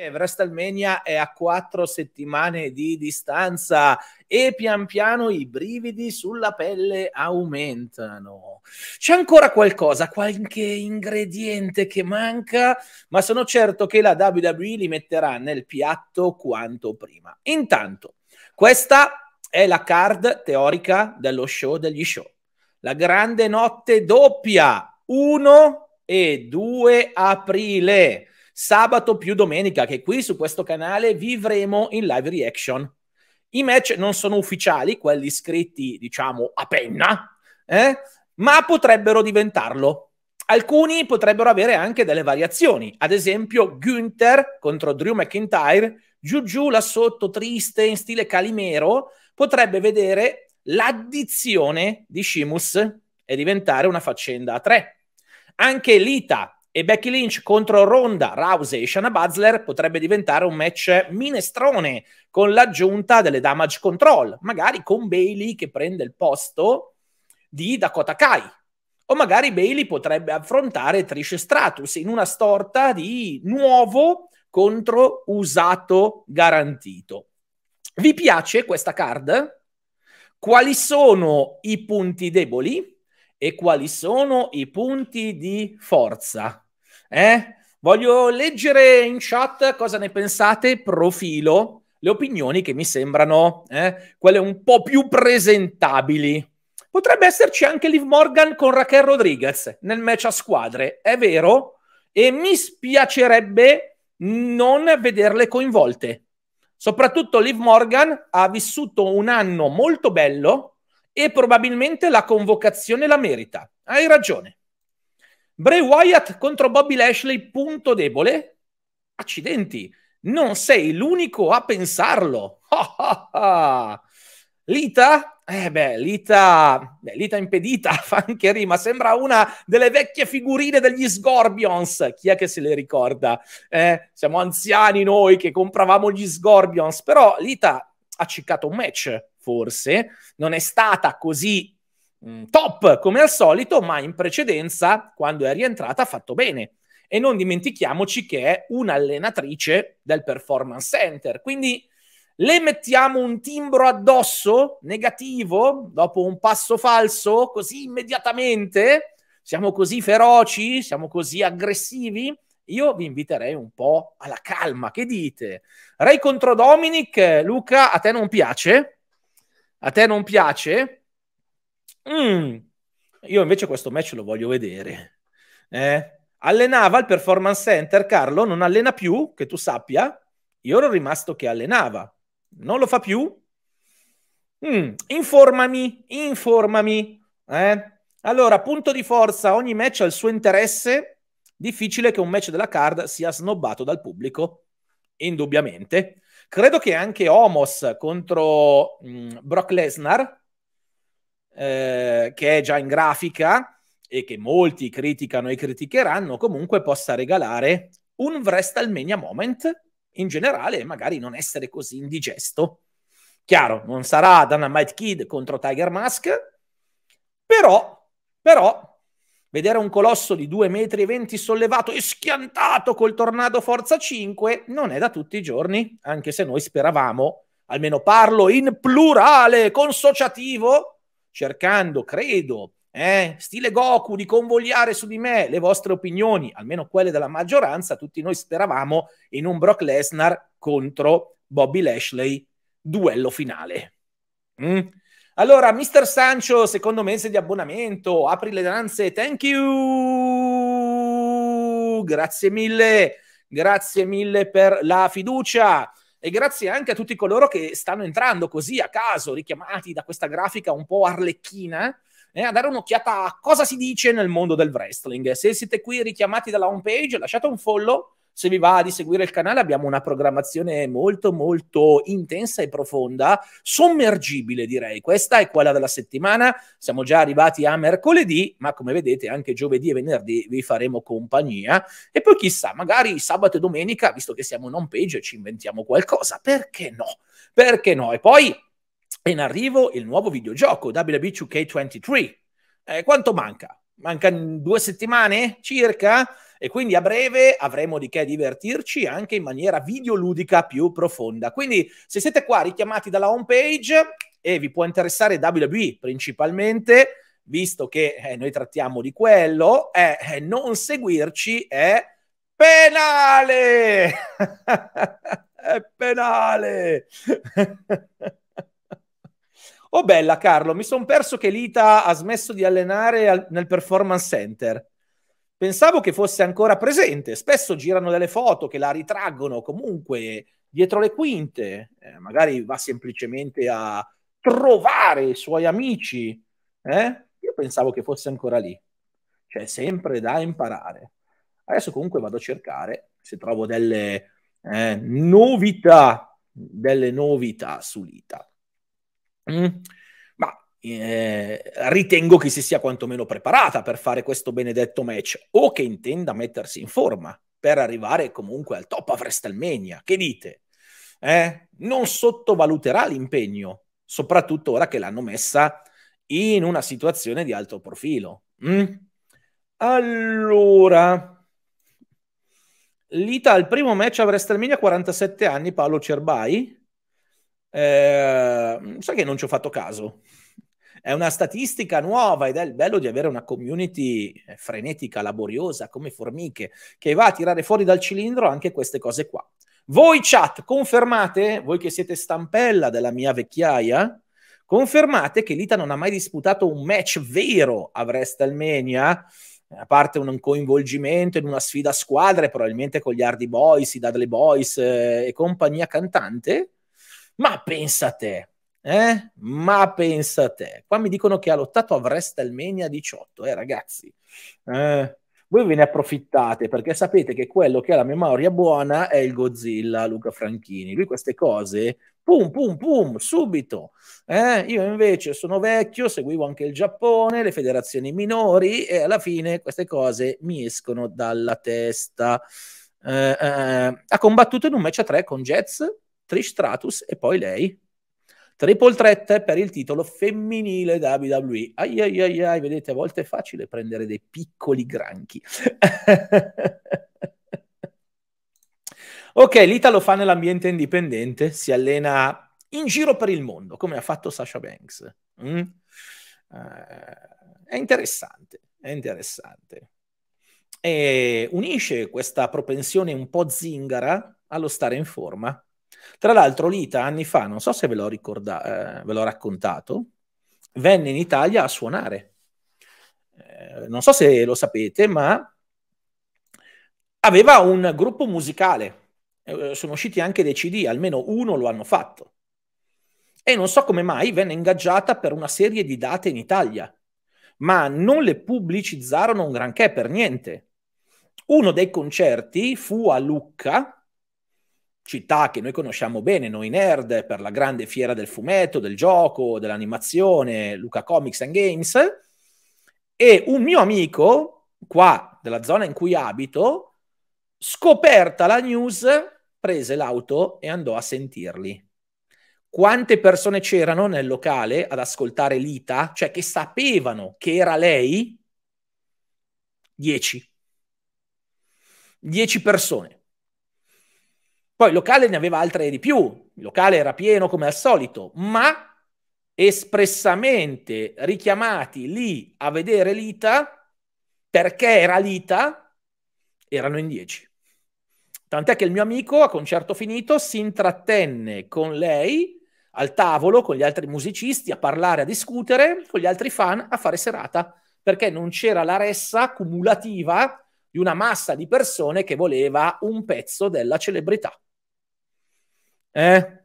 Eh, WrestleMania è a quattro settimane di distanza e pian piano i brividi sulla pelle aumentano. C'è ancora qualcosa, qualche ingrediente che manca, ma sono certo che la WWE li metterà nel piatto quanto prima. Intanto, questa è la card teorica dello show degli show. La grande notte doppia 1 e 2 aprile sabato più domenica, che qui su questo canale vivremo in live reaction. I match non sono ufficiali, quelli scritti, diciamo, a penna, eh? ma potrebbero diventarlo. Alcuni potrebbero avere anche delle variazioni, ad esempio Günther contro Drew McIntyre, giù giù là sotto, triste, in stile Calimero, potrebbe vedere l'addizione di Shimus e diventare una faccenda a tre. Anche Lita e Becky Lynch contro Ronda, Rousey e Shana Buzler potrebbe diventare un match minestrone con l'aggiunta delle damage control, magari con Bailey che prende il posto di Dakota Kai. O magari Bailey potrebbe affrontare Trish Stratus in una storta di nuovo contro usato garantito. Vi piace questa card? Quali sono i punti deboli? e quali sono i punti di forza. Eh? Voglio leggere in chat cosa ne pensate, profilo, le opinioni che mi sembrano eh, quelle un po' più presentabili. Potrebbe esserci anche Liv Morgan con Raquel Rodriguez nel match a squadre, è vero, e mi spiacerebbe non vederle coinvolte. Soprattutto Liv Morgan ha vissuto un anno molto bello e probabilmente la convocazione la merita. Hai ragione. Bray Wyatt contro Bobby Lashley, punto debole? Accidenti, non sei l'unico a pensarlo. Lita? Eh beh, Lita, beh, Lita impedita, fa anche rima, sembra una delle vecchie figurine degli Scorpions, chi è che se le ricorda? Eh, siamo anziani noi che compravamo gli Scorpions, però Lita ha ciccato un match, forse, non è stata così mh, top come al solito, ma in precedenza, quando è rientrata, ha fatto bene. E non dimentichiamoci che è un'allenatrice del performance center, quindi le mettiamo un timbro addosso negativo dopo un passo falso, così immediatamente? Siamo così feroci? Siamo così aggressivi? Io vi inviterei un po' alla calma, che dite? Ray contro Dominic, Luca, a te non piace? a te non piace? Mm, io invece questo match lo voglio vedere. Eh? Allenava il performance center, Carlo non allena più, che tu sappia. Io ero rimasto che allenava. Non lo fa più? Mm, informami, informami. Eh? Allora, punto di forza, ogni match ha il suo interesse. Difficile che un match della card sia snobbato dal pubblico, indubbiamente. Credo che anche Homos contro mh, mm, Brock Lesnar, eh, che è già in grafica e che molti criticano e criticheranno, comunque possa regalare un WrestleMania moment in generale e magari non essere così indigesto. Chiaro, non sarà Dynamite Kid contro Tiger Mask, però, però Vedere un colosso di 2,20 metri sollevato e schiantato col tornado Forza 5 non è da tutti i giorni, anche se noi speravamo, almeno parlo in plurale, consociativo, cercando, credo, eh, stile Goku, di convogliare su di me le vostre opinioni, almeno quelle della maggioranza, tutti noi speravamo in un Brock Lesnar contro Bobby Lashley, duello finale. Mm? Allora, Mister Sancho, secondo mese di abbonamento, apri le danze, thank you! Grazie mille, grazie mille per la fiducia e grazie anche a tutti coloro che stanno entrando così a caso, richiamati da questa grafica un po' arlecchina, eh, a dare un'occhiata a cosa si dice nel mondo del wrestling. Se siete qui richiamati dalla home page, lasciate un follow, se vi va di seguire il canale abbiamo una programmazione molto molto intensa e profonda, sommergibile direi. Questa è quella della settimana, siamo già arrivati a mercoledì, ma come vedete anche giovedì e venerdì vi faremo compagnia e poi chissà, magari sabato e domenica, visto che siamo in page, ci inventiamo qualcosa, perché no? Perché no? E poi è in arrivo il nuovo videogioco WB 2K23. Eh, quanto manca? Mancano due settimane circa? e quindi a breve avremo di che divertirci anche in maniera videoludica più profonda. Quindi se siete qua richiamati dalla home page e vi può interessare WWE principalmente, visto che eh, noi trattiamo di quello, eh, non seguirci è penale! è penale! oh bella Carlo, mi sono perso che Lita ha smesso di allenare al nel performance center. Pensavo che fosse ancora presente, spesso girano delle foto che la ritraggono comunque dietro le quinte, eh, magari va semplicemente a trovare i suoi amici. Eh? Io pensavo che fosse ancora lì, c'è sempre da imparare. Adesso comunque vado a cercare se trovo delle eh, novità, delle novità su Lita. Mm eh, ritengo che si sia quantomeno preparata per fare questo benedetto match o che intenda mettersi in forma per arrivare comunque al top a WrestleMania. Che dite? Eh? Non sottovaluterà l'impegno, soprattutto ora che l'hanno messa in una situazione di alto profilo. Mm? Allora, Lita al primo match a WrestleMania 47 anni, Paolo Cerbai. Eh, sai che non ci ho fatto caso. È una statistica nuova ed è il bello di avere una community eh, frenetica, laboriosa, come formiche, che va a tirare fuori dal cilindro anche queste cose qua. Voi chat, confermate, voi che siete stampella della mia vecchiaia, confermate che l'Ita non ha mai disputato un match vero a WrestleMania a parte un coinvolgimento in una sfida a squadre, probabilmente con gli Hardy Boys, i Dudley Boys eh, e compagnia cantante. Ma pensa a te, eh? Ma pensa a te. Qua mi dicono che ha lottato a WrestleMania 18, eh ragazzi. Eh, voi ve ne approfittate perché sapete che quello che ha la memoria buona è il Godzilla Luca Franchini. Lui queste cose, pum pum pum, subito. Eh? Io invece sono vecchio, seguivo anche il Giappone, le federazioni minori e alla fine queste cose mi escono dalla testa. Eh, eh, eh ha combattuto in un match a tre con Jets, Trish Stratus e poi lei. Triple threat per il titolo femminile da WWE. Ai ai ai ai, vedete, a volte è facile prendere dei piccoli granchi. ok, Lita lo fa nell'ambiente indipendente, si allena in giro per il mondo, come ha fatto Sasha Banks. Mm? Uh, è interessante, è interessante. E unisce questa propensione un po' zingara allo stare in forma tra l'altro Lita anni fa, non so se ve l'ho, ricorda- eh, ve l'ho raccontato, venne in Italia a suonare. Eh, non so se lo sapete, ma aveva un gruppo musicale. Eh, eh sono usciti anche dei CD, almeno uno lo hanno fatto. E non so come mai venne ingaggiata per una serie di date in Italia, ma non le pubblicizzarono un granché per niente. Uno dei concerti fu a Lucca, città che noi conosciamo bene, noi nerd, per la grande fiera del fumetto, del gioco, dell'animazione, Luca Comics and Games, e un mio amico, qua della zona in cui abito, scoperta la news, prese l'auto e andò a sentirli. Quante persone c'erano nel locale ad ascoltare Lita, cioè che sapevano che era lei? Dieci. Dieci persone poi il locale ne aveva altre di più, il locale era pieno come al solito, ma espressamente richiamati lì a vedere l'ITA, perché era l'ITA, erano in 10. Tant'è che il mio amico, a concerto finito, si intrattenne con lei al tavolo, con gli altri musicisti, a parlare, a discutere, con gli altri fan, a fare serata, perché non c'era la ressa cumulativa di una massa di persone che voleva un pezzo della celebrità. Eh?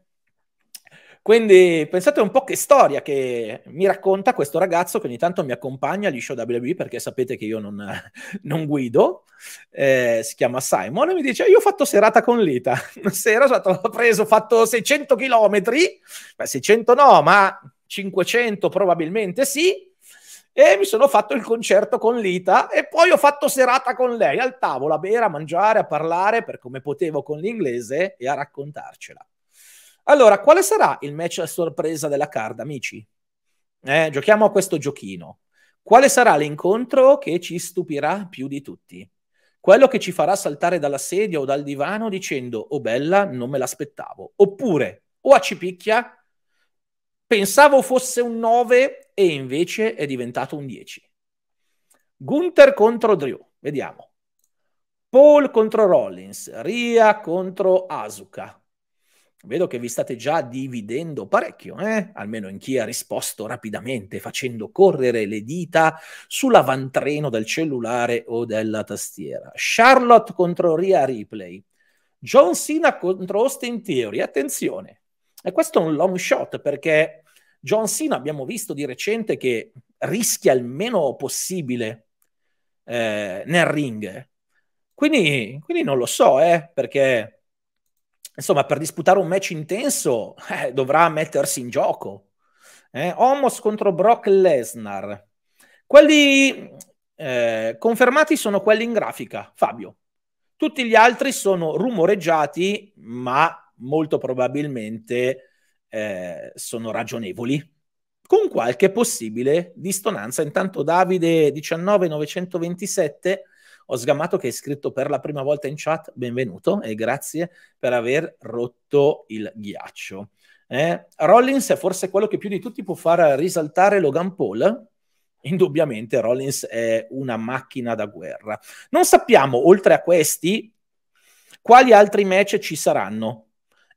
Quindi pensate un po' che storia che mi racconta questo ragazzo che ogni tanto mi accompagna agli show WWE perché sapete che io non, non guido, eh, si chiama Simon e mi dice io ho fatto serata con Lita, una sera sono preso, ho fatto 600 km, beh 600 no ma 500 probabilmente sì, e mi sono fatto il concerto con Lita e poi ho fatto serata con lei al tavolo a bere, a mangiare, a parlare per come potevo con l'inglese e a raccontarcela. Allora, quale sarà il match a sorpresa della card, amici? Eh, giochiamo a questo giochino. Quale sarà l'incontro che ci stupirà più di tutti? Quello che ci farà saltare dalla sedia o dal divano dicendo "Oh bella, non me l'aspettavo". Oppure "O a cipicchia, pensavo fosse un 9 e invece è diventato un 10". Gunther contro Drew, vediamo. Paul contro Rollins, Ria contro Asuka, Vedo che vi state già dividendo parecchio, eh? almeno in chi ha risposto rapidamente, facendo correre le dita sull'avantreno del cellulare o della tastiera. Charlotte contro Ria Ripley. John Cena contro Austin Theory. Attenzione, e questo è un long shot perché John Cena abbiamo visto di recente che rischia il meno possibile eh, nel ring. Quindi, quindi non lo so, eh, perché insomma, per disputare un match intenso eh, dovrà mettersi in gioco. Eh, Omos contro Brock Lesnar. Quelli eh, confermati sono quelli in grafica, Fabio. Tutti gli altri sono rumoreggiati, ma molto probabilmente eh, sono ragionevoli, con qualche possibile distonanza. Intanto Davide 19927 ho sgamato che hai scritto per la prima volta in chat, benvenuto e grazie per aver rotto il ghiaccio. Eh, Rollins è forse quello che più di tutti può far risaltare Logan Paul, indubbiamente Rollins è una macchina da guerra. Non sappiamo, oltre a questi, quali altri match ci saranno.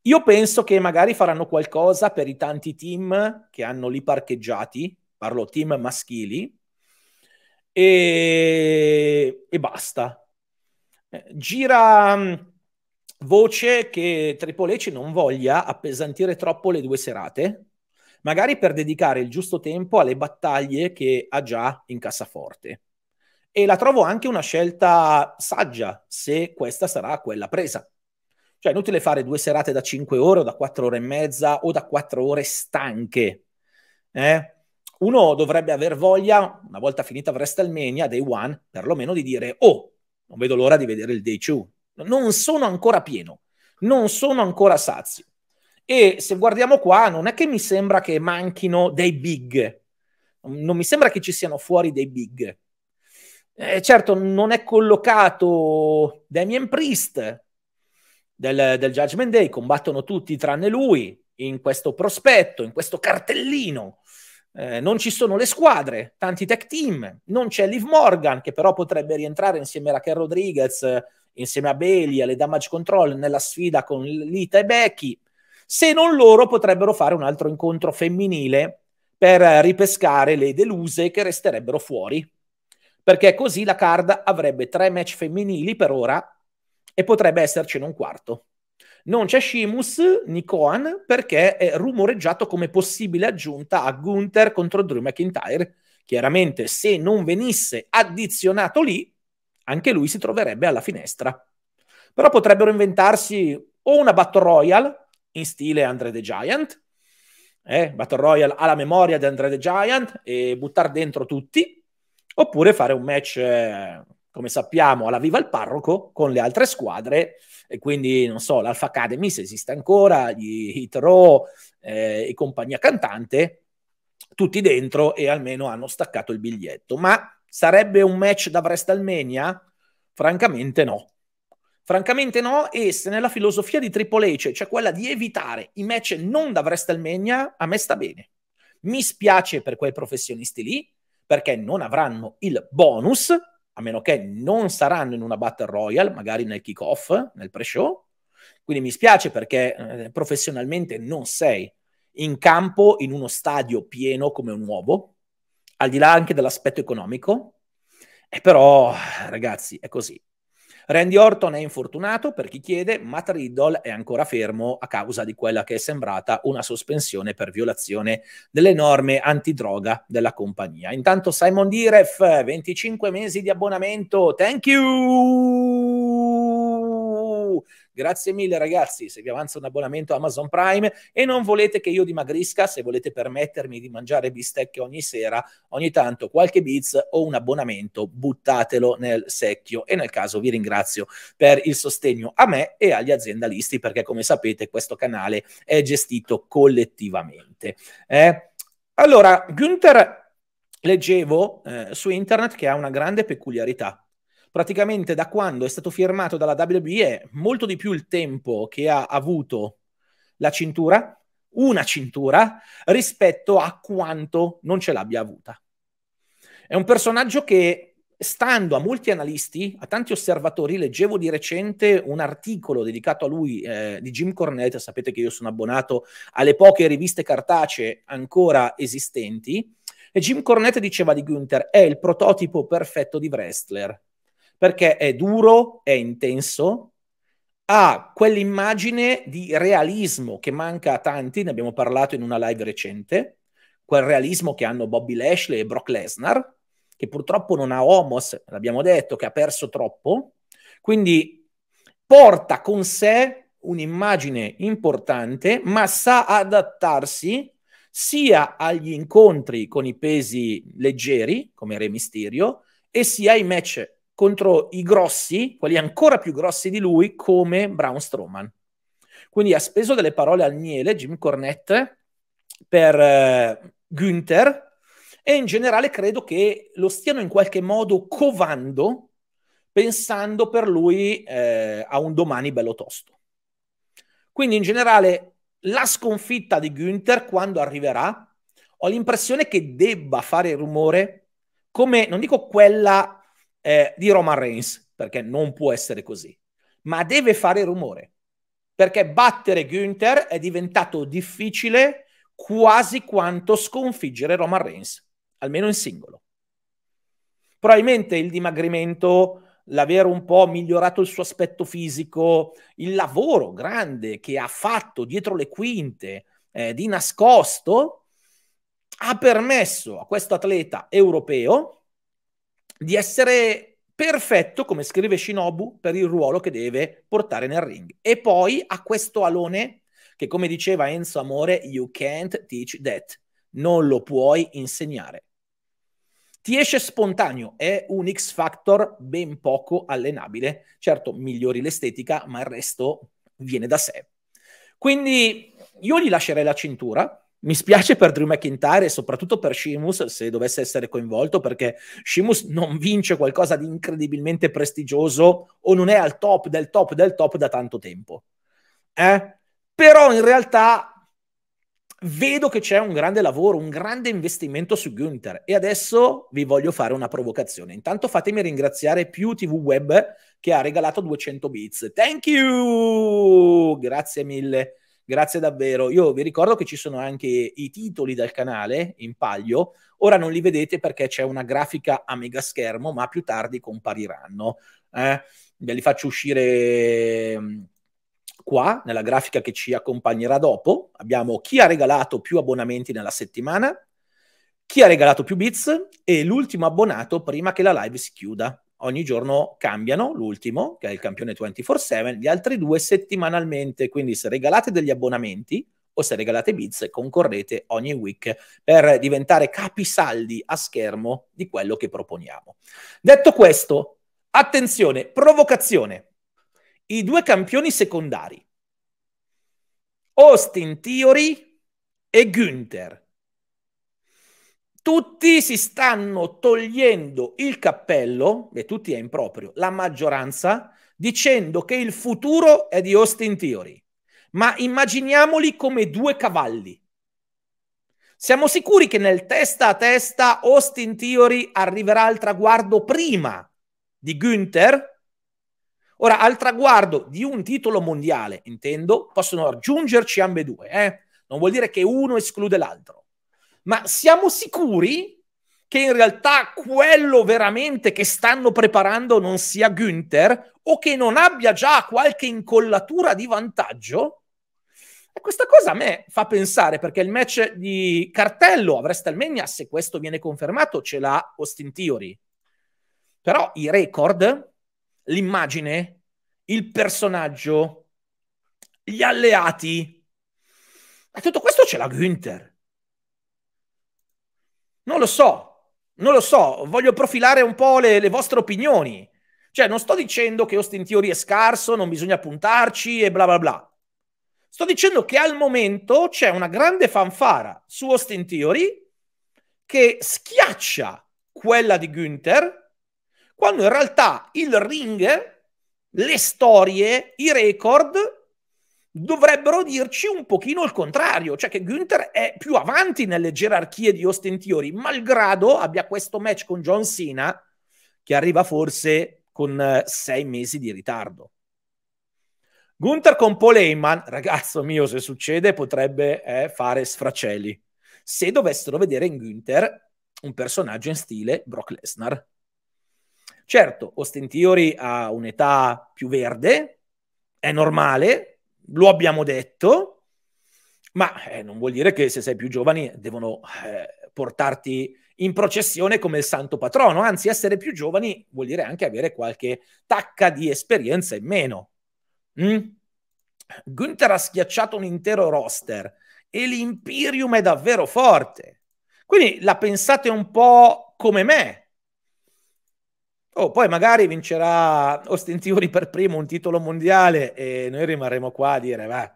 Io penso che magari faranno qualcosa per i tanti team che hanno lì parcheggiati, parlo team maschili, e, e basta. Eh, gira mm, voce che Triple Tripoleci non voglia appesantire troppo le due serate, magari per dedicare il giusto tempo alle battaglie che ha già in cassaforte. E la trovo anche una scelta saggia, se questa sarà quella presa. Cioè, è inutile fare due serate da 5 ore o da 4 ore e mezza o da 4 ore stanche. Eh? uno dovrebbe aver voglia, una volta finita WrestleMania, Day One, perlomeno di dire, oh, non vedo l'ora di vedere il Day Two. Non sono ancora pieno, non sono ancora sazio. E se guardiamo qua, non è che mi sembra che manchino dei big, non mi sembra che ci siano fuori dei big. Eh, certo, non è collocato Damien Priest del, del Judgment Day, combattono tutti tranne lui in questo prospetto, in questo cartellino eh, non ci sono le squadre, tanti tech team, non c'è Liv Morgan che però potrebbe rientrare insieme a Ken Rodriguez, eh, insieme a Bailey, alle Damage Control nella sfida con Lita e Becky. Se non loro potrebbero fare un altro incontro femminile per eh, ripescare le deluse che resterebbero fuori. Perché così la card avrebbe tre match femminili per ora e potrebbe essercene un quarto. Non c'è Sheamus, Nick perché è rumoreggiato come possibile aggiunta a Gunther contro Drew McIntyre. Chiaramente, se non venisse addizionato lì, anche lui si troverebbe alla finestra. Però potrebbero inventarsi o una Battle Royale in stile Andre the Giant, eh, Battle Royale alla memoria di Andre the Giant e buttare dentro tutti, oppure fare un match, eh, come sappiamo, alla viva il parroco con le altre squadre e quindi non so, l'Alpha Academy se esiste ancora, gli Hit eh, e compagnia cantante, tutti dentro e almeno hanno staccato il biglietto. Ma sarebbe un match da WrestleMania? Francamente no. Francamente no, e se nella filosofia di Triple H c'è cioè quella di evitare i match non da WrestleMania, a me sta bene. Mi spiace per quei professionisti lì, perché non avranno il bonus, a meno che non saranno in una Battle Royale, magari nel kick-off, nel pre-show. Quindi mi spiace perché eh, professionalmente non sei in campo in uno stadio pieno come un uovo, al di là anche dell'aspetto economico. E eh, però, ragazzi, è così. Randy Orton è infortunato per chi chiede, ma Riddle è ancora fermo a causa di quella che è sembrata una sospensione per violazione delle norme antidroga della compagnia. Intanto Simon Diref, 25 mesi di abbonamento, thank you! Grazie mille ragazzi se vi avanza un abbonamento Amazon Prime e non volete che io dimagrisca, se volete permettermi di mangiare bistecche ogni sera, ogni tanto qualche biz o un abbonamento, buttatelo nel secchio e nel caso vi ringrazio per il sostegno a me e agli aziendalisti perché come sapete questo canale è gestito collettivamente. Eh? Allora, Günther leggevo eh, su internet che ha una grande peculiarità praticamente da quando è stato firmato dalla WWE è molto di più il tempo che ha avuto la cintura, una cintura, rispetto a quanto non ce l'abbia avuta. È un personaggio che, stando a molti analisti, a tanti osservatori, leggevo di recente un articolo dedicato a lui eh, di Jim Cornette, sapete che io sono abbonato alle poche riviste cartacee ancora esistenti, e Jim Cornette diceva di Gunther, è il prototipo perfetto di wrestler perché è duro, è intenso, ha quell'immagine di realismo che manca a tanti, ne abbiamo parlato in una live recente, quel realismo che hanno Bobby Lashley e Brock Lesnar, che purtroppo non ha Homos, l'abbiamo detto, che ha perso troppo, quindi porta con sé un'immagine importante, ma sa adattarsi sia agli incontri con i pesi leggeri, come Re Mysterio, e sia ai match contro i grossi, quelli ancora più grossi di lui, come Braun Strowman. Quindi ha speso delle parole al miele Jim Cornette per eh, Günther e in generale credo che lo stiano in qualche modo covando pensando per lui eh, a un domani bello tosto. Quindi in generale la sconfitta di Günther quando arriverà ho l'impressione che debba fare rumore come, non dico quella eh, di Roman Reigns, perché non può essere così, ma deve fare rumore, perché battere Günther è diventato difficile quasi quanto sconfiggere Roman Reigns, almeno in singolo. Probabilmente il dimagrimento, l'aver un po' migliorato il suo aspetto fisico, il lavoro grande che ha fatto dietro le quinte, eh, di nascosto, ha permesso a questo atleta europeo di essere perfetto, come scrive Shinobu, per il ruolo che deve portare nel ring. E poi a questo alone che, come diceva Enzo Amore, you can't teach that. Non lo puoi insegnare. Ti esce spontaneo, è un X Factor ben poco allenabile. Certo, migliori l'estetica, ma il resto viene da sé. Quindi io gli lascerei la cintura, mi spiace per Drew McIntyre e soprattutto per Sheamus se dovesse essere coinvolto perché Sheamus non vince qualcosa di incredibilmente prestigioso o non è al top del top del top da tanto tempo. Eh? Però in realtà vedo che c'è un grande lavoro, un grande investimento su Gunther e adesso vi voglio fare una provocazione. Intanto fatemi ringraziare più TV Web che ha regalato 200 bits. Thank you! Grazie mille Grazie davvero. Io vi ricordo che ci sono anche i titoli del canale in paglio. Ora non li vedete perché c'è una grafica a mega schermo, ma più tardi compariranno. Eh? Ve li faccio uscire mm, qua, nella grafica che ci accompagnerà dopo. Abbiamo chi ha regalato più abbonamenti nella settimana, chi ha regalato più bits e l'ultimo abbonato prima che la live si chiuda ogni giorno cambiano, l'ultimo, che è il campione 24-7, gli altri due settimanalmente, quindi se regalate degli abbonamenti o se regalate bits, concorrete ogni week per diventare capisaldi a schermo di quello che proponiamo. Detto questo, attenzione, provocazione. I due campioni secondari, Austin Theory e Günther, tutti si stanno togliendo il cappello, e tutti è improprio, la maggioranza, dicendo che il futuro è di Austin Theory. Ma immaginiamoli come due cavalli. Siamo sicuri che nel testa a testa Austin Theory arriverà al traguardo prima di Günther? Ora, al traguardo di un titolo mondiale, intendo, possono raggiungerci ambedue, eh? non vuol dire che uno esclude l'altro ma siamo sicuri che in realtà quello veramente che stanno preparando non sia Günther o che non abbia già qualche incollatura di vantaggio? E questa cosa a me fa pensare perché il match di cartello a WrestleMania, se questo viene confermato, ce l'ha Austin Theory. Però i record, l'immagine, il personaggio, gli alleati, e tutto questo ce l'ha Günther. Non lo so, non lo so, voglio profilare un po' le, le vostre opinioni. Cioè, non sto dicendo che Austin Theory è scarso, non bisogna puntarci e bla bla bla. Sto dicendo che al momento c'è una grande fanfara su Austin Theory che schiaccia quella di Günther, quando in realtà il ring, le storie, i record dovrebbero dirci un pochino il contrario, cioè che Günther è più avanti nelle gerarchie di Austin Theory, malgrado abbia questo match con John Cena che arriva forse con eh, sei mesi di ritardo. Gunther con Paul Heyman, ragazzo mio, se succede potrebbe eh, fare sfracelli. Se dovessero vedere in Gunther un personaggio in stile Brock Lesnar. Certo, Austin Theory ha un'età più verde, è normale, lo abbiamo detto, ma eh, non vuol dire che se sei più giovani devono eh, portarti in processione come il santo patrono, anzi essere più giovani vuol dire anche avere qualche tacca di esperienza in meno. Mm? Gunther ha schiacciato un intero roster e l'Imperium è davvero forte. Quindi la pensate un po' come me, Oh, poi magari vincerà Ostenzioni per primo un titolo mondiale e noi rimarremo qua a dire, beh,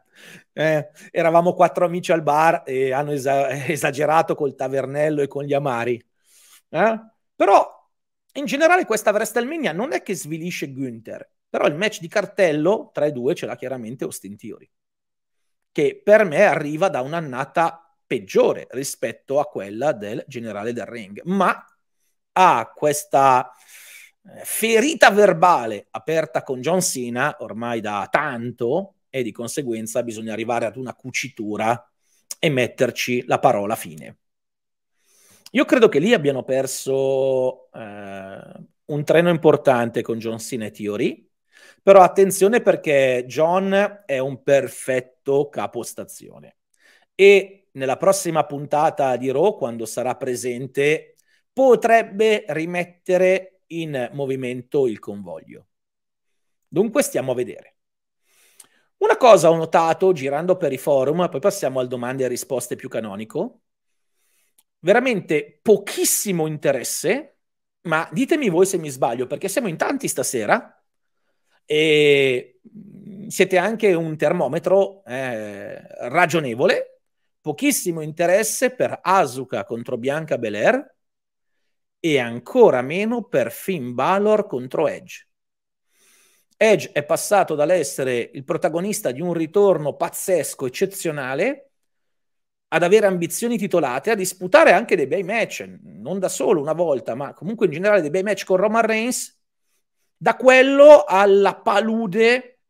eh, eravamo quattro amici al bar e hanno esa- esagerato col tavernello e con gli amari. Eh? Però in generale questa WrestleMania non è che svilisce Günther, però il match di cartello tra i due ce l'ha chiaramente Austin Theory, che per me arriva da un'annata peggiore rispetto a quella del generale del ring, ma ha questa eh, ferita verbale aperta con John Cena ormai da tanto e di conseguenza bisogna arrivare ad una cucitura e metterci la parola fine. Io credo che lì abbiano perso eh, un treno importante con John Cena e Theory, però attenzione perché John è un perfetto capostazione e nella prossima puntata di Raw, quando sarà presente, potrebbe rimettere in movimento il convoglio. Dunque stiamo a vedere. Una cosa ho notato girando per i forum, poi passiamo al domande e risposte più canonico, veramente pochissimo interesse, ma ditemi voi se mi sbaglio, perché siamo in tanti stasera e mm, siete anche un termometro eh, ragionevole, pochissimo interesse per Asuka contro Bianca Belair, e ancora meno per Finn Balor contro Edge. Edge è passato dall'essere il protagonista di un ritorno pazzesco, eccezionale, ad avere ambizioni titolate, a disputare anche dei bei match, non da solo una volta, ma comunque in generale dei bei match con Roman Reigns, da quello alla palude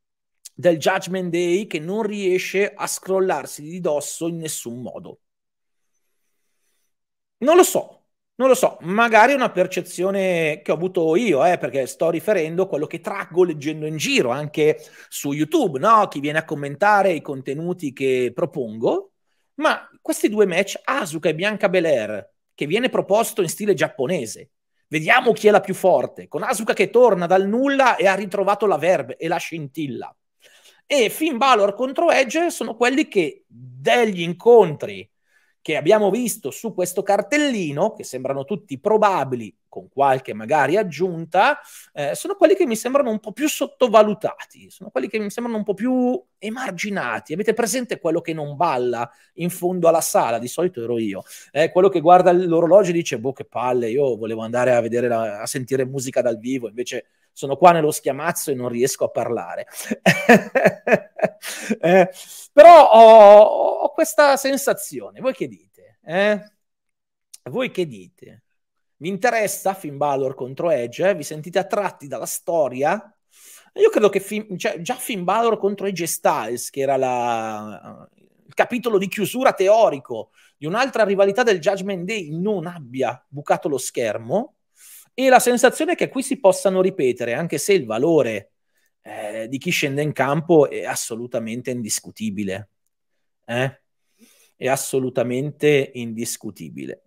del Judgment Day che non riesce a scrollarsi di dosso in nessun modo. Non lo so, non lo so, magari è una percezione che ho avuto io, eh, perché sto riferendo quello che traggo leggendo in giro, anche su YouTube, no? chi viene a commentare i contenuti che propongo. Ma questi due match, Asuka e Bianca Belair, che viene proposto in stile giapponese, vediamo chi è la più forte, con Asuka che torna dal nulla e ha ritrovato la verve e la scintilla. E Finn Balor contro Edge sono quelli che degli incontri che abbiamo visto su questo cartellino, che sembrano tutti probabili, con qualche magari aggiunta, eh, sono quelli che mi sembrano un po' più sottovalutati, sono quelli che mi sembrano un po' più emarginati. Avete presente quello che non balla in fondo alla sala? Di solito ero io. Eh, quello che guarda l'orologio e dice, boh che palle, io volevo andare a, la, a sentire musica dal vivo, invece sono qua nello schiamazzo e non riesco a parlare. eh, però ho, ho, questa sensazione. Voi che dite? Eh? Voi che dite? Vi interessa Finn Balor contro Edge? Vi sentite attratti dalla storia? Io credo che fin, cioè, già Finn Balor contro Edge Styles, che era la, il capitolo di chiusura teorico di un'altra rivalità del Judgment Day, non abbia bucato lo schermo. E la sensazione è che qui si possano ripetere, anche se il valore eh, di chi scende in campo è assolutamente indiscutibile. Eh? È assolutamente indiscutibile.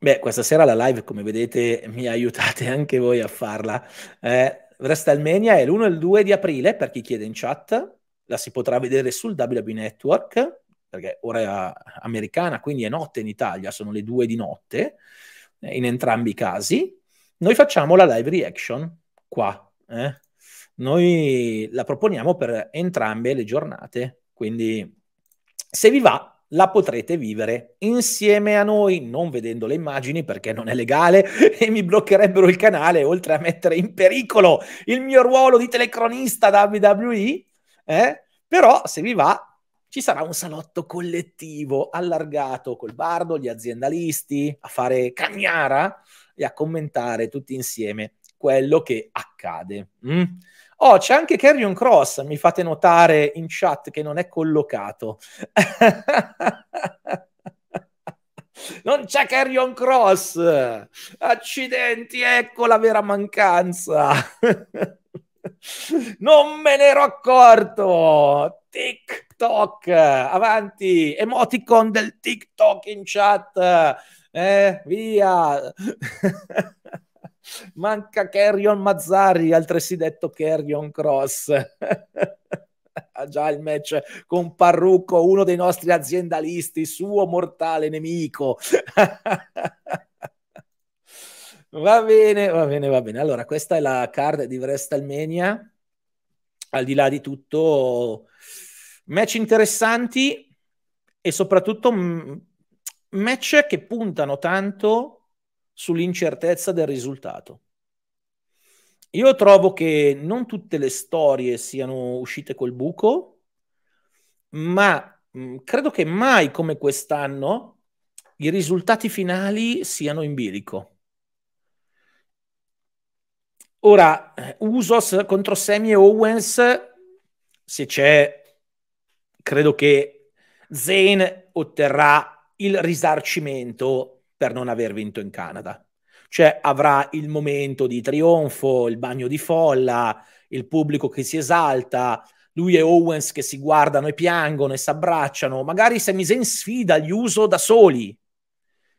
Beh, questa sera la live, come vedete, mi aiutate anche voi a farla. Eh, WrestleMania è l'1 e il 2 di aprile, per chi chiede in chat. La si potrà vedere sul WB Network, perché ora è americana, quindi è notte in Italia, sono le 2 di notte, eh, in entrambi i casi. Noi facciamo la live reaction qua. Eh? Noi la proponiamo per entrambe le giornate, quindi se vi va la potrete vivere insieme a noi, non vedendo le immagini perché non è legale e mi bloccherebbero il canale, oltre a mettere in pericolo il mio ruolo di telecronista WWE. Eh? Però se vi va, ci sarà un salotto collettivo allargato col bardo, gli aziendalisti, a fare cagnara e a commentare tutti insieme quello che accade. Mm? Oh, c'è anche Carrion Cross, mi fate notare in chat che non è collocato. non c'è Carrion Cross! Accidenti, ecco la vera mancanza! non me ne ero accorto! TikTok, avanti! Emoticon del TikTok in chat! Eh, via! Manca Carrion Mazzari, altresì detto Carrion Cross. ha già il match con Parrucco, uno dei nostri aziendalisti, suo mortale nemico. va bene, va bene, va bene. Allora, questa è la card di WrestleMania. Al di là di tutto, match interessanti e soprattutto match che puntano tanto sull'incertezza del risultato. Io trovo che non tutte le storie siano uscite col buco, ma mh, mm, credo che mai come quest'anno i risultati finali siano in bilico. Ora, Usos contro Sammy e Owens, se c'è, credo che Zane otterrà il risarcimento per non aver vinto in Canada. Cioè avrà il momento di trionfo, il bagno di folla, il pubblico che si esalta, lui e Owens che si guardano e piangono e si abbracciano. Magari Sami Zayn sfida gli uso da soli.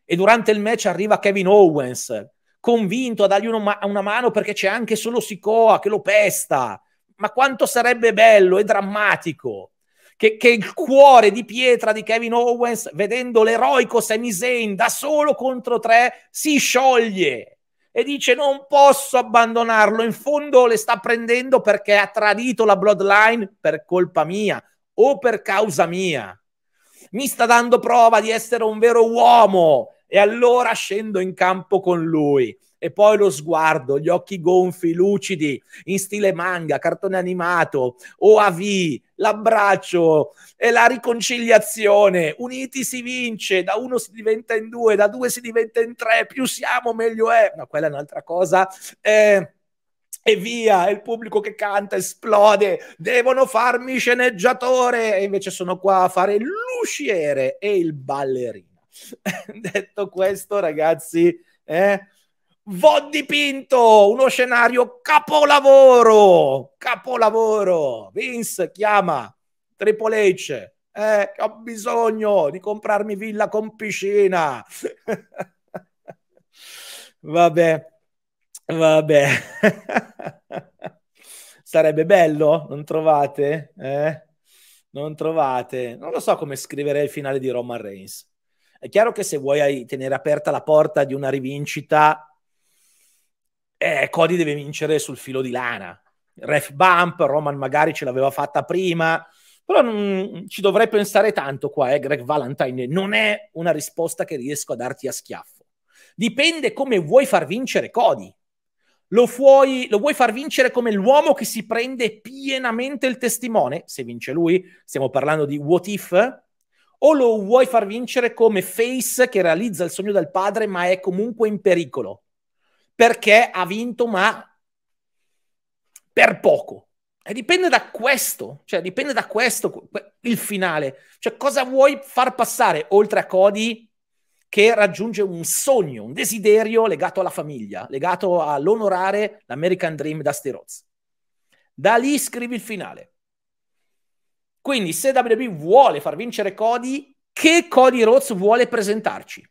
E durante il match arriva Kevin Owens, convinto a dargli una, una mano perché c'è anche solo Sicoa che lo pesta. Ma quanto sarebbe bello e drammatico che, che il cuore di pietra di Kevin Owens, vedendo l'eroico Sami Zayn da solo contro tre, si scioglie e dice non posso abbandonarlo, in fondo le sta prendendo perché ha tradito la bloodline per colpa mia o per causa mia. Mi sta dando prova di essere un vero uomo e allora scendo in campo con lui e poi lo sguardo, gli occhi gonfi, lucidi, in stile manga, cartone animato, OAV, l'abbraccio e la riconciliazione. Uniti si vince, da uno si diventa in due, da due si diventa in tre, più siamo meglio è. Ma no, quella è un'altra cosa. Eh, e via, il pubblico che canta esplode, devono farmi sceneggiatore e invece sono qua a fare l'usciere e il ballerino. Detto questo, ragazzi, eh, V'ho dipinto uno scenario capolavoro, capolavoro. Vince chiama Triple H, eh, ho bisogno di comprarmi villa con piscina. vabbè, vabbè. Sarebbe bello, non trovate? Eh? Non trovate? Non lo so come scrivere il finale di Roman Reigns. È chiaro che se vuoi tenere aperta la porta di una rivincita eh, Cody deve vincere sul filo di lana. Ref bump, Roman magari ce l'aveva fatta prima, però non, ci dovrei pensare tanto qua, eh, Greg Valentine. Non è una risposta che riesco a darti a schiaffo. Dipende come vuoi far vincere Cody. Lo, fuoi, lo, vuoi far vincere come l'uomo che si prende pienamente il testimone, se vince lui, stiamo parlando di what if, o lo vuoi far vincere come face che realizza il sogno del padre ma è comunque in pericolo? perché ha vinto ma per poco. E dipende da questo, cioè dipende da questo il finale. Cioè cosa vuoi far passare oltre a Cody che raggiunge un sogno, un desiderio legato alla famiglia, legato all'onorare l'American Dream da Steroz. Da lì scrivi il finale. Quindi se WWE vuole far vincere Cody, che Cody Rhodes vuole presentarci?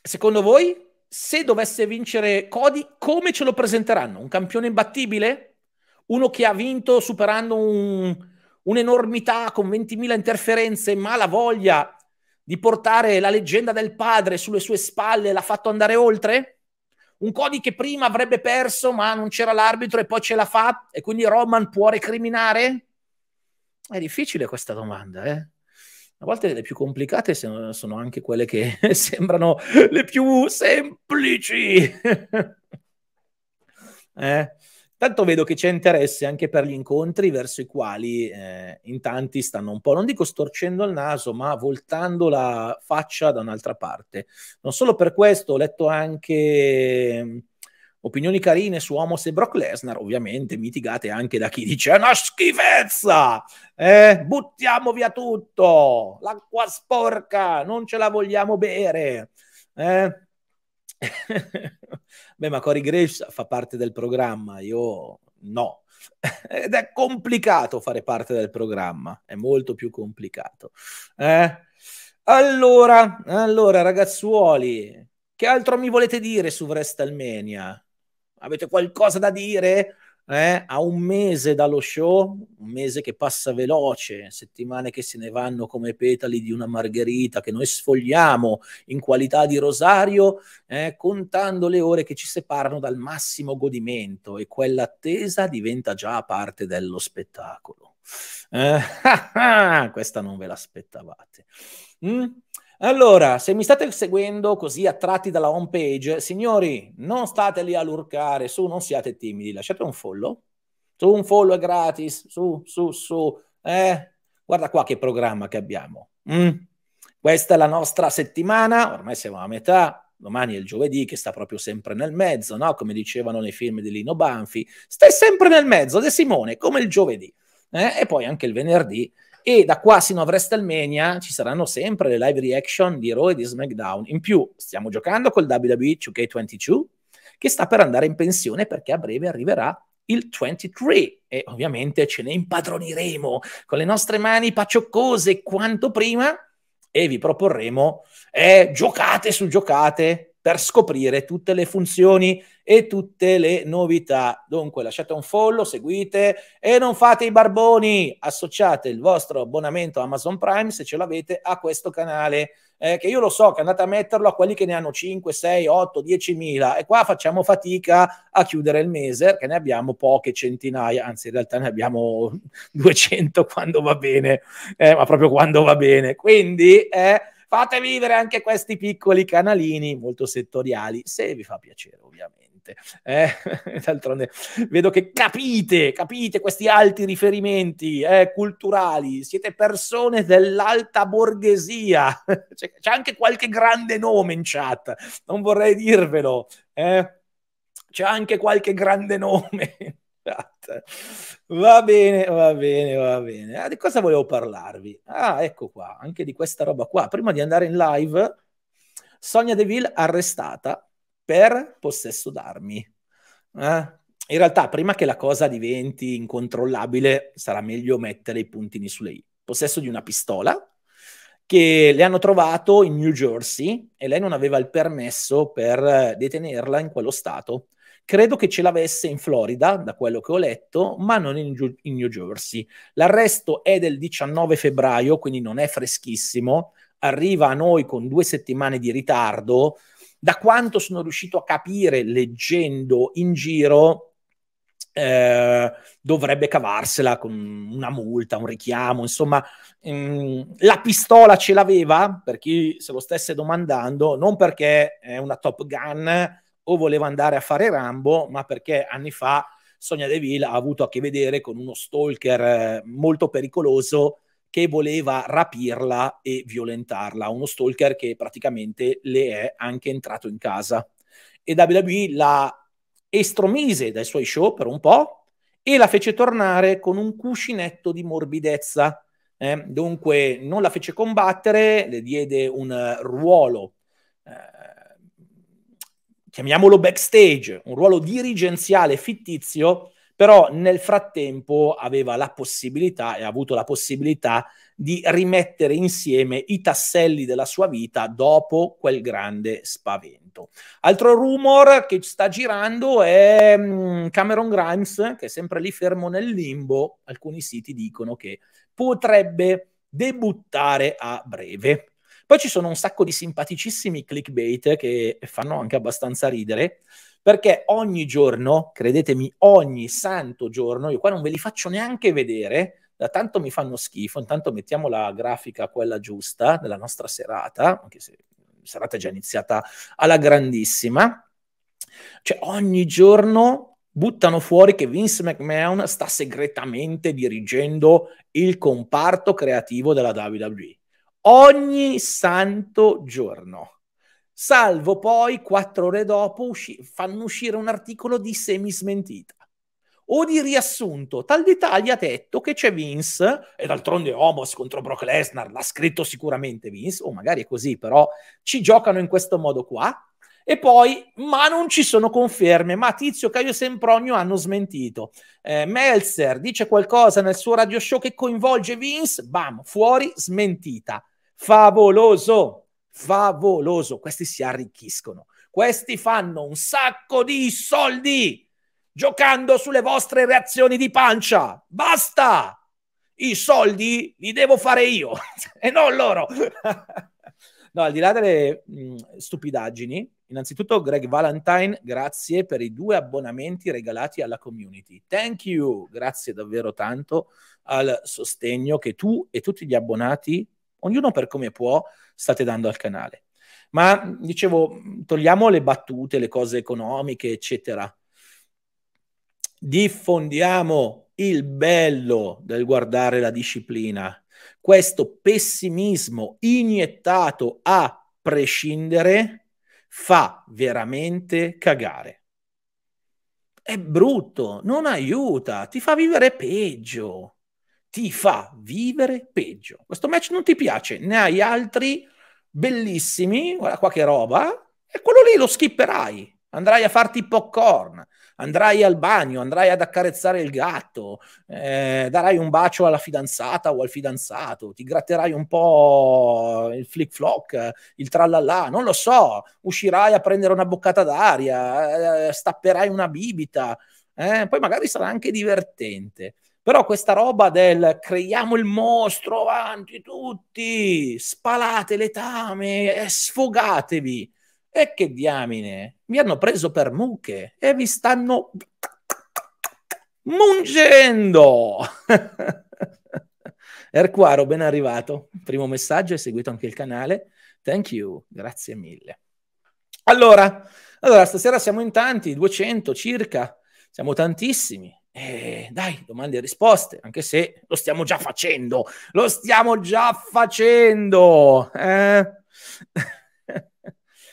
Secondo voi se dovesse vincere Cody, come ce lo presenteranno? Un campione imbattibile? Uno che ha vinto superando un, un'enormità con 20.000 interferenze, ma la voglia di portare la leggenda del padre sulle sue spalle l'ha fatto andare oltre? Un Cody che prima avrebbe perso, ma non c'era l'arbitro e poi ce la fa, e quindi Roman può recriminare? È difficile questa domanda, eh? A volte le più complicate sono anche quelle che sembrano le più semplici. eh? Tanto vedo che c'è interesse anche per gli incontri verso i quali eh, in tanti stanno un po', non dico storcendo il naso, ma voltando la faccia da un'altra parte. Non solo per questo, ho letto anche Opinioni carine su Homos e Brock Lesnar, ovviamente mitigate anche da chi dice è una schifezza, eh? buttiamo via tutto, l'acqua sporca, non ce la vogliamo bere. Eh? Beh, ma Cory Graves fa parte del programma, io no. Ed è complicato fare parte del programma, è molto più complicato. Eh? Allora, allora, ragazzuoli, che altro mi volete dire su WrestleMania? Avete qualcosa da dire? Eh? A un mese dallo show, un mese che passa veloce, settimane che se ne vanno come petali di una margherita che noi sfogliamo in qualità di rosario, eh? contando le ore che ci separano dal massimo godimento e quell'attesa diventa già parte dello spettacolo. Eh? Questa non ve l'aspettavate. Mm? Allora, se mi state seguendo così attratti dalla home page, signori, non state lì a lurcare, su, non siate timidi, lasciate un follow. Su, un follow è gratis, su, su, su. Eh, guarda qua che programma che abbiamo. Mm. Questa è la nostra settimana, ormai siamo a metà, domani è il giovedì che sta proprio sempre nel mezzo, no? Come dicevano nei film di Lino Banfi, stai sempre nel mezzo, De Simone, come il giovedì. Eh? E poi anche il venerdì e da qua sino a WrestleMania ci saranno sempre le live reaction di Raw e di SmackDown. In più stiamo giocando col WWE 2K22 che sta per andare in pensione perché a breve arriverà il 23 e ovviamente ce ne impadroniremo con le nostre mani pacioccose quanto prima e vi proporremo eh, giocate su giocate per scoprire tutte le funzioni e tutte le novità. Dunque lasciate un follow, seguite e non fate i barboni, associate il vostro abbonamento Amazon Prime se ce l'avete a questo canale, eh, che io lo so che andate a metterlo a quelli che ne hanno 5, 6, 8, 10 mila e qua facciamo fatica a chiudere il mese che ne abbiamo poche centinaia, anzi in realtà ne abbiamo 200 quando va bene, eh, ma proprio quando va bene. Quindi... Eh, Fate vivere anche questi piccoli canalini molto settoriali, se vi fa piacere ovviamente. Eh, d'altronde vedo che capite, capite questi alti riferimenti eh, culturali, siete persone dell'alta borghesia, c'è, c'è, anche qualche grande nome in chat, non vorrei dirvelo, eh. c'è anche qualche grande nome in chat. Va bene, va bene, va bene. Ah, di cosa volevo parlarvi? Ah, ecco qua, anche di questa roba qua. Prima di andare in live, Sonia Deville arrestata per possesso d'armi. Eh? In realtà, prima che la cosa diventi incontrollabile, sarà meglio mettere i puntini sulle i. Possesso di una pistola che le hanno trovato in New Jersey e lei non aveva il permesso per detenerla in quello stato. Credo che ce l'avesse in Florida, da quello che ho letto, ma non in, in New Jersey. L'arresto è del 19 febbraio, quindi non è freschissimo. Arriva a noi con due settimane di ritardo. Da quanto sono riuscito a capire leggendo in giro, eh, dovrebbe cavarsela con una multa, un richiamo, insomma, mh, mm, la pistola ce l'aveva per chi se lo stesse domandando, non perché è una Top Gun, o voleva andare a fare Rambo, ma perché anni fa Sonia Deville ha avuto a che vedere con uno stalker eh, molto pericoloso che voleva rapirla e violentarla, uno stalker che praticamente le è anche entrato in casa. E WWE la estromise dai suoi show per un po' e la fece tornare con un cuscinetto di morbidezza. Eh, dunque non la fece combattere, le diede un eh, ruolo eh, chiamiamolo backstage, un ruolo dirigenziale fittizio, però nel frattempo aveva la possibilità e ha avuto la possibilità di rimettere insieme i tasselli della sua vita dopo quel grande spavento. Altro rumor che sta girando è mm, Cameron Grimes, che è sempre lì fermo nel limbo, alcuni siti dicono che potrebbe debuttare a breve poi ci sono un sacco di simpaticissimi clickbait che fanno anche abbastanza ridere, perché ogni giorno, credetemi, ogni santo giorno, io qua non ve li faccio neanche vedere, da tanto mi fanno schifo, intanto mettiamo la grafica quella giusta della nostra serata, anche se la serata è già iniziata alla grandissima. Cioè ogni giorno buttano fuori che Vince McMahon sta segretamente dirigendo il comparto creativo della WWE ogni santo giorno. Salvo poi, quattro ore dopo, usci- fanno uscire un articolo di semismentita o di riassunto. Tal d'Italia ha detto che c'è Vince, e d'altronde Homos contro Brock Lesnar l'ha scritto sicuramente Vince, o magari è così, però ci giocano in questo modo qua. E poi, ma non ci sono conferme, ma Tizio, Caio e Sempronio hanno smentito. Eh, Meltzer dice qualcosa nel suo radio show che coinvolge Vince, bam, fuori, smentita. Favoloso, favoloso. Questi si arricchiscono. Questi fanno un sacco di soldi giocando sulle vostre reazioni di pancia. Basta! I soldi li devo fare io e non loro. no, al di là delle mh, stupidaggini, innanzitutto Greg Valentine, grazie per i due abbonamenti regalati alla community. Thank you, grazie davvero tanto al sostegno che tu e tutti gli abbonati ognuno per come può state dando al canale. Ma dicevo, togliamo le battute, le cose economiche, eccetera. Diffondiamo il bello del guardare la disciplina, questo pessimismo iniettato a prescindere fa veramente cagare. È brutto, non aiuta, ti fa vivere peggio ti fa vivere peggio. Questo match non ti piace, ne hai altri bellissimi, guarda qua che roba, e quello lì lo skipperai. Andrai a farti popcorn, andrai al bagno, andrai ad accarezzare il gatto, eh, darai un bacio alla fidanzata o al fidanzato, ti gratterai un po' il flick flock, il tralala, non lo so, uscirai a prendere una boccata d'aria, eh, stapperai una bibita, eh, poi magari sarà anche divertente però questa roba del creiamo il mostro avanti tutti, spalate le letame, sfogatevi. E che diamine, mi hanno preso per mucche e vi stanno mungendo. Erquaro, ben arrivato. Primo messaggio, hai seguito anche il canale. Thank you, grazie mille. Allora, allora, stasera siamo in tanti, 200 circa, siamo tantissimi. Eh, dai, domande e risposte, anche se lo stiamo già facendo, lo stiamo già facendo. Eh?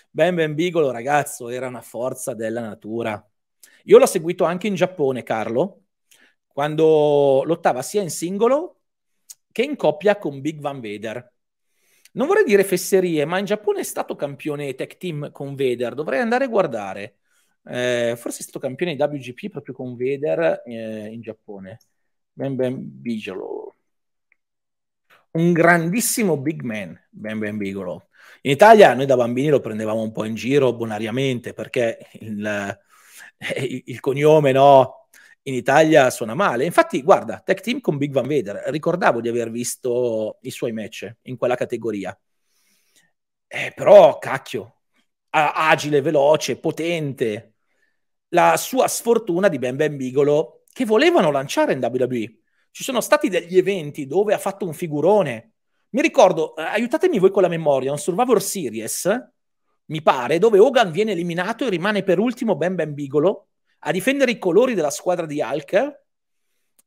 ben Ben Bigolo, ragazzo, era una forza della natura. Io l'ho seguito anche in Giappone, Carlo, quando lottava sia in singolo che in coppia con Big Van Vader. Non vorrei dire fesserie, ma in Giappone è stato campione tech team con Vader, dovrei andare a guardare eh, forse è stato campione di WGP proprio con Veder eh, in Giappone. Ben Ben Bigelow. Un grandissimo big man, Ben Ben Bigelow. In Italia noi da bambini lo prendevamo un po' in giro bonariamente perché il, eh, il, il cognome no, in Italia suona male. Infatti, guarda, Tech Team con Big Van Vader, ricordavo di aver visto i suoi match in quella categoria. Eh, però, cacchio, agile, veloce, potente, la sua sfortuna di Ben Ben Bigolo che volevano lanciare in WWE. Ci sono stati degli eventi dove ha fatto un figurone. Mi ricordo, eh, aiutatemi voi con la memoria, un Survivor Series, mi pare, dove Hogan viene eliminato e rimane per ultimo Ben Ben Bigolo a difendere i colori della squadra di Hulk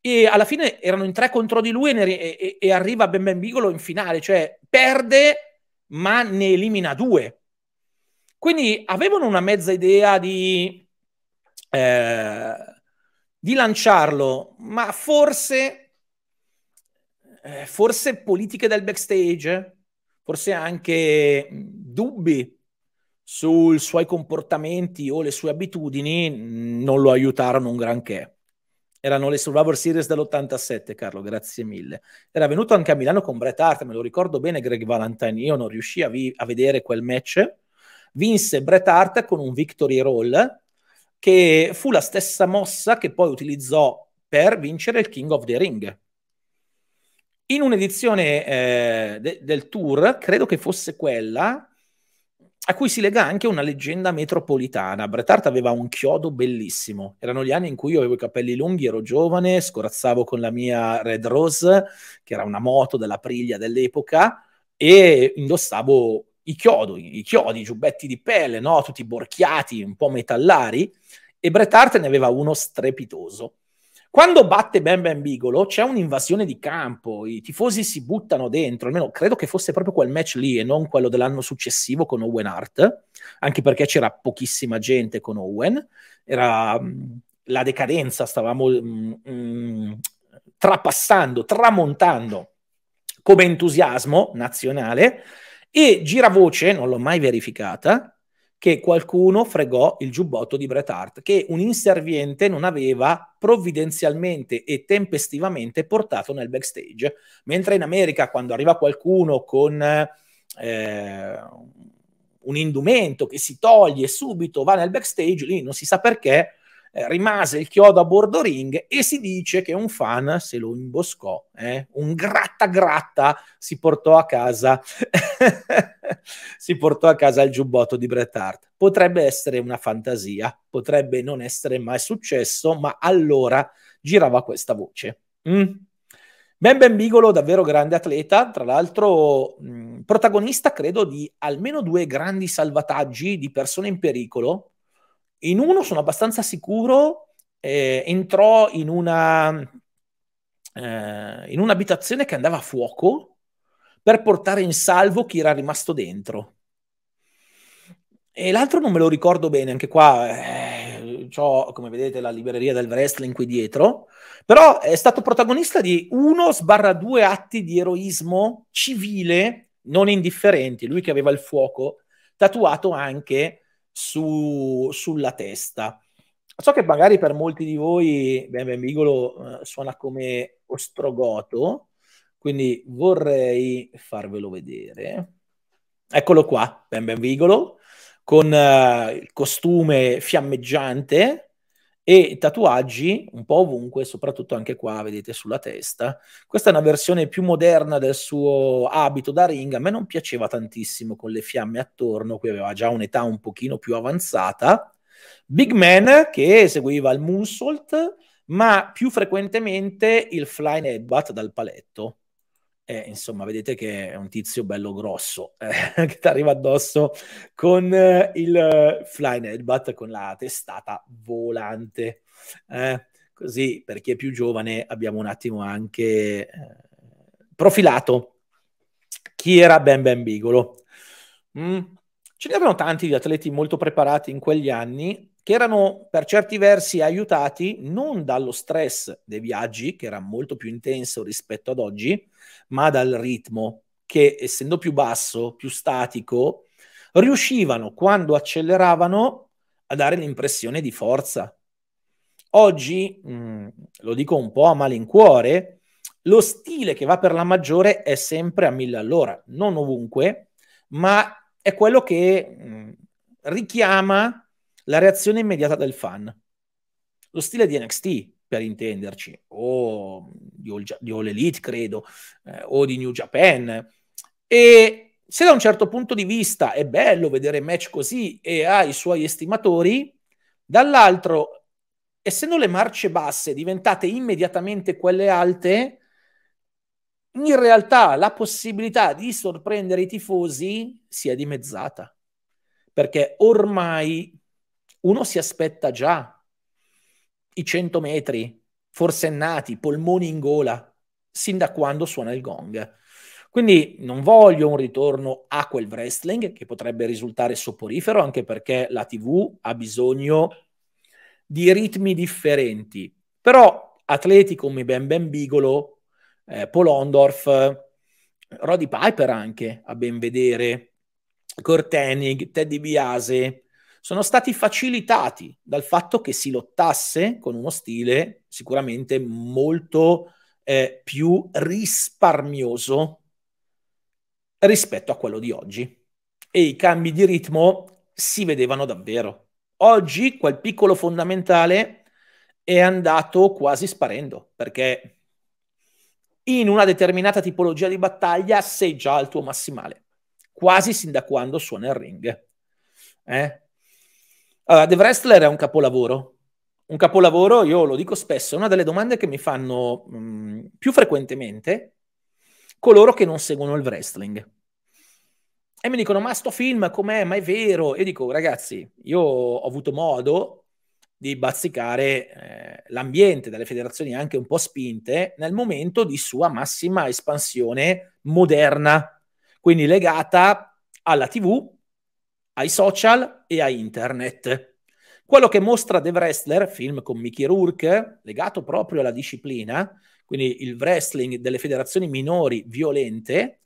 e alla fine erano in tre contro di lui e, e, e arriva Ben Ben Bigolo in finale, cioè perde ma ne elimina due. Quindi avevano una mezza idea di eh, di lanciarlo, ma forse, eh, forse politiche del backstage, forse anche mm, dubbi sui suoi comportamenti o le sue abitudini mm, non lo aiutarono un granché. Erano le Survivor Series dell'87, Carlo, grazie mille. Era venuto anche a Milano con Bret Hart, me lo ricordo bene Greg Valentine, io non riuscii a, vi- a vedere quel match. Vinse Bret Hart con un victory roll che fu la stessa mossa che poi utilizzò per vincere il King of the Ring. In un'edizione eh, de- del tour, credo che fosse quella, a cui si lega anche una leggenda metropolitana. Bret Hart aveva un chiodo bellissimo. Erano gli anni in cui io avevo i capelli lunghi, ero giovane, scorazzavo con la mia Red Rose, che era una moto della Priglia dell'epoca, e indossavo i chiodi, i chiodi, i giubbetti di pelle, no? tutti borchiati, un po' metallari, e Bret Hart ne aveva uno strepitoso. Quando batte Ben Ben Bigolo c'è un'invasione di campo, i tifosi si buttano dentro, almeno credo che fosse proprio quel match lì e non quello dell'anno successivo con Owen Hart, anche perché c'era pochissima gente con Owen, era mm, la decadenza, stavamo mh, mm, mh, mm, trapassando, tramontando come entusiasmo nazionale e gira voce, non l'ho mai verificata, che qualcuno fregò il giubbotto di Bret Hart, che un inserviente non aveva provvidenzialmente e tempestivamente portato nel backstage. Mentre in America, quando arriva qualcuno con eh, un indumento che si toglie subito, va nel backstage, lì non si sa perché, eh, rimase il chiodo a bordo ring e si dice che un fan se lo imboscò, eh? un gratta gratta si portò a casa si portò a casa il giubbotto di Bret Hart. Potrebbe essere una fantasia, potrebbe non essere mai successo, ma allora girava questa voce. Mm. Ben Ben Bigolo, davvero grande atleta, tra l'altro mh, mm, protagonista credo di almeno due grandi salvataggi di persone in pericolo, in uno sono abbastanza sicuro, eh, entrò in una eh, in un'abitazione che andava a fuoco per portare in salvo chi era rimasto dentro. E l'altro non me lo ricordo bene, anche qua eh, ho, come vedete, la libreria del wrestling qui dietro, però è stato protagonista di uno sbarra due atti di eroismo civile non indifferenti, lui che aveva il fuoco tatuato anche su, sulla testa. So che magari per molti di voi Ben Benvigolo eh, suona come ostrogoto, quindi vorrei farvelo vedere. Eccolo qua, Ben Benvigolo, con eh, il costume fiammeggiante, e tatuaggi un po' ovunque, soprattutto anche qua, vedete sulla testa. Questa è una versione più moderna del suo abito da ring, a me non piaceva tantissimo con le fiamme attorno, qui aveva già un'età un pochino più avanzata. Big Man che eseguiva il moonsault, ma più frequentemente il flying headbutt dal paletto. E insomma, vedete che è un tizio bello grosso eh, che ti arriva addosso con eh, il headbutt eh, con la testata volante. Eh, così, per chi è più giovane, abbiamo un attimo anche eh, profilato chi era Ben Ben Bigolo. Mm. Ce ne avevano tanti di atleti molto preparati in quegli anni che erano per certi versi aiutati non dallo stress dei viaggi, che era molto più intenso rispetto ad oggi, ma dal ritmo, che essendo più basso, più statico, riuscivano quando acceleravano a dare l'impressione di forza. Oggi, mh, mm, lo dico un po' a malincuore, lo stile che va per la maggiore è sempre a mille all'ora, non ovunque, ma è quello che mh, mm, richiama la reazione immediata del fan. Lo stile di NXT, per intenderci, o di All, di All Elite, credo, eh, o di New Japan. E se da un certo punto di vista è bello vedere match così e ha i suoi estimatori, dall'altro, essendo le marce basse diventate immediatamente quelle alte, in realtà la possibilità di sorprendere i tifosi si è dimezzata perché ormai uno si aspetta già i 100 metri, forsennati, polmoni in gola, sin da quando suona il gong. Quindi non voglio un ritorno a quel wrestling che potrebbe risultare soporifero anche perché la TV ha bisogno di ritmi differenti. Però atleti come Ben Ben Bigolo, eh, Paul Ondorf, Roddy Piper anche a ben vedere, Kurt Hennig, Teddy Biase, sono stati facilitati dal fatto che si lottasse con uno stile sicuramente molto eh, più risparmioso rispetto a quello di oggi. E i cambi di ritmo si vedevano davvero. Oggi quel piccolo fondamentale è andato quasi sparendo, perché in una determinata tipologia di battaglia sei già al tuo massimale, quasi sin da quando suona il ring. Eh? Allora, The Wrestler è un capolavoro. Un capolavoro, io lo dico spesso, è una delle domande che mi fanno mh, mm, più frequentemente coloro che non seguono il wrestling. E mi dicono, ma sto film com'è? Ma è vero? E dico, ragazzi, io ho avuto modo di bazzicare eh, l'ambiente delle federazioni anche un po' spinte nel momento di sua massima espansione moderna, quindi legata alla TV, ai social e a internet. Quello che mostra The Wrestler, film con Mickey Rourke, legato proprio alla disciplina, quindi il wrestling delle federazioni minori violente,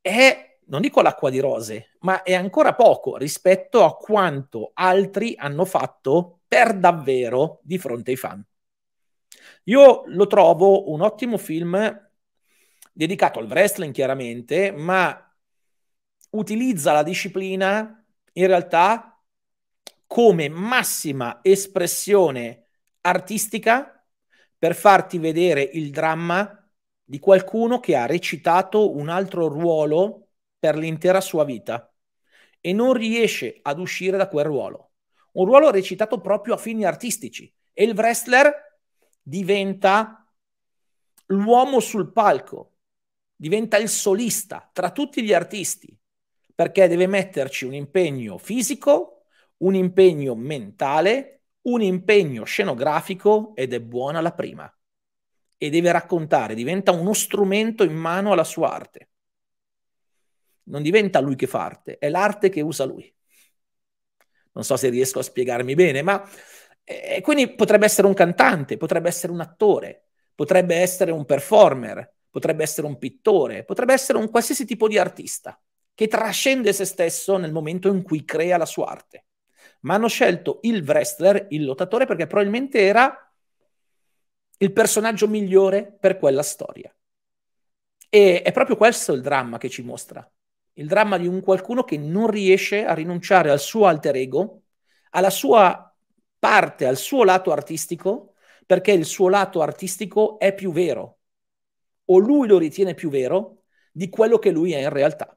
è, non dico l'acqua di rose, ma è ancora poco rispetto a quanto altri hanno fatto per davvero di fronte ai fan. Io lo trovo un ottimo film dedicato al wrestling chiaramente, ma utilizza la disciplina in realtà come massima espressione artistica per farti vedere il dramma di qualcuno che ha recitato un altro ruolo per l'intera sua vita e non riesce ad uscire da quel ruolo. Un ruolo recitato proprio a fini artistici e il wrestler diventa l'uomo sul palco, diventa il solista tra tutti gli artisti perché deve metterci un impegno fisico, un impegno mentale, un impegno scenografico ed è buona la prima. E deve raccontare, diventa uno strumento in mano alla sua arte. Non diventa lui che fa arte, è l'arte che usa lui. Non so se riesco a spiegarmi bene, ma eh, quindi potrebbe essere un cantante, potrebbe essere un attore, potrebbe essere un performer, potrebbe essere un pittore, potrebbe essere un qualsiasi tipo di artista che trascende se stesso nel momento in cui crea la sua arte. Ma hanno scelto il wrestler, il lottatore, perché probabilmente era il personaggio migliore per quella storia. E è proprio questo il dramma che ci mostra. Il dramma di un qualcuno che non riesce a rinunciare al suo alter ego, alla sua parte, al suo lato artistico, perché il suo lato artistico è più vero, o lui lo ritiene più vero di quello che lui è in realtà.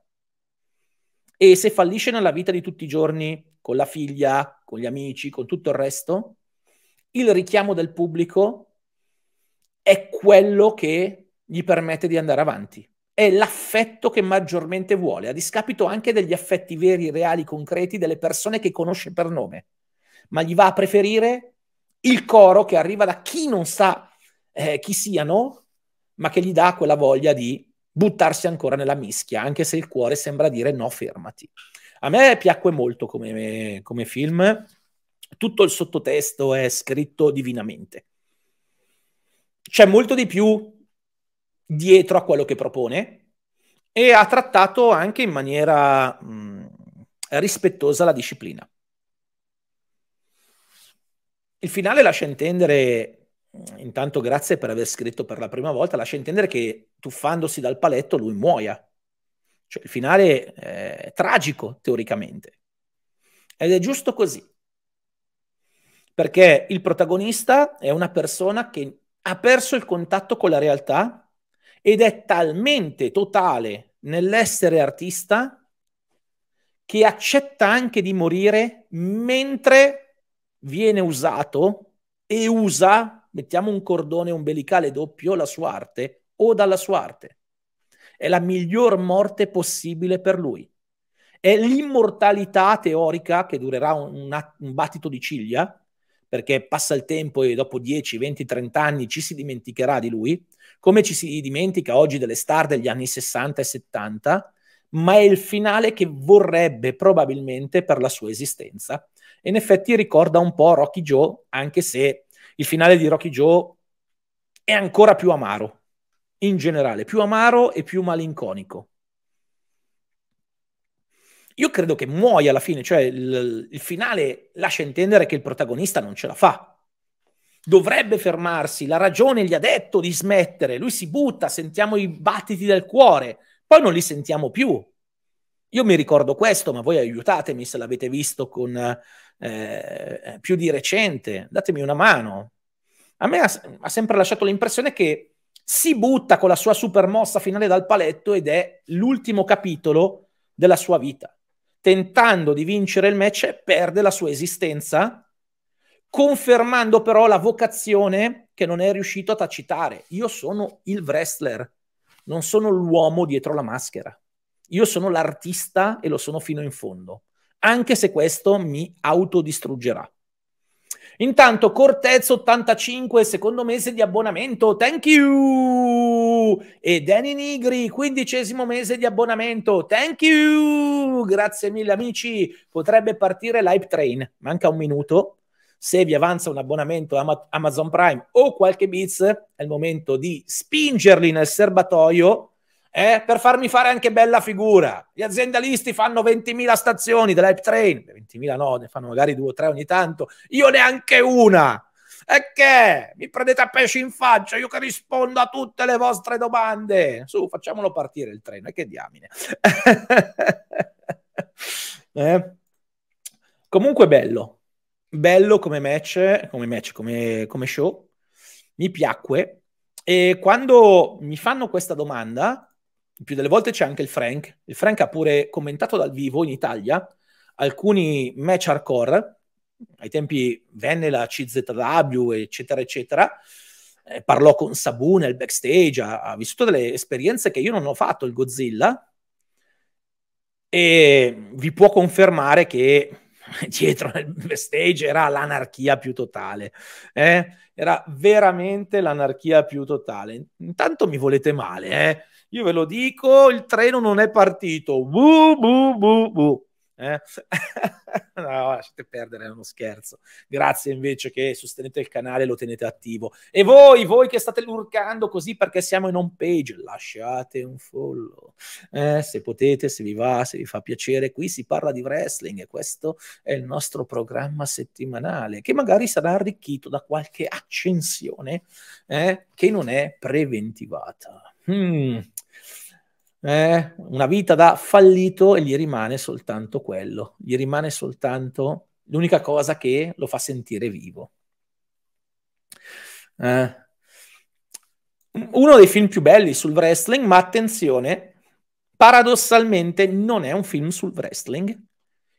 E se fallisce nella vita di tutti i giorni, con la figlia, con gli amici, con tutto il resto, il richiamo del pubblico è quello che gli permette di andare avanti. È l'affetto che maggiormente vuole, a discapito anche degli affetti veri, reali, concreti delle persone che conosce per nome. Ma gli va a preferire il coro che arriva da chi non sa eh, chi siano, ma che gli dà quella voglia di buttarsi ancora nella mischia, anche se il cuore sembra dire no, fermati. A me piacque molto come, come film, tutto il sottotesto è scritto divinamente. C'è molto di più dietro a quello che propone e ha trattato anche in maniera mh, rispettosa la disciplina. Il finale lascia intendere intanto grazie per aver scritto per la prima volta, lascia intendere che tuffandosi dal paletto lui muoia. Cioè il finale eh, è tragico teoricamente. Ed è giusto così. Perché il protagonista è una persona che ha perso il contatto con la realtà ed è talmente totale nell'essere artista che accetta anche di morire mentre viene usato e usa mettiamo un cordone ombelicale doppio alla sua arte o dalla sua arte. È la miglior morte possibile per lui. È l'immortalità teorica che durerà un, un battito di ciglia, perché passa il tempo e dopo 10, 20, 30 anni ci si dimenticherà di lui, come ci si dimentica oggi delle star degli anni 60 e 70, ma è il finale che vorrebbe probabilmente per la sua esistenza. E in effetti ricorda un po' Rocky Joe, anche se il finale di Rocky Joe è ancora più amaro, in generale, più amaro e più malinconico. Io credo che muoia alla fine, cioè il, il finale lascia intendere che il protagonista non ce la fa, dovrebbe fermarsi, la ragione gli ha detto di smettere, lui si butta, sentiamo i battiti del cuore, poi non li sentiamo più. Io mi ricordo questo, ma voi aiutatemi se l'avete visto con eh, eh, più di recente, datemi una mano. A me ha, ha sempre lasciato l'impressione che si butta con la sua super mossa finale dal paletto ed è l'ultimo capitolo della sua vita. Tentando di vincere il match, perde la sua esistenza, confermando però la vocazione che non è riuscito a tacitare. Io sono il wrestler, non sono l'uomo dietro la maschera. Io sono l'artista e lo sono fino in fondo anche se questo mi autodistruggerà. Intanto Cortez 85, secondo mese di abbonamento, thank you! E Danny Nigri, quindicesimo mese di abbonamento, thank you! Grazie mille amici, potrebbe partire l'hype train, manca un minuto. Se vi avanza un abbonamento a Amazon Prime o qualche bits, è il momento di spingerli nel serbatoio eh, per farmi fare anche bella figura. Gli aziendalisti fanno 20.000 stazioni dell'hype train, 20.000 no, ne fanno magari due o tre ogni tanto, io neanche una. E che? Mi prendete a pesci in faccia, io che rispondo a tutte le vostre domande. Su, facciamolo partire il treno, e che diamine. eh? Comunque bello, bello come match, come, match come, come show, mi piacque. E quando mi fanno questa domanda, il più delle volte c'è anche il Frank. Il Frank ha pure commentato dal vivo in Italia alcuni match hardcore, ai tempi venne la CZW, eccetera, eccetera. Eh, parlò con Sabu nel backstage, ha, ha, vissuto delle esperienze che io non ho fatto, il Godzilla, e vi può confermare che dietro nel backstage era l'anarchia più totale. Eh? Era veramente l'anarchia più totale. Intanto mi volete male, eh? Io ve lo dico, il treno non è partito. Bu, bu, bu, bu. Eh? no, lasciate perdere, è uno scherzo. Grazie invece che sostenete il canale e lo tenete attivo. E voi, voi che state lurcando così perché siamo in home page, lasciate un follow. Eh, se potete, se vi va, se vi fa piacere. Qui si parla di wrestling e questo è il nostro programma settimanale che magari sarà arricchito da qualche accensione eh, che non è preventivata. Hmm eh, una vita da fallito e gli rimane soltanto quello, gli rimane soltanto l'unica cosa che lo fa sentire vivo. Eh, uno dei film più belli sul wrestling, ma attenzione, paradossalmente non è un film sul wrestling.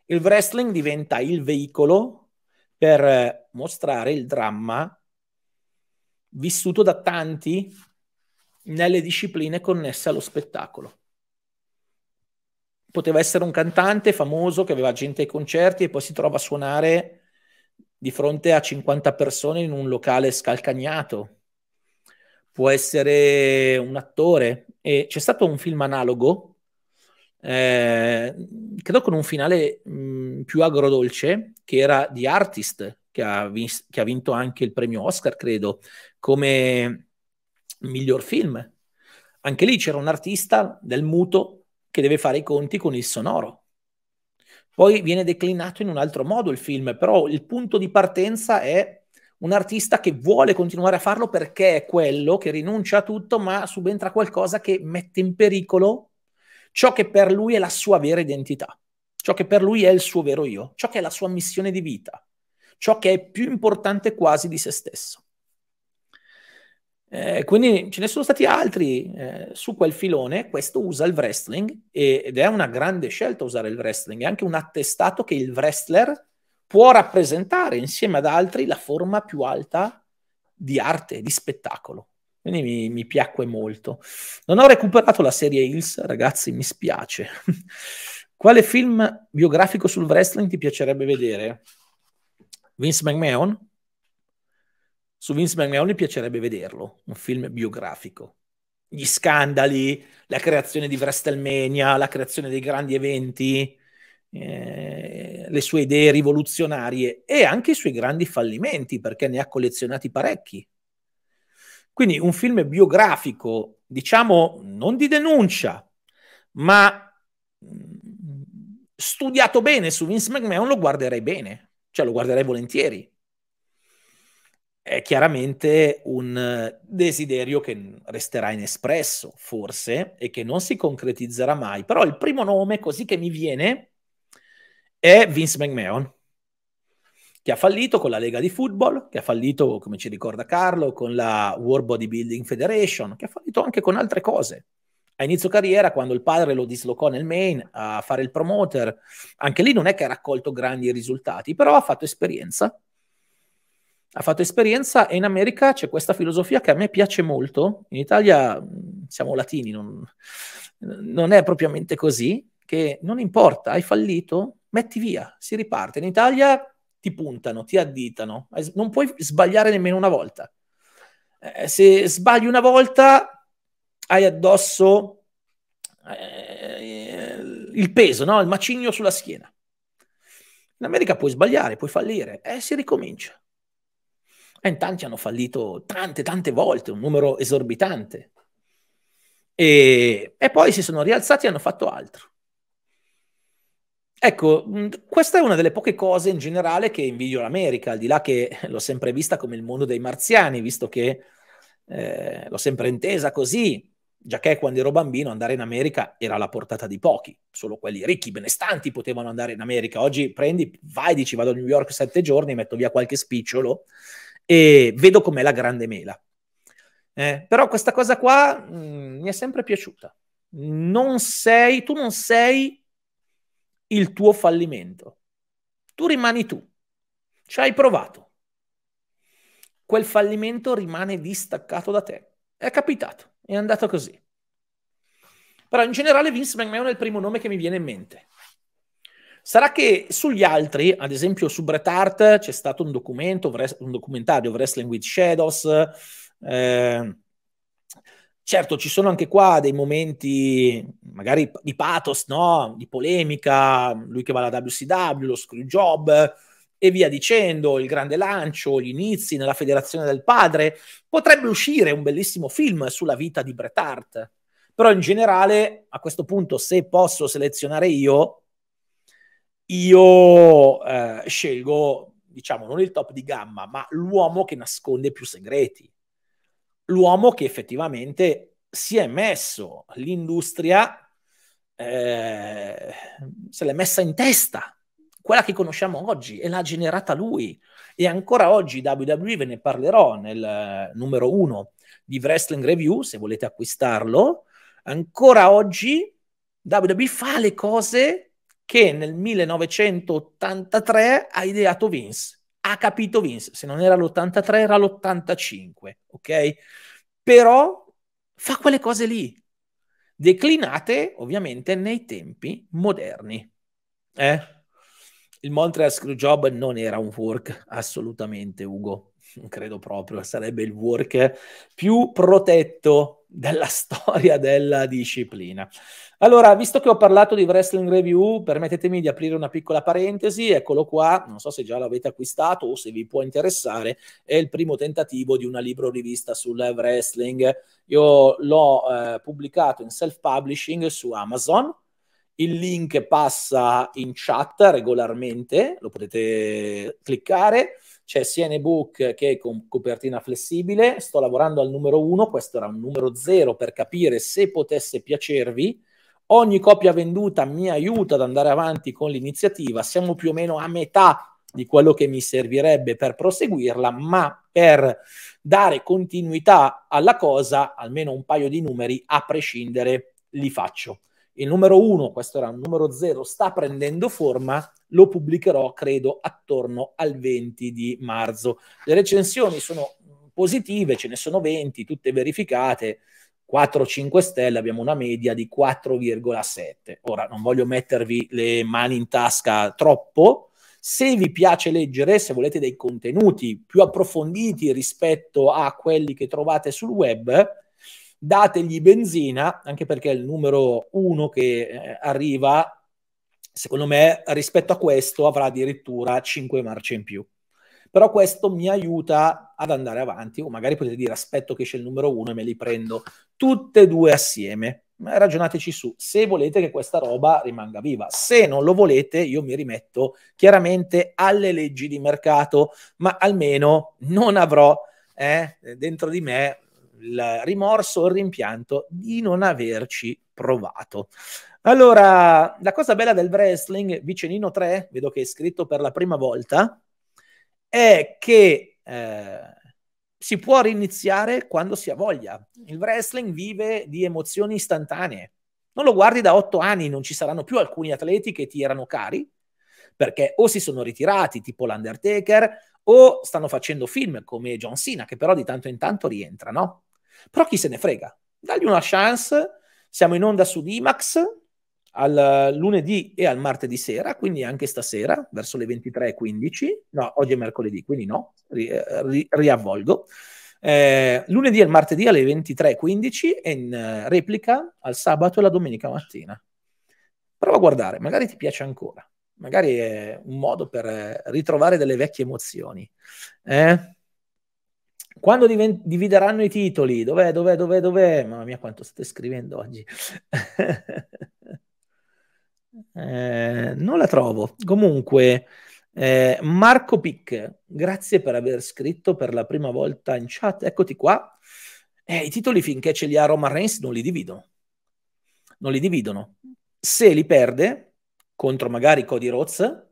Il wrestling diventa il veicolo per eh, mostrare il dramma vissuto da tanti nelle discipline connesse allo spettacolo. Poteva essere un cantante famoso che aveva gente ai concerti e poi si trova a suonare di fronte a 50 persone in un locale scalcagnato. Può essere un attore. E c'è stato un film analogo, eh, credo con un finale mh, più agrodolce, che era The Artist, che ha, vis- che ha vinto anche il premio Oscar, credo, come miglior film. Anche lì c'era un artista del muto che deve fare i conti con il sonoro. Poi viene declinato in un altro modo il film, però il punto di partenza è un artista che vuole continuare a farlo perché è quello che rinuncia a tutto, ma subentra qualcosa che mette in pericolo ciò che per lui è la sua vera identità, ciò che per lui è il suo vero io, ciò che è la sua missione di vita, ciò che è più importante quasi di se stesso. Eh, quindi ce ne sono stati altri eh, su quel filone, questo usa il wrestling e, ed è una grande scelta usare il wrestling, è anche un attestato che il wrestler può rappresentare insieme ad altri la forma più alta di arte, di spettacolo. Quindi mi, mi piacque molto. Non ho recuperato la serie Hills, ragazzi, mi spiace. Quale film biografico sul wrestling ti piacerebbe vedere? Vince McMahon? Su Vince McMahon mi piacerebbe vederlo, un film biografico. Gli scandali, la creazione di WrestleMania, la creazione dei grandi eventi, eh, le sue idee rivoluzionarie e anche i suoi grandi fallimenti, perché ne ha collezionati parecchi. Quindi un film biografico, diciamo, non di denuncia, ma mm, studiato bene su Vince McMahon lo guarderei bene, cioè lo guarderei volentieri è chiaramente un eh, desiderio che resterà inespresso, forse, e che non si concretizzerà mai. Però il primo nome così che mi viene è Vince McMahon, che ha fallito con la Lega di Football, che ha fallito, come ci ricorda Carlo, con la World Bodybuilding Federation, che ha fallito anche con altre cose. A inizio carriera, quando il padre lo dislocò nel Maine a fare il promoter, anche lì non è che ha raccolto grandi risultati, però ha fatto esperienza ha fatto esperienza e in America c'è questa filosofia che a me piace molto, in Italia siamo latini, non, non è propriamente così, che non importa, hai fallito, metti via, si riparte. In Italia ti puntano, ti additano, non puoi sbagliare nemmeno una volta. Eh, se sbagli una volta hai addosso eh, il peso, no? il macigno sulla schiena. In America puoi sbagliare, puoi fallire e eh, si ricomincia. E eh, in tanti hanno fallito tante, tante volte, un numero esorbitante. E, e poi si sono rialzati e hanno fatto altro. Ecco, mm, questa è una delle poche cose in generale che invidio l'America, al di là che l'ho sempre vista come il mondo dei marziani, visto che eh, l'ho sempre intesa così, già che quando ero bambino andare in America era alla portata di pochi, solo quelli ricchi, benestanti potevano andare in America. Oggi prendi, vai, dici vado a New York sette giorni, metto via qualche spicciolo e vedo com'è la grande mela. Eh, però questa cosa qua mh, mm, mi è sempre piaciuta. Non sei, tu non sei il tuo fallimento. Tu rimani tu. Ci hai provato. Quel fallimento rimane distaccato da te. È capitato, è andato così. Però in generale Vince McMahon è il primo nome che mi viene in mente. Sarà che sugli altri, ad esempio su Bret Hart, c'è stato un documento, un documentario Wrestling with Shadows. Eh, certo, ci sono anche qua dei momenti magari di pathos, no? di polemica, lui che va alla WCW, lo screw job e via dicendo, il grande lancio, gli inizi nella federazione del padre. Potrebbe uscire un bellissimo film sulla vita di Bret Hart. Però in generale, a questo punto, se posso selezionare io, io eh, scelgo, diciamo, non il top di gamma, ma l'uomo che nasconde più segreti, l'uomo che effettivamente si è messo l'industria, eh, se l'è messa in testa. Quella che conosciamo oggi e l'ha generata lui. E ancora oggi WWE ve ne parlerò nel eh, numero uno di Wrestling Review, se volete acquistarlo. Ancora oggi WWE fa le cose che nel 1983 ha ideato Vince, ha capito Vince, se non era l'83 era l'85, ok? Però fa quelle cose lì, declinate ovviamente nei tempi moderni. Eh? Il Montreal Screwjob non era un work assolutamente, Ugo, credo proprio, sarebbe il work più protetto della storia della disciplina. Allora, visto che ho parlato di Wrestling Review, permettetemi di aprire una piccola parentesi, eccolo qua, non so se già l'avete acquistato o se vi può interessare, è il primo tentativo di una libro rivista sul wrestling. Io l'ho eh, pubblicato in self-publishing su Amazon, il link passa in chat regolarmente, lo potete cliccare, c'è sia in ebook che con copertina flessibile, sto lavorando al numero 1, questo era un numero 0 per capire se potesse piacervi, Ogni copia venduta mi aiuta ad andare avanti con l'iniziativa, siamo più o meno a metà di quello che mi servirebbe per proseguirla, ma per dare continuità alla cosa, almeno un paio di numeri, a prescindere, li faccio. Il numero 1, questo era il numero 0, sta prendendo forma, lo pubblicherò credo attorno al 20 di marzo. Le recensioni sono positive, ce ne sono 20, tutte verificate, 4-5 stelle abbiamo una media di 4,7. Ora non voglio mettervi le mani in tasca troppo. Se vi piace leggere, se volete dei contenuti più approfonditi rispetto a quelli che trovate sul web, dategli benzina, anche perché il numero uno che eh, arriva, secondo me rispetto a questo avrà addirittura 5 marce in più. Però questo mi aiuta ad andare avanti, o magari potete dire aspetto che c'è il numero uno e me li prendo tutte e due assieme. Ragionateci su se volete che questa roba rimanga viva. Se non lo volete, io mi rimetto chiaramente alle leggi di mercato, ma almeno non avrò eh, dentro di me il rimorso o il rimpianto di non averci provato. Allora, la cosa bella del wrestling, Vicenino 3, vedo che è scritto per la prima volta, è che eh, si può riniziare quando si ha voglia. Il wrestling vive di emozioni istantanee. Non lo guardi da otto anni, non ci saranno più alcuni atleti che ti erano cari, perché o si sono ritirati, tipo l'Undertaker, o stanno facendo film come John Cena, che però di tanto in tanto rientra, no? Però chi se ne frega? Dagli una chance, siamo in onda su Dimax, al lunedì e al martedì sera, quindi anche stasera verso le 23.15. No, oggi è mercoledì, quindi no, ri, eh, ri, riavvolgo. Eh, lunedì e martedì alle 23.15 e in eh, replica al sabato e la domenica mattina. Prova a guardare, magari ti piace ancora, magari è un modo per eh, ritrovare delle vecchie emozioni. Eh? Quando divent- divideranno i titoli? Dov'è, dov'è, dov'è, dov'è? Mamma mia, quanto state scrivendo oggi. Eh, non la trovo. Comunque, eh, Marco Pic, grazie per aver scritto per la prima volta in chat. Eccoti qua. Eh, I titoli finché ce li ha Roman Reigns non li dividono. Non li dividono. Se li perde contro magari Cody Rhodes,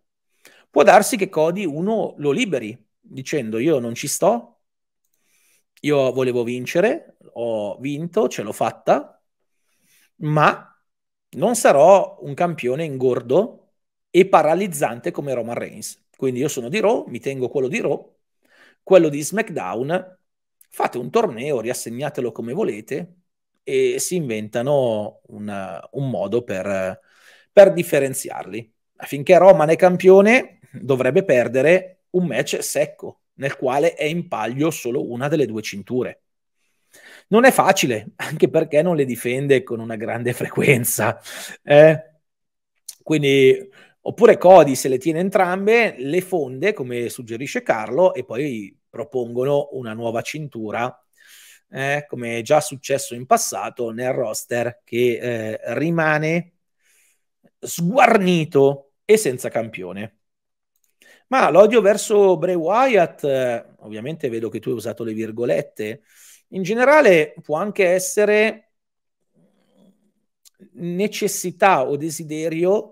può darsi che Cody uno lo liberi dicendo io non ci sto, io volevo vincere, ho vinto, ce l'ho fatta, ma non sarò un campione ingordo e paralizzante come Roman Reigns. Quindi io sono di Raw, mi tengo quello di Raw, quello di SmackDown, fate un torneo, riassegnatelo come volete e si inventano una, un modo per, per differenziarli. Affinché Roman è campione dovrebbe perdere un match secco nel quale è in palio solo una delle due cinture. Non è facile, anche perché non le difende con una grande frequenza. Eh? Quindi, oppure Cody se le tiene entrambe, le fonde, come suggerisce Carlo, e poi propongono una nuova cintura eh, come è già successo in passato nel roster che eh, rimane sguarnito e senza campione. Ma l'odio verso Bray Wyatt, eh, ovviamente vedo che tu hai usato le virgolette, in generale può anche essere necessità o desiderio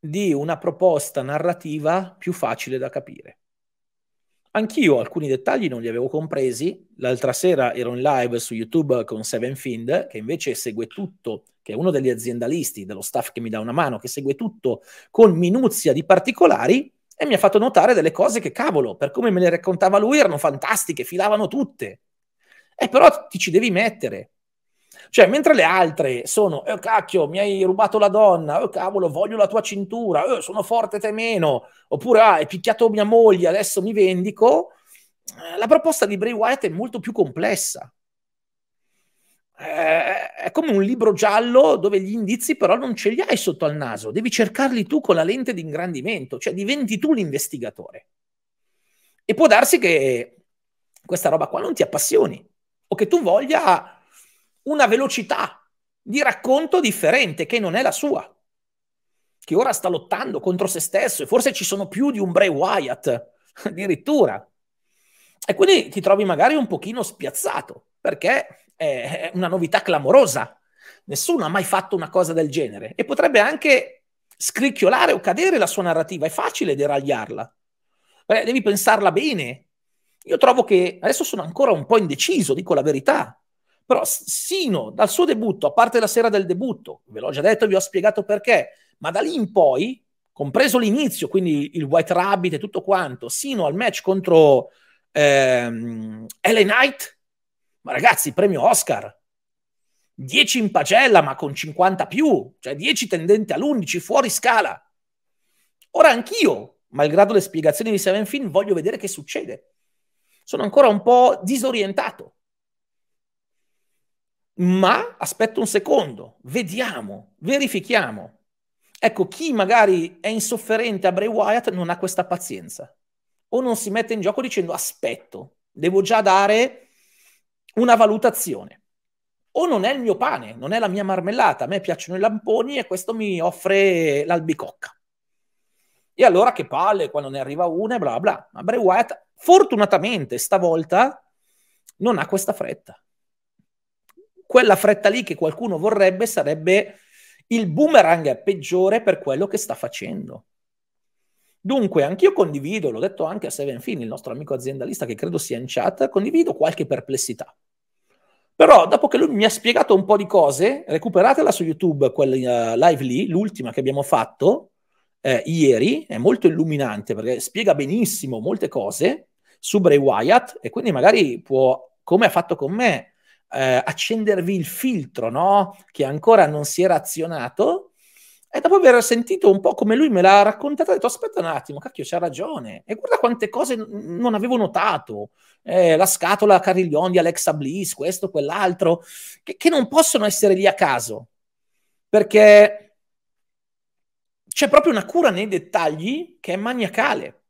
di una proposta narrativa più facile da capire. Anch'io alcuni dettagli non li avevo compresi. L'altra sera ero in live su YouTube con Seven Find, che invece segue tutto, che è uno degli aziendalisti dello staff che mi dà una mano, che segue tutto con minuzia di particolari e mi ha fatto notare delle cose che, cavolo, per come me le raccontava lui erano fantastiche, filavano tutte. E eh, però ti ci devi mettere. Cioè, mentre le altre sono, oh cacchio, mi hai rubato la donna, oh cavolo, voglio la tua cintura, eh, sono forte te meno, oppure ah, hai picchiato mia moglie, adesso mi vendico, la proposta di Bray Wyatt è molto più complessa. È come un libro giallo dove gli indizi però non ce li hai sotto al naso, devi cercarli tu con la lente di ingrandimento, cioè diventi tu l'investigatore. E può darsi che questa roba qua non ti appassioni, o che tu voglia una velocità di racconto differente che non è la sua, che ora sta lottando contro se stesso e forse ci sono più di un Bray Wyatt addirittura. E quindi ti trovi magari un pochino spiazzato perché è una novità clamorosa. Nessuno ha mai fatto una cosa del genere e potrebbe anche scricchiolare o cadere la sua narrativa. È facile deragliarla. Beh, devi pensarla bene, io trovo che adesso sono ancora un po' indeciso, dico la verità. Però sino dal suo debutto, a parte la sera del debutto, ve l'ho già detto, vi ho spiegato perché, ma da lì in poi, compreso l'inizio, quindi il White Rabbit e tutto quanto, sino al match contro ehm, LA Knight, ma ragazzi, premio Oscar, 10 in pagella ma con 50 più, cioè 10 tendente all'11 fuori scala. Ora anch'io, malgrado le spiegazioni di Seven Finn, voglio vedere che succede sono ancora un po' disorientato. Ma aspetto un secondo, vediamo, verifichiamo. Ecco, chi magari è insofferente a Bray Wyatt non ha questa pazienza o non si mette in gioco dicendo aspetto, devo già dare una valutazione. O non è il mio pane, non è la mia marmellata, a me piacciono i lamponi e questo mi offre l'albicocca. E allora che palle quando ne arriva una e bla bla. Ma Bray Wyatt, fortunatamente, stavolta non ha questa fretta. Quella fretta lì che qualcuno vorrebbe sarebbe il boomerang peggiore per quello che sta facendo. Dunque, anch'io condivido, l'ho detto anche a Seven Fin, il nostro amico aziendalista che credo sia in chat, condivido qualche perplessità. Però dopo che lui mi ha spiegato un po' di cose, recuperatela su YouTube, quella eh, live lì, l'ultima che abbiamo fatto, eh, ieri, è molto illuminante perché spiega benissimo molte cose su Bray Wyatt e quindi magari può, come ha fatto con me, eh, accendervi il filtro, no? Che ancora non si era azionato e dopo aver sentito un po' come lui me l'ha raccontata, ho detto aspetta un attimo, cacchio c'ha ragione, e guarda quante cose non avevo notato, eh, la scatola Cariglion di Alexa Bliss, questo, quell'altro, che-, che, non possono essere lì a caso, perché c'è proprio una cura nei dettagli che è maniacale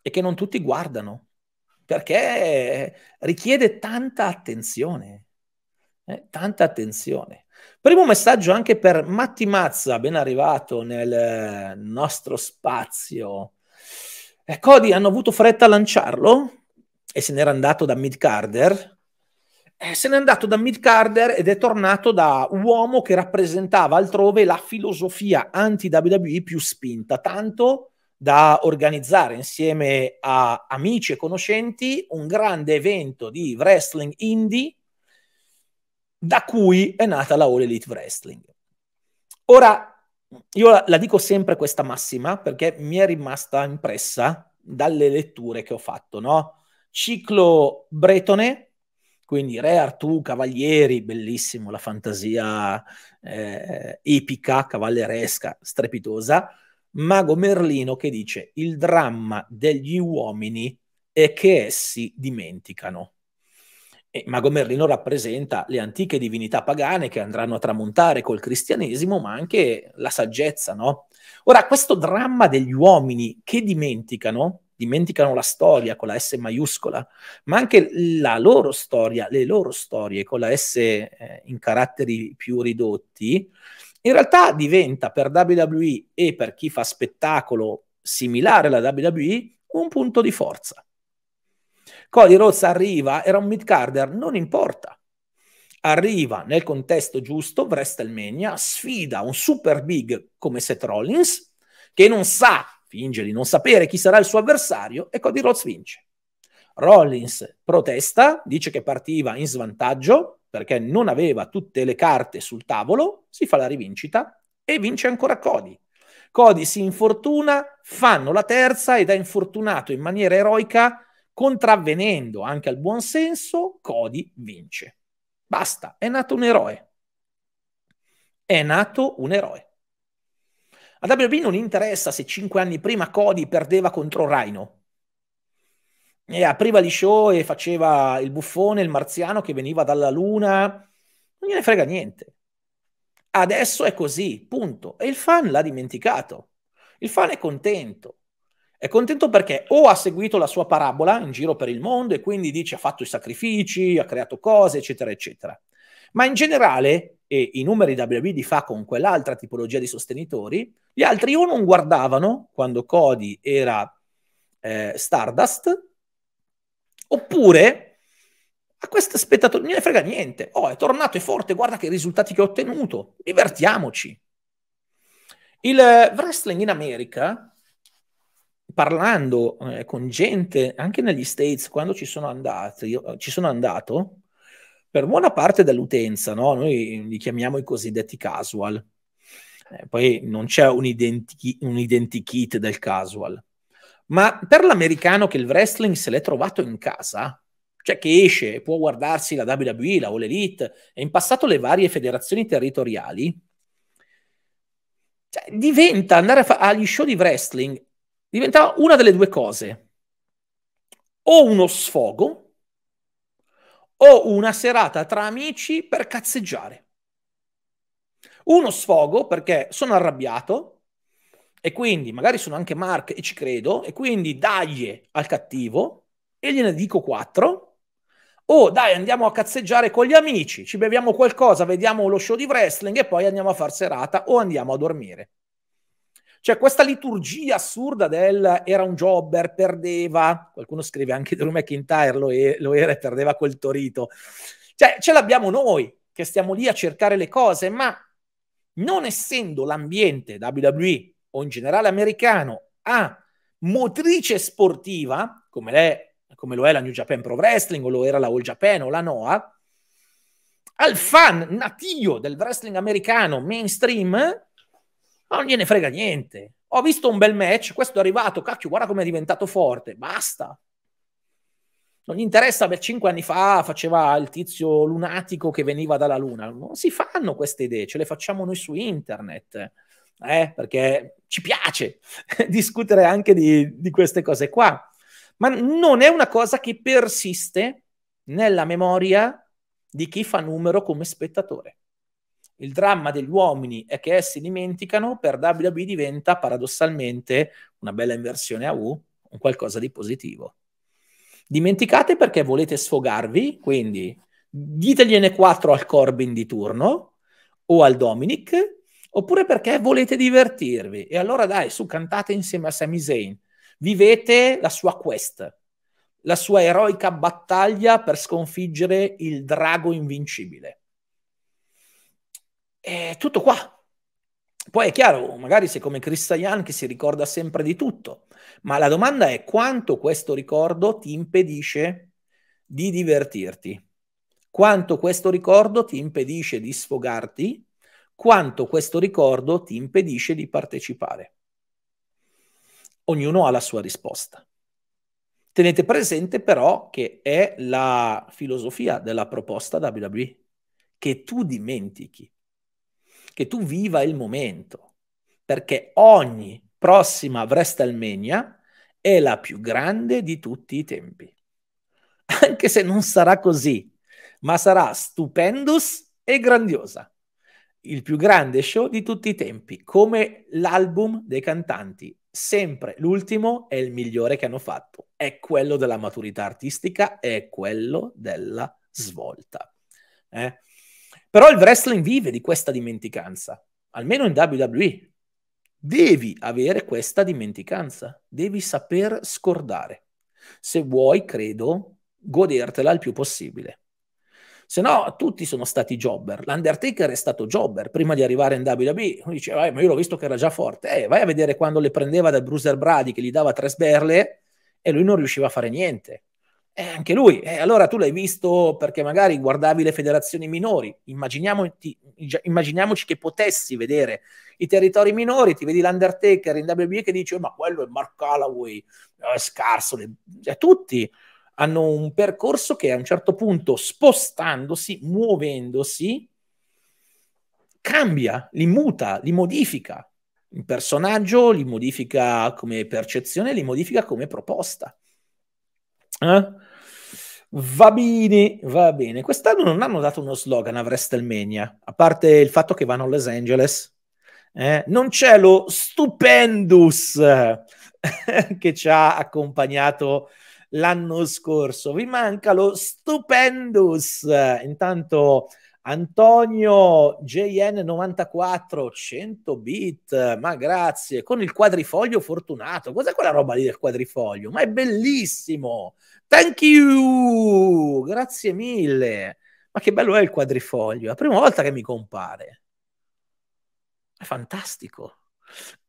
e che non tutti guardano perché richiede tanta attenzione. Eh, tanta attenzione. Primo messaggio anche per Matti Mazza, ben arrivato nel nostro spazio. Eh, Cody hanno avuto fretta a lanciarlo e se n'era andato da Mid Carder. Eh, se n'è andato da Mid Carter ed è tornato da uomo che rappresentava altrove la filosofia anti-WWE più spinta, tanto da organizzare insieme a amici e conoscenti un grande evento di wrestling indie da cui è nata la All Elite Wrestling. Ora, io la, la dico sempre questa massima perché mi è rimasta impressa dalle letture che ho fatto, no? Ciclo bretone, quindi Re Artù, Cavalieri, bellissimo, la fantasia eh, epica, cavalleresca, strepitosa. Mago Merlino che dice il dramma degli uomini è che essi dimenticano. E Mago Merlino rappresenta le antiche divinità pagane che andranno a tramontare col cristianesimo, ma anche la saggezza, no? Ora, questo dramma degli uomini che dimenticano dimenticano la storia con la S maiuscola, ma anche la loro storia, le loro storie con la S eh, in caratteri più ridotti, in realtà diventa per WWE e per chi fa spettacolo similare alla WWE un punto di forza. Cody Rhodes arriva, era un mid-carder, non importa. Arriva nel contesto giusto, WrestleMania, sfida un super big come Seth Rollins, che non sa finge di non sapere chi sarà il suo avversario e Cody Rhodes vince. Rollins protesta, dice che partiva in svantaggio perché non aveva tutte le carte sul tavolo, si fa la rivincita e vince ancora Cody. Cody si infortuna, fanno la terza ed è infortunato in maniera eroica, contravvenendo anche al buon senso, Cody vince. Basta, è nato un eroe. È nato un eroe. A WB non interessa se cinque anni prima Cody perdeva contro Rhino. E apriva gli show e faceva il buffone, il marziano che veniva dalla luna. Non gliene frega niente. Adesso è così, punto. E il fan l'ha dimenticato. Il fan è contento. È contento perché o ha seguito la sua parabola in giro per il mondo e quindi dice ha fatto i sacrifici, ha creato cose, eccetera, eccetera. Ma in generale e i numeri WB di fa con quell'altra tipologia di sostenitori, gli altri o non guardavano quando Cody era eh, Stardust, oppure a questo spettatore non ne frega niente, oh è tornato, è forte, guarda che risultati che ho ottenuto, divertiamoci. Il eh, wrestling in America, parlando eh, con gente anche negli States quando ci sono, andati, io, ci sono andato, per buona parte dell'utenza, no? noi li chiamiamo i cosiddetti casual. Eh, poi non c'è un, identi- un identikit del casual. Ma per l'americano che il wrestling se l'è trovato in casa, cioè che esce e può guardarsi la WWE, la All Elite e in passato le varie federazioni territoriali, cioè, diventa andare fa- agli show di wrestling diventava una delle due cose. O uno sfogo, o una serata tra amici per cazzeggiare. Uno sfogo perché sono arrabbiato e quindi magari sono anche Mark e ci credo e quindi dagli al cattivo e gliene dico quattro. O dai, andiamo a cazzeggiare con gli amici, ci beviamo qualcosa, vediamo lo show di wrestling e poi andiamo a far serata o andiamo a dormire. Cioè questa liturgia assurda del era un jobber, perdeva, qualcuno scrive anche Drew McIntyre lo, e, lo era e perdeva quel Torito. Cioè ce l'abbiamo noi che stiamo lì a cercare le cose, ma non essendo l'ambiente WWE o in generale americano a motrice sportiva, come, le, come lo è la New Japan Pro Wrestling o lo era la All Japan o la NOAA, al fan natio del wrestling americano mainstream ma non gliene frega niente. Ho visto un bel match, questo è arrivato, cacchio, guarda come è diventato forte, basta. Non gli interessa, per cinque anni fa faceva il tizio lunatico che veniva dalla luna. Non si fanno queste idee, ce le facciamo noi su internet, eh? perché ci piace discutere anche di, di queste cose qua. Ma non è una cosa che persiste nella memoria di chi fa numero come spettatore. Il dramma degli uomini è che essi dimenticano, per WWE diventa paradossalmente una bella inversione a U, un qualcosa di positivo. Dimenticate perché volete sfogarvi, quindi ditegliene 4 al Corbin di turno o al Dominic, oppure perché volete divertirvi. E allora dai, su, cantate insieme a Sami Zayn. Vivete la sua quest, la sua eroica battaglia per sconfiggere il drago invincibile è tutto qua. Poi è chiaro, magari sei come Christian che si ricorda sempre di tutto, ma la domanda è quanto questo ricordo ti impedisce di divertirti, quanto questo ricordo ti impedisce di sfogarti, quanto questo ricordo ti impedisce di partecipare. Ognuno ha la sua risposta. Tenete presente però che è la filosofia della proposta WWE, che tu dimentichi che tu viva il momento, perché ogni prossima WrestleMania è la più grande di tutti i tempi. Anche se non sarà così, ma sarà stupendous e grandiosa. Il più grande show di tutti i tempi, come l'album dei cantanti. Sempre l'ultimo è il migliore che hanno fatto. È quello della maturità artistica, è quello della svolta. Eh? Però il wrestling vive di questa dimenticanza, almeno in WWE. Devi avere questa dimenticanza, devi saper scordare. Se vuoi, credo, godertela il più possibile. Se no, tutti sono stati jobber. L'Undertaker è stato jobber prima di arrivare in WWE. diceva, eh, ma io l'ho visto che era già forte. Eh, vai a vedere quando le prendeva dal Bruiser Brady che gli dava tre sberle e lui non riusciva a fare niente. Eh, anche lui, eh, allora tu l'hai visto perché magari guardavi le federazioni minori, immaginiamoci che potessi vedere i territori minori, ti vedi l'Undertaker in WB che dice ma quello è Mark Callaway, è scarso, le... cioè, tutti hanno un percorso che a un certo punto spostandosi, muovendosi, cambia, li muta, li modifica, il personaggio li modifica come percezione, li modifica come proposta. Eh? Va bene, va bene. Quest'anno non hanno dato uno slogan a WrestleMania, a parte il fatto che vanno a Los Angeles. Eh? Non c'è lo stupendus che ci ha accompagnato l'anno scorso. Vi manca lo stupendus. Intanto Antonio JN94 100 bit, ma grazie, con il quadrifoglio fortunato. Cos'è quella roba lì del quadrifoglio? Ma è bellissimo! Thank you! Grazie mille. Ma che bello è il quadrifoglio, è la prima volta che mi compare. È fantastico.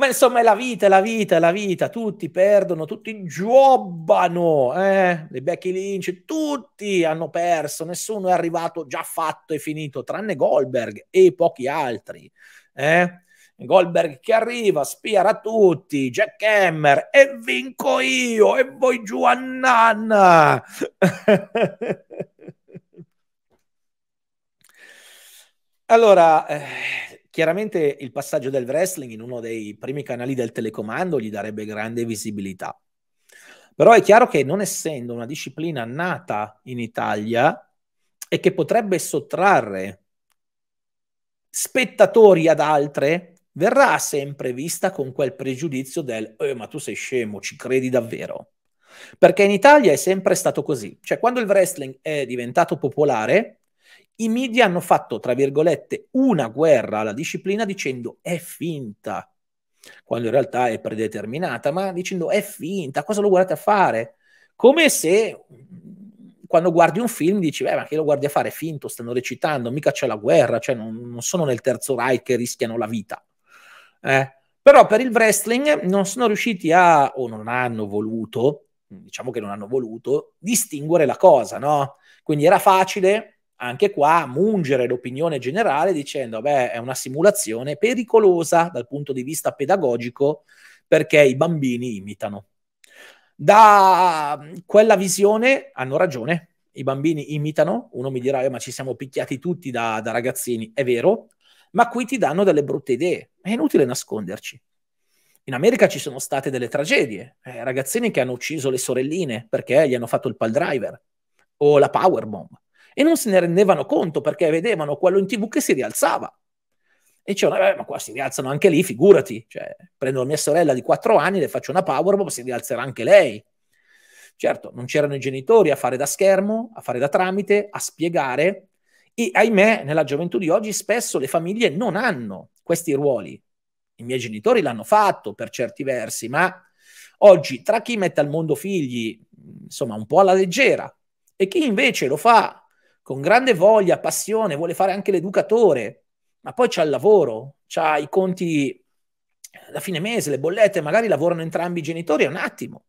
Ma insomma è la vita, è la vita, è la vita, tutti perdono, tutti giobbano, eh? le Becky Lynch, tutti hanno perso, nessuno è arrivato già fatto e finito, tranne Goldberg e pochi altri. Eh? Goldberg che arriva, spiara tutti, Jack Hammer e vinco io e voi giù a nanna. allora, eh, Chiaramente il passaggio del wrestling in uno dei primi canali del telecomando gli darebbe grande visibilità. Però è chiaro che non essendo una disciplina nata in Italia e che potrebbe sottrarre spettatori ad altre, verrà sempre vista con quel pregiudizio del eh, ma tu sei scemo, ci credi davvero? Perché in Italia è sempre stato così. Cioè quando il wrestling è diventato popolare, i media hanno fatto, tra virgolette, una guerra alla disciplina dicendo è finta, quando in realtà è predeterminata, ma dicendo è finta, cosa lo guardate a fare? Come se quando guardi un film dici, beh, ma che lo guardi a fare finto, stanno recitando, mica c'è la guerra, cioè non, non sono nel terzo Reich che rischiano la vita. Eh? Però per il wrestling non sono riusciti a, o non hanno voluto, diciamo che non hanno voluto, distinguere la cosa, no? Quindi era facile anche qua mungere l'opinione generale dicendo beh è una simulazione pericolosa dal punto di vista pedagogico perché i bambini imitano. Da quella visione hanno ragione, i bambini imitano, uno mi dirà eh, ma ci siamo picchiati tutti da, da ragazzini, è vero, ma qui ti danno delle brutte idee, è inutile nasconderci. In America ci sono state delle tragedie, eh, ragazzini che hanno ucciso le sorelline perché gli hanno fatto il pal driver o la powerbomb e non se ne rendevano conto perché vedevano quello in tv che si rialzava. E dicevano, eh, ma qua si rialzano anche lì, figurati, cioè, prendo mia sorella di 4 anni, le faccio una power, ma si rialzerà anche lei. Certo, non c'erano i genitori a fare da schermo, a fare da tramite, a spiegare e ahimè, nella gioventù di oggi spesso le famiglie non hanno questi ruoli. I miei genitori l'hanno fatto per certi versi, ma oggi tra chi mette al mondo figli, insomma, un po' alla leggera e chi invece lo fa con grande voglia, passione, vuole fare anche l'educatore, ma poi c'ha il lavoro, c'ha i conti eh, da fine mese, le bollette, magari lavorano entrambi i genitori, è un attimo.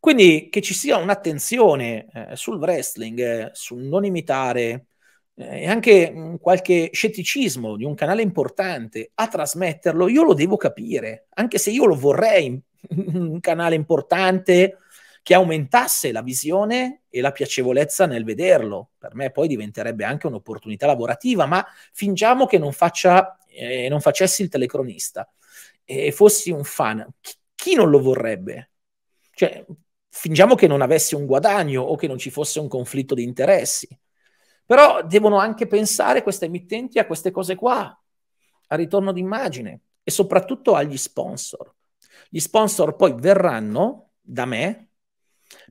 Quindi che ci sia un'attenzione eh, sul wrestling, eh, sul non imitare eh, e anche mh, mm, qualche scetticismo di un canale importante a trasmetterlo, io lo devo capire, anche se io lo vorrei un canale importante che aumentasse la visione e la piacevolezza nel vederlo. Per me poi diventerebbe anche un'opportunità lavorativa, ma fingiamo che non, faccia, eh, non facessi il telecronista e fossi un fan. Chi, chi non lo vorrebbe? Cioè, fingiamo che non avessi un guadagno o che non ci fosse un conflitto di interessi. Però devono anche pensare queste emittenti a queste cose qua, a ritorno d'immagine e soprattutto agli sponsor. Gli sponsor poi verranno da me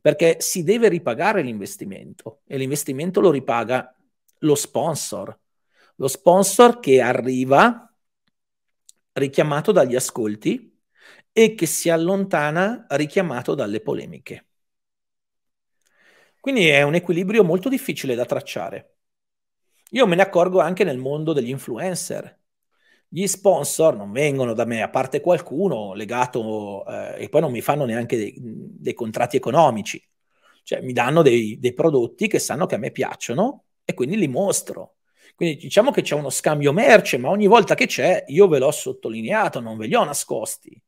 perché si deve ripagare l'investimento e l'investimento lo ripaga lo sponsor, lo sponsor che arriva richiamato dagli ascolti e che si allontana richiamato dalle polemiche. Quindi è un equilibrio molto difficile da tracciare. Io me ne accorgo anche nel mondo degli influencer, gli sponsor non vengono da me, a parte qualcuno legato, eh, e poi non mi fanno neanche dei, dei contratti economici, cioè mi danno dei, dei prodotti che sanno che a me piacciono e quindi li mostro. Quindi diciamo che c'è uno scambio merce, ma ogni volta che c'è io ve l'ho sottolineato, non ve li ho nascosti.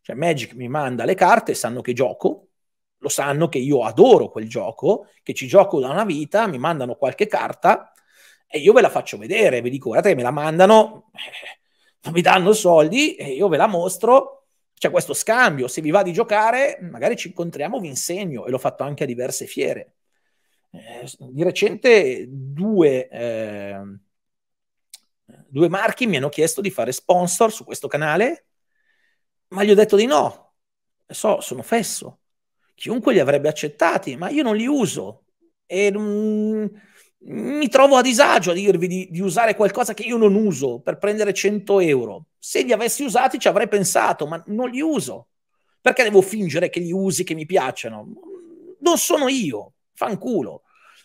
Cioè Magic mi manda le carte, sanno che gioco, lo sanno che io adoro quel gioco, che ci gioco da una vita, mi mandano qualche carta e io ve la faccio vedere, vi dico, guardate, me la mandano, non mi danno soldi, e io ve la mostro, c'è questo scambio, se vi va di giocare, magari ci incontriamo, vi insegno, e l'ho fatto anche a diverse fiere. Eh, di recente due, eh, due marchi mi hanno chiesto di fare sponsor su questo canale, ma gli ho detto di no, so, sono fesso. Chiunque li avrebbe accettati, ma io non li uso. E, mm, mi trovo a disagio a dirvi di, di, usare qualcosa che io non uso per prendere 100 euro. Se li avessi usati ci avrei pensato, ma non li uso. Perché devo fingere che li usi, che mi piacciono? Non sono io, fanculo.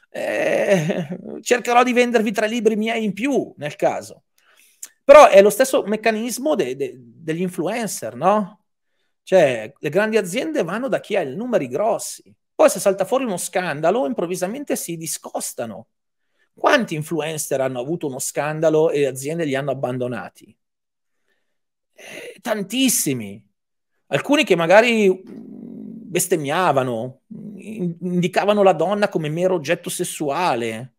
Eh, cercherò di vendervi tre libri miei in più, nel caso. Però è lo stesso meccanismo de, de, degli influencer, no? Cioè, le grandi aziende vanno da chi ha i numeri grossi. Poi se salta fuori uno scandalo, improvvisamente si discostano quanti influencer hanno avuto uno scandalo e le aziende li hanno abbandonati? Eh, tantissimi. Alcuni che magari mm, bestemmiavano, indicavano la donna come mero oggetto sessuale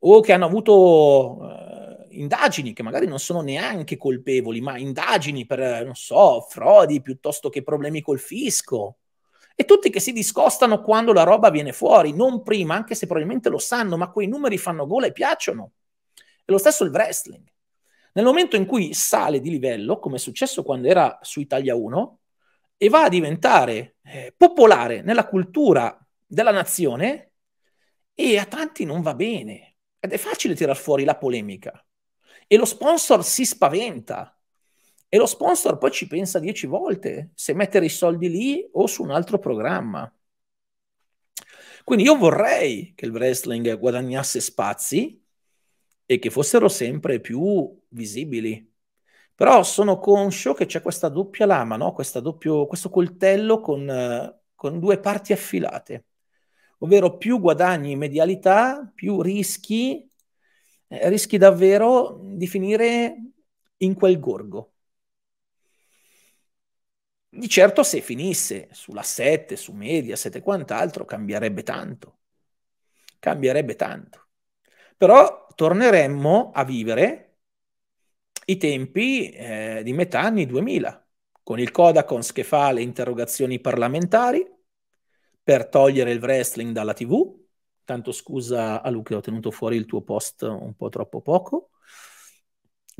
o che hanno avuto eh, indagini che magari non sono neanche colpevoli, ma indagini per, non so, frodi piuttosto che problemi col fisco e tutti che si discostano quando la roba viene fuori, non prima, anche se probabilmente lo sanno, ma quei numeri fanno gola e piacciono. E lo stesso il wrestling. Nel momento in cui sale di livello, come è successo quando era su Italia 1, e va a diventare eh, popolare nella cultura della nazione, e a tanti non va bene. Ed è facile tirar fuori la polemica. E lo sponsor si spaventa e lo sponsor poi ci pensa dieci volte se mettere i soldi lì o su un altro programma. Quindi io vorrei che il wrestling guadagnasse spazi e che fossero sempre più visibili. Però sono conscio che c'è questa doppia lama, no? doppio, questo coltello con, con due parti affilate. Ovvero più guadagni in medialità, più rischi, eh, rischi davvero di finire in quel gorgo di certo se finisse sulla 7, su Mediaset e quant'altro, cambierebbe tanto. Cambierebbe tanto. Però torneremmo a vivere i tempi eh, di metà anni 2000, con il Codacons che fa le interrogazioni parlamentari per togliere il wrestling dalla TV. Tanto scusa a Luca, ho tenuto fuori il tuo post un po' troppo poco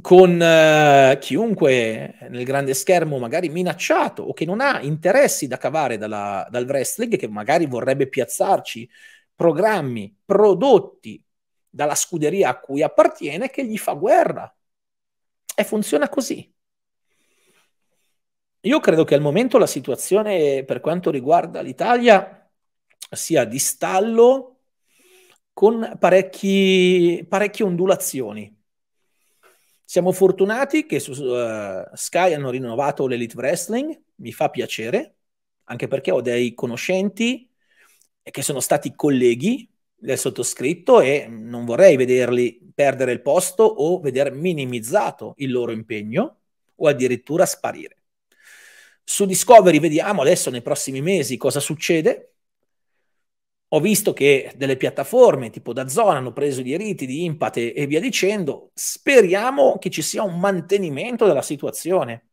con eh, chiunque nel grande schermo magari minacciato o che non ha interessi da cavare dalla, dal wrestling, che magari vorrebbe piazzarci programmi, prodotti dalla scuderia a cui appartiene che gli fa guerra. E funziona così. Io credo che al momento la situazione per quanto riguarda l'Italia sia di stallo con parecchi, parecchie ondulazioni siamo fortunati che su uh, Sky hanno rinnovato l'Elite Wrestling, mi fa piacere, anche perché ho dei conoscenti che sono stati colleghi del sottoscritto e non vorrei vederli perdere il posto o veder minimizzato il loro impegno o addirittura sparire. Su Discovery vediamo adesso nei prossimi mesi cosa succede, ho visto che delle piattaforme tipo da zona hanno preso i diritti di Impact e, e via dicendo. Speriamo che ci sia un mantenimento della situazione.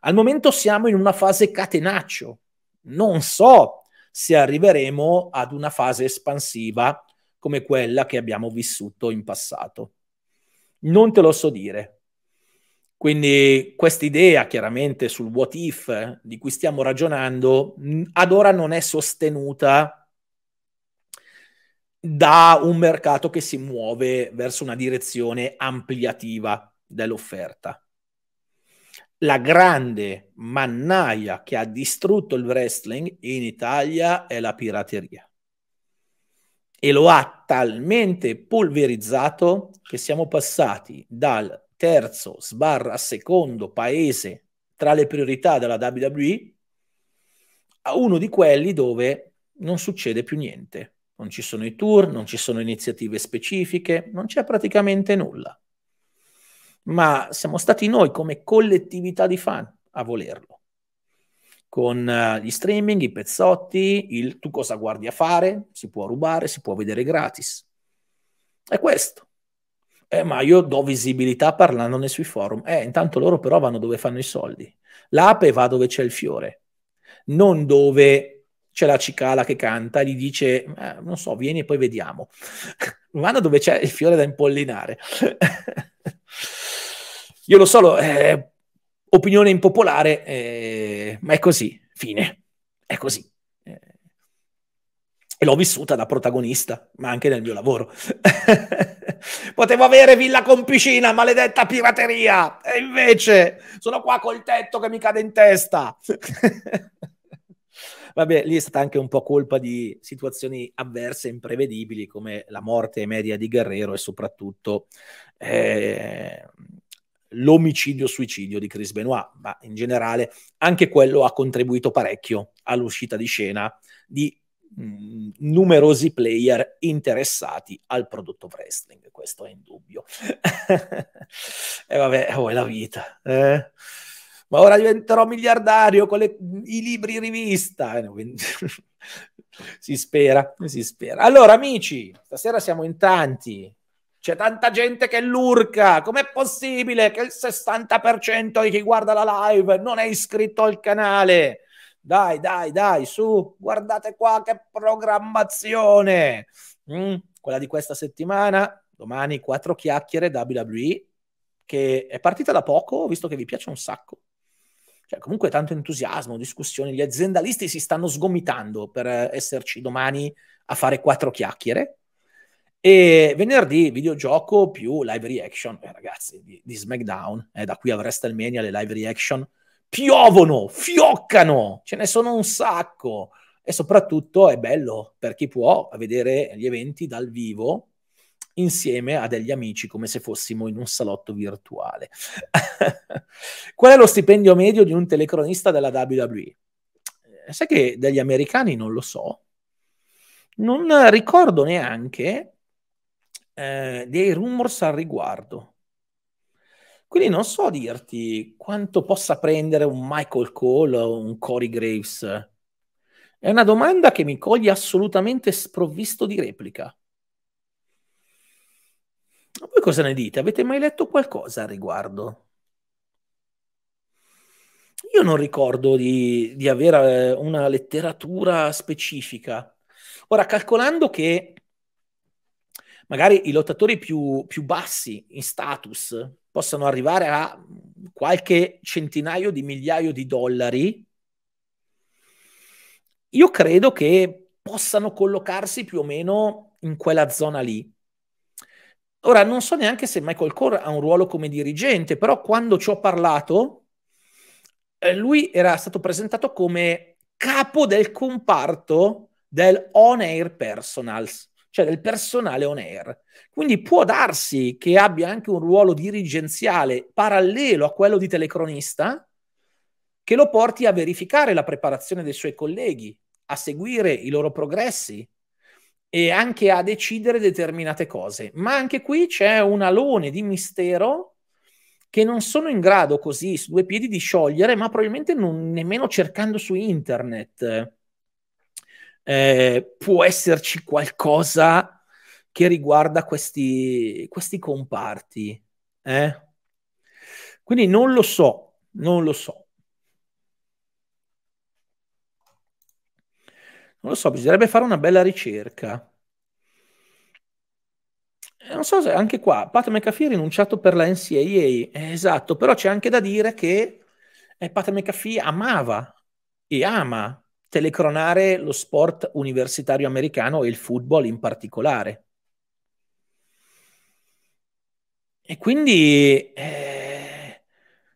Al momento siamo in una fase catenaccio. Non so se arriveremo ad una fase espansiva come quella che abbiamo vissuto in passato. Non te lo so dire. Quindi questa idea chiaramente sul what if eh, di cui stiamo ragionando ad ora non è sostenuta da un mercato che si muove verso una direzione ampliativa dell'offerta. La grande mannaia che ha distrutto il wrestling in Italia è la pirateria e lo ha talmente polverizzato che siamo passati dal terzo sbarra secondo paese tra le priorità della WWE a uno di quelli dove non succede più niente. Non ci sono i tour, non ci sono iniziative specifiche, non c'è praticamente nulla. Ma siamo stati noi come collettività di fan a volerlo. Con eh, gli streaming, i pezzotti, il tu cosa guardi a fare, si può rubare, si può vedere gratis. È questo. Eh, ma io do visibilità parlandone sui forum. Eh, intanto loro però vanno dove fanno i soldi. L'ape va dove c'è il fiore, non dove c'è la cicala che canta, gli dice, eh, non so, vieni e poi vediamo. Vanno dove c'è il fiore da impollinare. Io lo so, eh, opinione impopolare, eh, ma è così, fine, è così. Eh, e l'ho vissuta da protagonista, ma anche nel mio lavoro. Potevo avere villa con piscina, maledetta pirateria, e invece sono qua col tetto che mi cade in testa. Vabbè, lì è stata anche un po' colpa di situazioni avverse, e imprevedibili, come la morte media di Guerrero e soprattutto eh, l'omicidio-suicidio di Chris Benoit, ma in generale anche quello ha contribuito parecchio all'uscita di scena di numerosi player interessati al prodotto wrestling questo è indubbio e eh, vabbè oh, è la vita eh? ma ora diventerò miliardario con le, i libri rivista. Eh, si spera, si spera. Allora, amici, stasera siamo in tanti. C'è tanta gente che lurca. Com'è possibile che il 60% di chi guarda la live non è iscritto al canale? Dai, dai, dai, su, guardate qua che programmazione. Mm, quella di questa settimana, domani quattro chiacchiere WWE, che è partita da poco, visto che vi piace un sacco cioè, comunque tanto entusiasmo, discussione, gli aziendalisti si stanno sgomitando per eh, esserci domani a fare quattro chiacchiere. E venerdì videogioco più live reaction, eh, ragazzi, di, di SmackDown, eh, da qui a WrestleMania le live reaction piovono, fioccano, ce ne sono un sacco e soprattutto è bello per chi può vedere gli eventi dal vivo insieme a degli amici come se fossimo in un salotto virtuale. Qual è lo stipendio medio di un telecronista della WWE? Eh, sai che degli americani non lo so, non ricordo neanche eh, dei rumors al riguardo. Quindi non so dirti quanto possa prendere un Michael Cole o un Corey Graves. È una domanda che mi coglie assolutamente sprovvisto di replica. Voi cosa ne dite? Avete mai letto qualcosa a riguardo? Io non ricordo di, di avere eh, una letteratura specifica. Ora, calcolando che magari i lottatori più, più bassi in status possano arrivare a qualche centinaio di migliaio di dollari, io credo che possano collocarsi più o meno in quella zona lì. Ora, non so neanche se Michael Core ha un ruolo come dirigente, però quando ci ho parlato, eh, lui era stato presentato come capo del comparto del on-air personals, cioè del personale on-air. Quindi può darsi che abbia anche un ruolo dirigenziale parallelo a quello di telecronista, che lo porti a verificare la preparazione dei suoi colleghi, a seguire i loro progressi, e anche a decidere determinate cose. Ma anche qui c'è un alone di mistero che non sono in grado così su due piedi di sciogliere, ma probabilmente non, nemmeno cercando su internet eh, può esserci qualcosa che riguarda questi, questi comparti. Eh? Quindi non lo so, non lo so. Non lo so, bisognerebbe fare una bella ricerca. Eh, non so se anche qua Pat McAfee ha rinunciato per la NCAA, eh, esatto, però c'è anche da dire che eh, Pat McAfee amava e ama telecronare lo sport universitario americano e il football in particolare. E quindi eh,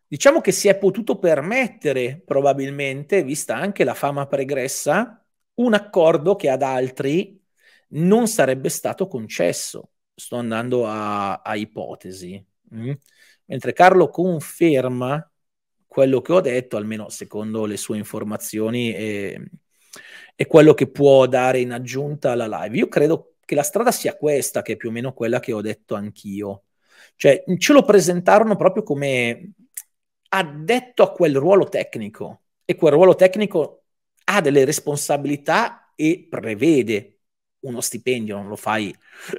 diciamo che si è potuto permettere probabilmente, vista anche la fama pregressa, un accordo che ad altri non sarebbe stato concesso. Sto andando a, a ipotesi. Mm? Mentre Carlo conferma quello che ho detto, almeno secondo le sue informazioni, e, e quello che può dare in aggiunta alla live. Io credo che la strada sia questa, che è più o meno quella che ho detto anch'io. Cioè, ce lo presentarono proprio come addetto a quel ruolo tecnico e quel ruolo tecnico ha delle responsabilità e prevede uno stipendio, non lo fai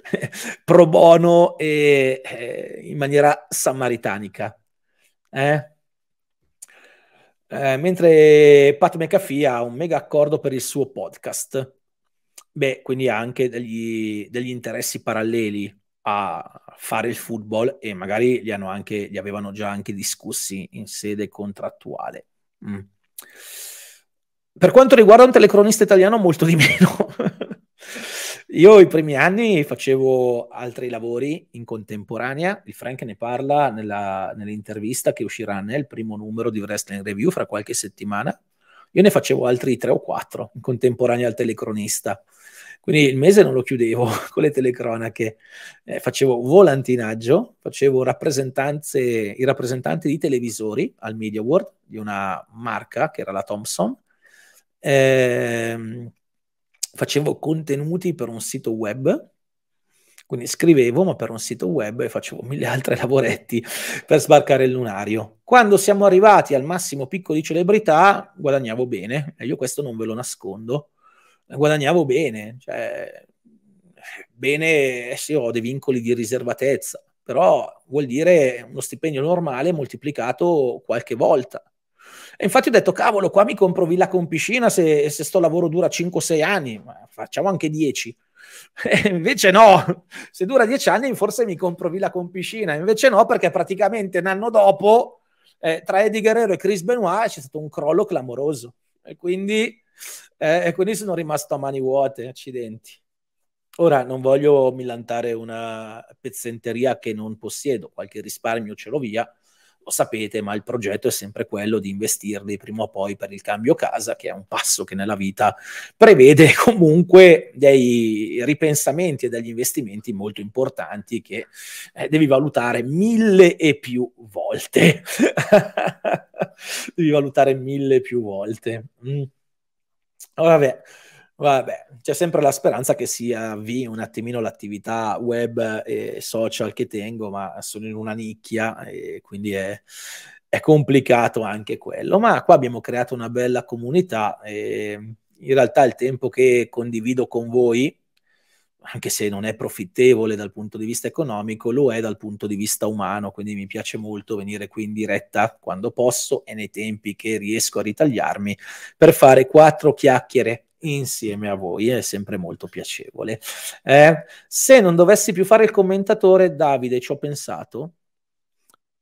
pro bono e eh, in maniera samaritanica. Eh? Eh, mentre Pat McAfee ha un mega accordo per il suo podcast. Beh, quindi ha anche degli, degli interessi paralleli a fare il football e magari li, hanno anche, li avevano già anche discussi in sede contrattuale. Mm. Per quanto riguarda un telecronista italiano, molto di meno. Io i primi anni facevo altri lavori in contemporanea, il Frank ne parla nella, nell'intervista che uscirà nel primo numero di Wrestling Review fra qualche settimana. Io ne facevo altri tre o quattro in contemporanea al telecronista. Quindi il mese non lo chiudevo con le telecronache, eh, facevo volantinaggio, facevo rappresentanze, i rappresentanti di televisori al Media World di una marca che era la Thompson, eh, facevo contenuti per un sito web, quindi scrivevo ma per un sito web e facevo mille altri lavoretti per sbarcare il lunario. Quando siamo arrivati al massimo picco di celebrità guadagnavo bene, e io questo non ve lo nascondo, guadagnavo bene, cioè, bene, sì, ho dei vincoli di riservatezza, però vuol dire uno stipendio normale moltiplicato qualche volta. E infatti ho detto, cavolo, qua mi compro villa con piscina se, se sto lavoro dura 5-6 anni, ma facciamo anche 10. E invece no, se dura 10 anni forse mi compro villa con piscina, invece no perché praticamente un anno dopo eh, tra Eddie Guerrero e Chris Benoit c'è stato un crollo clamoroso e quindi, eh, e quindi sono rimasto a mani vuote, accidenti. Ora non voglio millantare una pezzenteria che non possiedo, qualche risparmio ce l'ho via, lo sapete, ma il progetto è sempre quello di investirli prima o poi per il cambio casa, che è un passo che nella vita prevede comunque dei ripensamenti e degli investimenti molto importanti che eh, devi valutare mille e più volte. devi valutare mille e più volte. Mm. Vabbè. Vabbè, c'è sempre la speranza che si avvii un attimino l'attività web e social che tengo, ma sono in una nicchia e quindi è, è complicato anche quello. Ma qua abbiamo creato una bella comunità e in realtà il tempo che condivido con voi, anche se non è profittevole dal punto di vista economico, lo è dal punto di vista umano, quindi mi piace molto venire qui in diretta quando posso e nei tempi che riesco a ritagliarmi per fare quattro chiacchiere insieme a voi, è sempre molto piacevole. Eh, se non dovessi più fare il commentatore, Davide, ci ho pensato,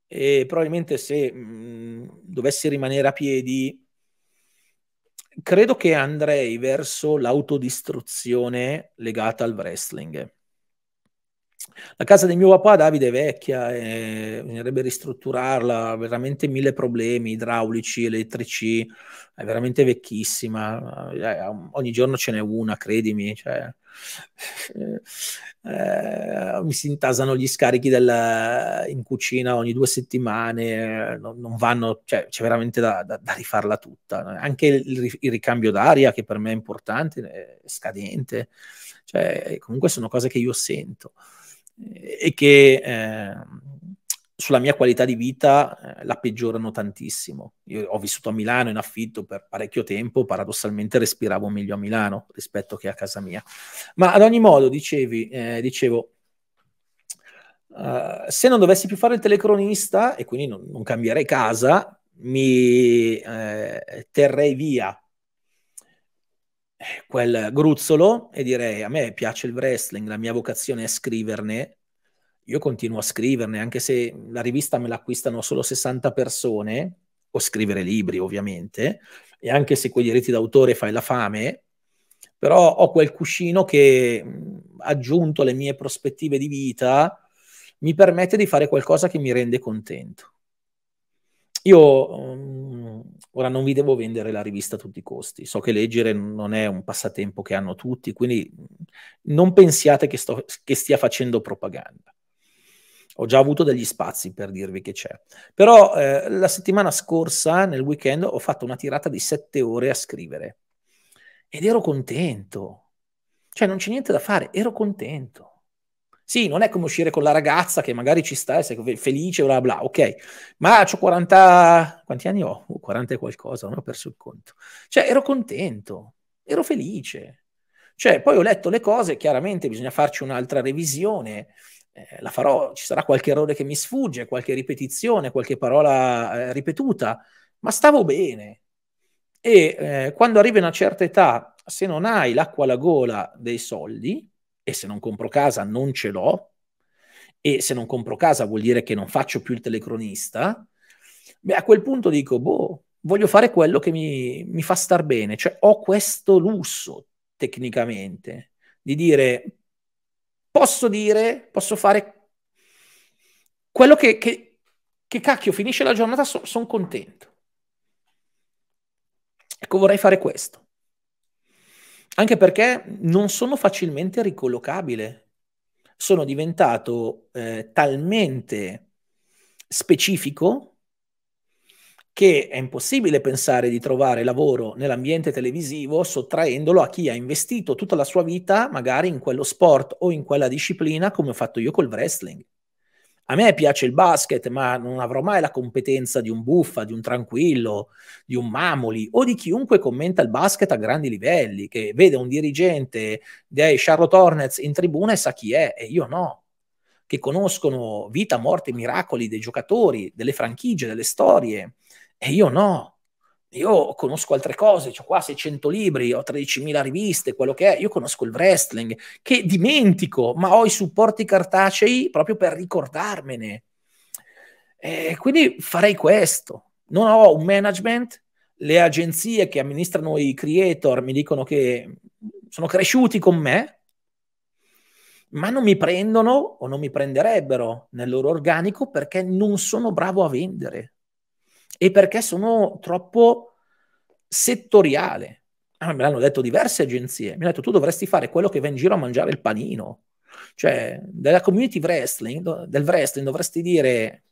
e probabilmente se mh, mm, dovessi rimanere a piedi, credo che andrei verso l'autodistruzione legata al wrestling. La casa del mio papà, Davide, è vecchia, e bisognerebbe ristrutturarla, veramente mille problemi idraulici, elettrici, è veramente vecchissima, eh, eh, um, ogni giorno ce n'è una, credimi, cioè, eh, mi si intasano gli scarichi del, in cucina ogni due settimane, eh, non, non vanno, cioè, c'è veramente da, da, da, rifarla tutta. Anche il, il, ricambio d'aria, che per me è importante, è scadente, cioè, comunque sono cose che io sento e che eh, sulla mia qualità di vita eh, la peggiorano tantissimo. Io ho vissuto a Milano in affitto per parecchio tempo, paradossalmente respiravo meglio a Milano rispetto che a casa mia. Ma ad ogni modo, dicevi, eh, dicevo, uh, se non dovessi più fare il telecronista e quindi non, non cambierei casa, mi eh, terrei via eh, quel gruzzolo e direi a me piace il wrestling, la mia vocazione è scriverne, io continuo a scriverne, anche se la rivista me l'acquistano solo 60 persone, o scrivere libri ovviamente, e anche se con i diritti d'autore fai la fame, però ho quel cuscino che aggiunto alle mie prospettive di vita mi permette di fare qualcosa che mi rende contento. Io um, Ora non vi devo vendere la rivista a tutti i costi, so che leggere non è un passatempo che hanno tutti, quindi non pensiate che, sto, che stia facendo propaganda. Ho già avuto degli spazi per dirvi che c'è. Però eh, la settimana scorsa, nel weekend, ho fatto una tirata di sette ore a scrivere ed ero contento. Cioè non c'è niente da fare, ero contento. Sì, non è come uscire con la ragazza che magari ci sta e sei felice, bla bla, ok. Ma ho 40... quanti anni ho? Uh, 40 e qualcosa, non ho perso il conto. Cioè, ero contento, ero felice. Cioè, poi ho letto le cose, chiaramente bisogna farci un'altra revisione, eh, la farò, ci sarà qualche errore che mi sfugge, qualche ripetizione, qualche parola eh, ripetuta, ma stavo bene. E eh, quando arrivi a una certa età, se non hai l'acqua alla gola dei soldi, e se non compro casa non ce l'ho, e se non compro casa vuol dire che non faccio più il telecronista, beh, a quel punto dico, boh, voglio fare quello che mi, mi fa star bene, cioè ho questo lusso tecnicamente di dire, posso dire, posso fare quello che, che, che cacchio finisce la giornata, so, sono contento. Ecco, vorrei fare questo anche perché non sono facilmente ricollocabile. Sono diventato eh, talmente specifico che è impossibile pensare di trovare lavoro nell'ambiente televisivo sottraendolo a chi ha investito tutta la sua vita magari in quello sport o in quella disciplina come ho fatto io col wrestling a me piace il basket, ma non avrò mai la competenza di un Buffa, di un Tranquillo, di un Mamoli o di chiunque commenta il basket a grandi livelli, che vede un dirigente dei Charlotte Hornets in tribuna e sa chi è, e io no. Che conoscono vita, morte, miracoli dei giocatori, delle franchigie, delle storie, e io no. Io conosco altre cose, ho qua 600 libri, ho 13.000 riviste, quello che è. Io conosco il wrestling, che dimentico, ma ho i supporti cartacei proprio per ricordarmene. E quindi farei questo. Non ho un management, le agenzie che amministrano i creator mi dicono che sono cresciuti con me, ma non mi prendono o non mi prenderebbero nel loro organico perché non sono bravo a vendere e perché sono troppo settoriale. Ah, me l'hanno detto diverse agenzie, mi hanno detto tu dovresti fare quello che va in giro a mangiare il panino. Cioè, della community wrestling, del wrestling dovresti dire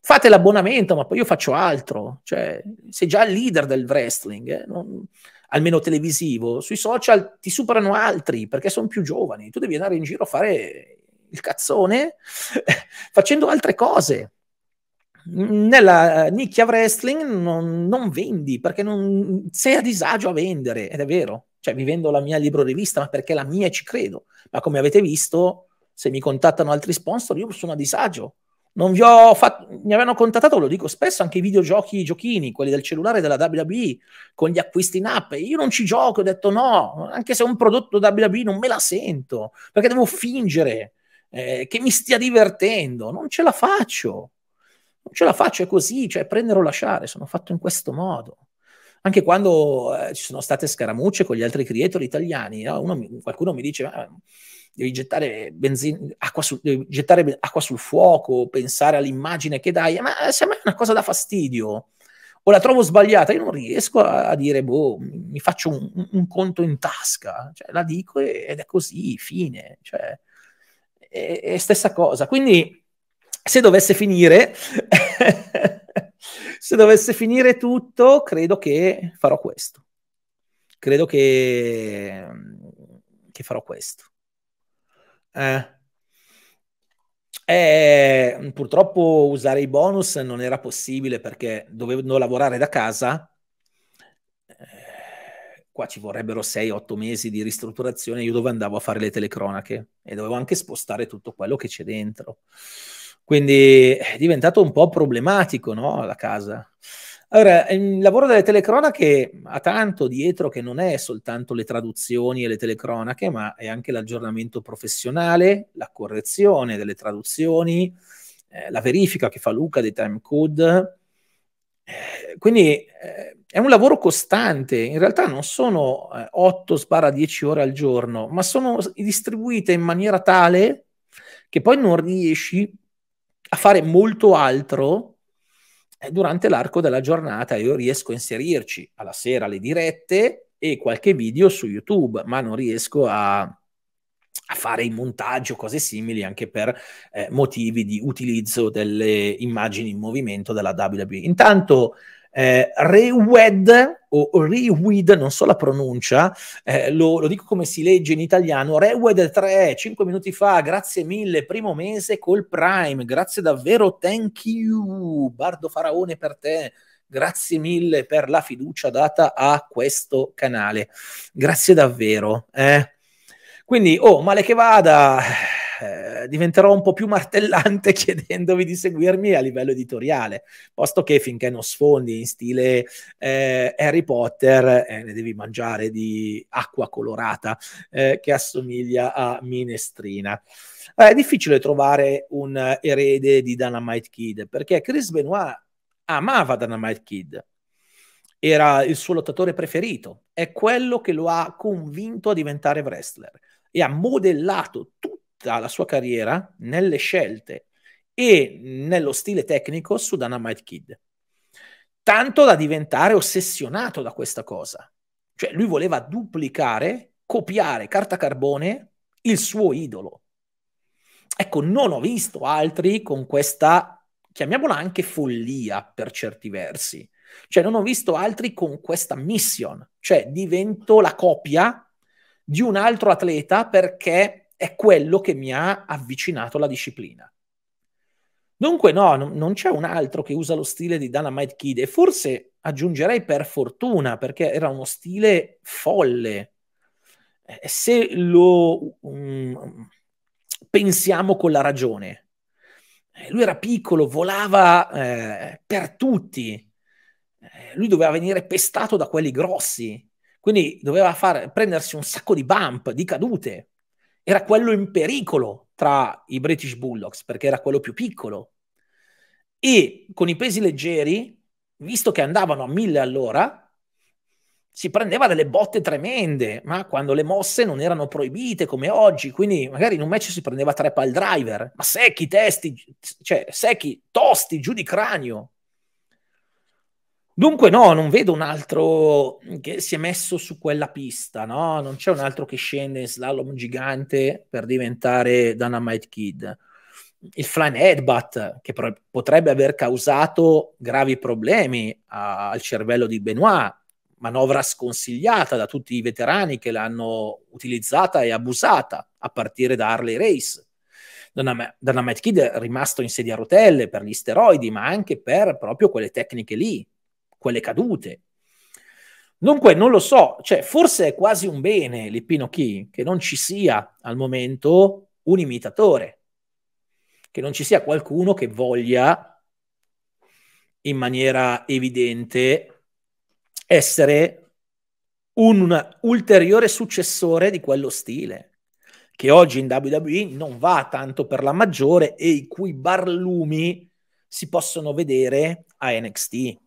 fate l'abbonamento, ma poi io faccio altro. Cioè, sei già il leader del wrestling, eh? non, almeno televisivo. Sui social ti superano altri perché sono più giovani. Tu devi andare in giro a fare il cazzone facendo altre cose nella eh, nicchia wrestling non, non vendi perché non, sei a disagio a vendere, ed è vero. Cioè, vi vendo la mia libro rivista, ma perché la mia ci credo. Ma come avete visto, se mi contattano altri sponsor, io sono a disagio. Non vi ho fatto, mi avevano contattato, lo dico spesso, anche i videogiochi, i giochini, quelli del cellulare della WWE, con gli acquisti in app. Io non ci gioco, ho detto no, anche se è un prodotto WWE non me la sento, perché devo fingere eh, che mi stia divertendo, non ce la faccio. Non ce la faccio, è così, cioè prendere o lasciare, sono fatto in questo modo. Anche quando eh, ci sono state scaramucce con gli altri creator italiani, no? mi, qualcuno mi dice... Ah, devi gettare, benzina, acqua sul, devi gettare acqua sul fuoco, pensare all'immagine che dai, ma se me è una cosa da fastidio o la trovo sbagliata, io non riesco a, a dire, boh, mi faccio un, un conto in tasca, cioè, la dico ed è così, fine. Cioè, è, è stessa cosa. Quindi se dovesse finire, se dovesse finire tutto, credo che farò questo. Credo che, che farò questo. Eh. Eh, purtroppo usare i bonus non era possibile perché dovevo lavorare da casa, eh, qua ci vorrebbero 6-8 mesi di ristrutturazione, io dove andavo a fare le telecronache e dovevo anche spostare tutto quello che c'è dentro. Quindi eh, è diventato un po' problematico no? la casa. Allora, il lavoro delle telecronache ha tanto dietro che non è soltanto le traduzioni e le telecronache, ma è anche l'aggiornamento professionale, la correzione delle traduzioni, eh, la verifica che fa Luca dei time code. Eh, quindi eh, è un lavoro costante, in realtà non sono 8-10 eh, ore al giorno, ma sono distribuite in maniera tale che poi non riesci a fare molto altro eh, durante l'arco della giornata. Io riesco a inserirci alla sera le dirette e qualche video su YouTube, ma non riesco a a fare il montaggio, cose simili, anche per eh, motivi di utilizzo delle immagini in movimento della WWE. Intanto eh, Rewed o Rewid, non so la pronuncia, eh, lo, lo, dico come si legge in italiano, Rewed 3, 5 minuti fa, grazie mille, primo mese col Prime, grazie davvero, thank you, Bardo Faraone per te, grazie mille per la fiducia data a questo canale, grazie davvero. Eh. Quindi, oh, male che vada eh, diventerò un po' più martellante chiedendovi di seguirmi a livello editoriale, posto che finché non sfondi in stile eh, Harry Potter eh, ne devi mangiare di acqua colorata eh, che assomiglia a minestrina. Eh, è difficile trovare un erede di Dynamite Kid perché Chris Benoit amava Dynamite Kid, era il suo lottatore preferito, è quello che lo ha convinto a diventare wrestler e ha modellato tutto tutta la sua carriera nelle scelte e nello stile tecnico su Dynamite Kid. Tanto da diventare ossessionato da questa cosa. Cioè lui voleva duplicare, copiare carta carbone il suo idolo. Ecco, non ho visto altri con questa, chiamiamola anche follia per certi versi. Cioè, non ho visto altri con questa mission. Cioè, divento la copia di un altro atleta perché è quello che mi ha avvicinato alla disciplina. Dunque no, n- non c'è un altro che usa lo stile di Dynamite Kid e forse aggiungerei per fortuna perché era uno stile folle. Eh, se lo um, pensiamo con la ragione, eh, lui era piccolo, volava eh, per tutti, eh, lui doveva venire pestato da quelli grossi, quindi doveva far, prendersi un sacco di bump, di cadute era quello in pericolo tra i British Bulldogs, perché era quello più piccolo. E con i pesi leggeri, visto che andavano a mille all'ora, si prendeva delle botte tremende, ma quando le mosse non erano proibite come oggi, quindi magari in un match si prendeva tre pal driver, ma secchi testi, cioè secchi tosti giù di cranio. Dunque no, non vedo un altro che si è messo su quella pista, no? Non c'è un altro che scende in slalom gigante per diventare Dynamite Kid. Il flying headbutt, che pro- potrebbe aver causato gravi problemi a- al cervello di Benoit, manovra sconsigliata da tutti i veterani che l'hanno utilizzata e abusata, a partire da Harley Race. Dynamite Kid è rimasto in sedia a rotelle per gli steroidi, ma anche per proprio quelle tecniche lì, quelle cadute. Dunque, non lo so, cioè, forse è quasi un bene, Lippino Chi, che non ci sia al momento un imitatore, che non ci sia qualcuno che voglia in maniera evidente essere un ulteriore successore di quello stile che oggi in WWE non va tanto per la maggiore e i cui barlumi si possono vedere a NXT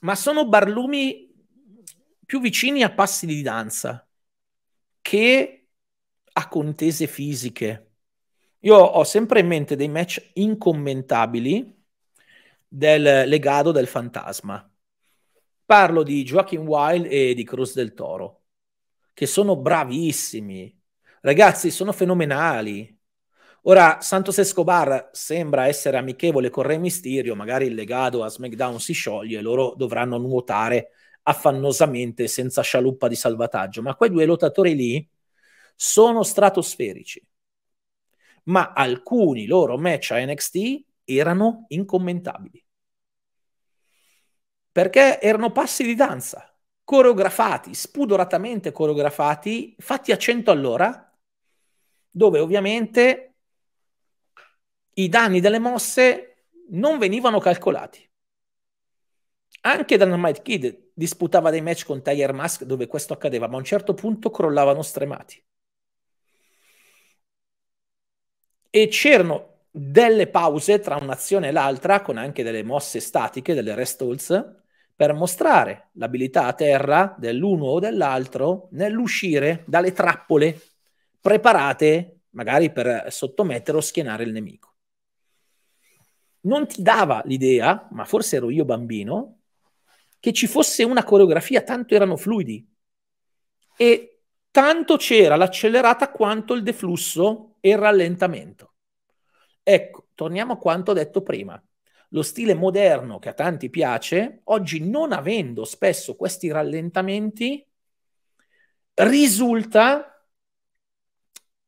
ma sono barlumi più vicini a passi di danza che a contese fisiche. Io ho sempre in mente dei match incommentabili del legado del fantasma. Parlo di Joaquin Wild e di Cruz del Toro, che sono bravissimi. Ragazzi, sono fenomenali. Ora, Santos Escobar sembra essere amichevole con Re Mysterio, magari il legato a SmackDown si scioglie e loro dovranno nuotare affannosamente senza scialuppa di salvataggio, ma quei due lottatori lì sono stratosferici. Ma alcuni loro match a NXT erano incommentabili. Perché erano passi di danza, coreografati, spudoratamente coreografati, fatti a 100 all'ora, dove ovviamente i danni delle mosse non venivano calcolati. Anche Dynamite Kid disputava dei match con Tiger Mask dove questo accadeva, ma a un certo punto crollavano stremati. E c'erano delle pause tra un'azione e l'altra, con anche delle mosse statiche, delle rest holds, per mostrare l'abilità a terra dell'uno o dell'altro nell'uscire dalle trappole preparate magari per sottomettere o schienare il nemico non ti dava l'idea, ma forse ero io bambino, che ci fosse una coreografia, tanto erano fluidi e tanto c'era l'accelerata quanto il deflusso e il rallentamento. Ecco, torniamo a quanto detto prima. Lo stile moderno che a tanti piace, oggi non avendo spesso questi rallentamenti, risulta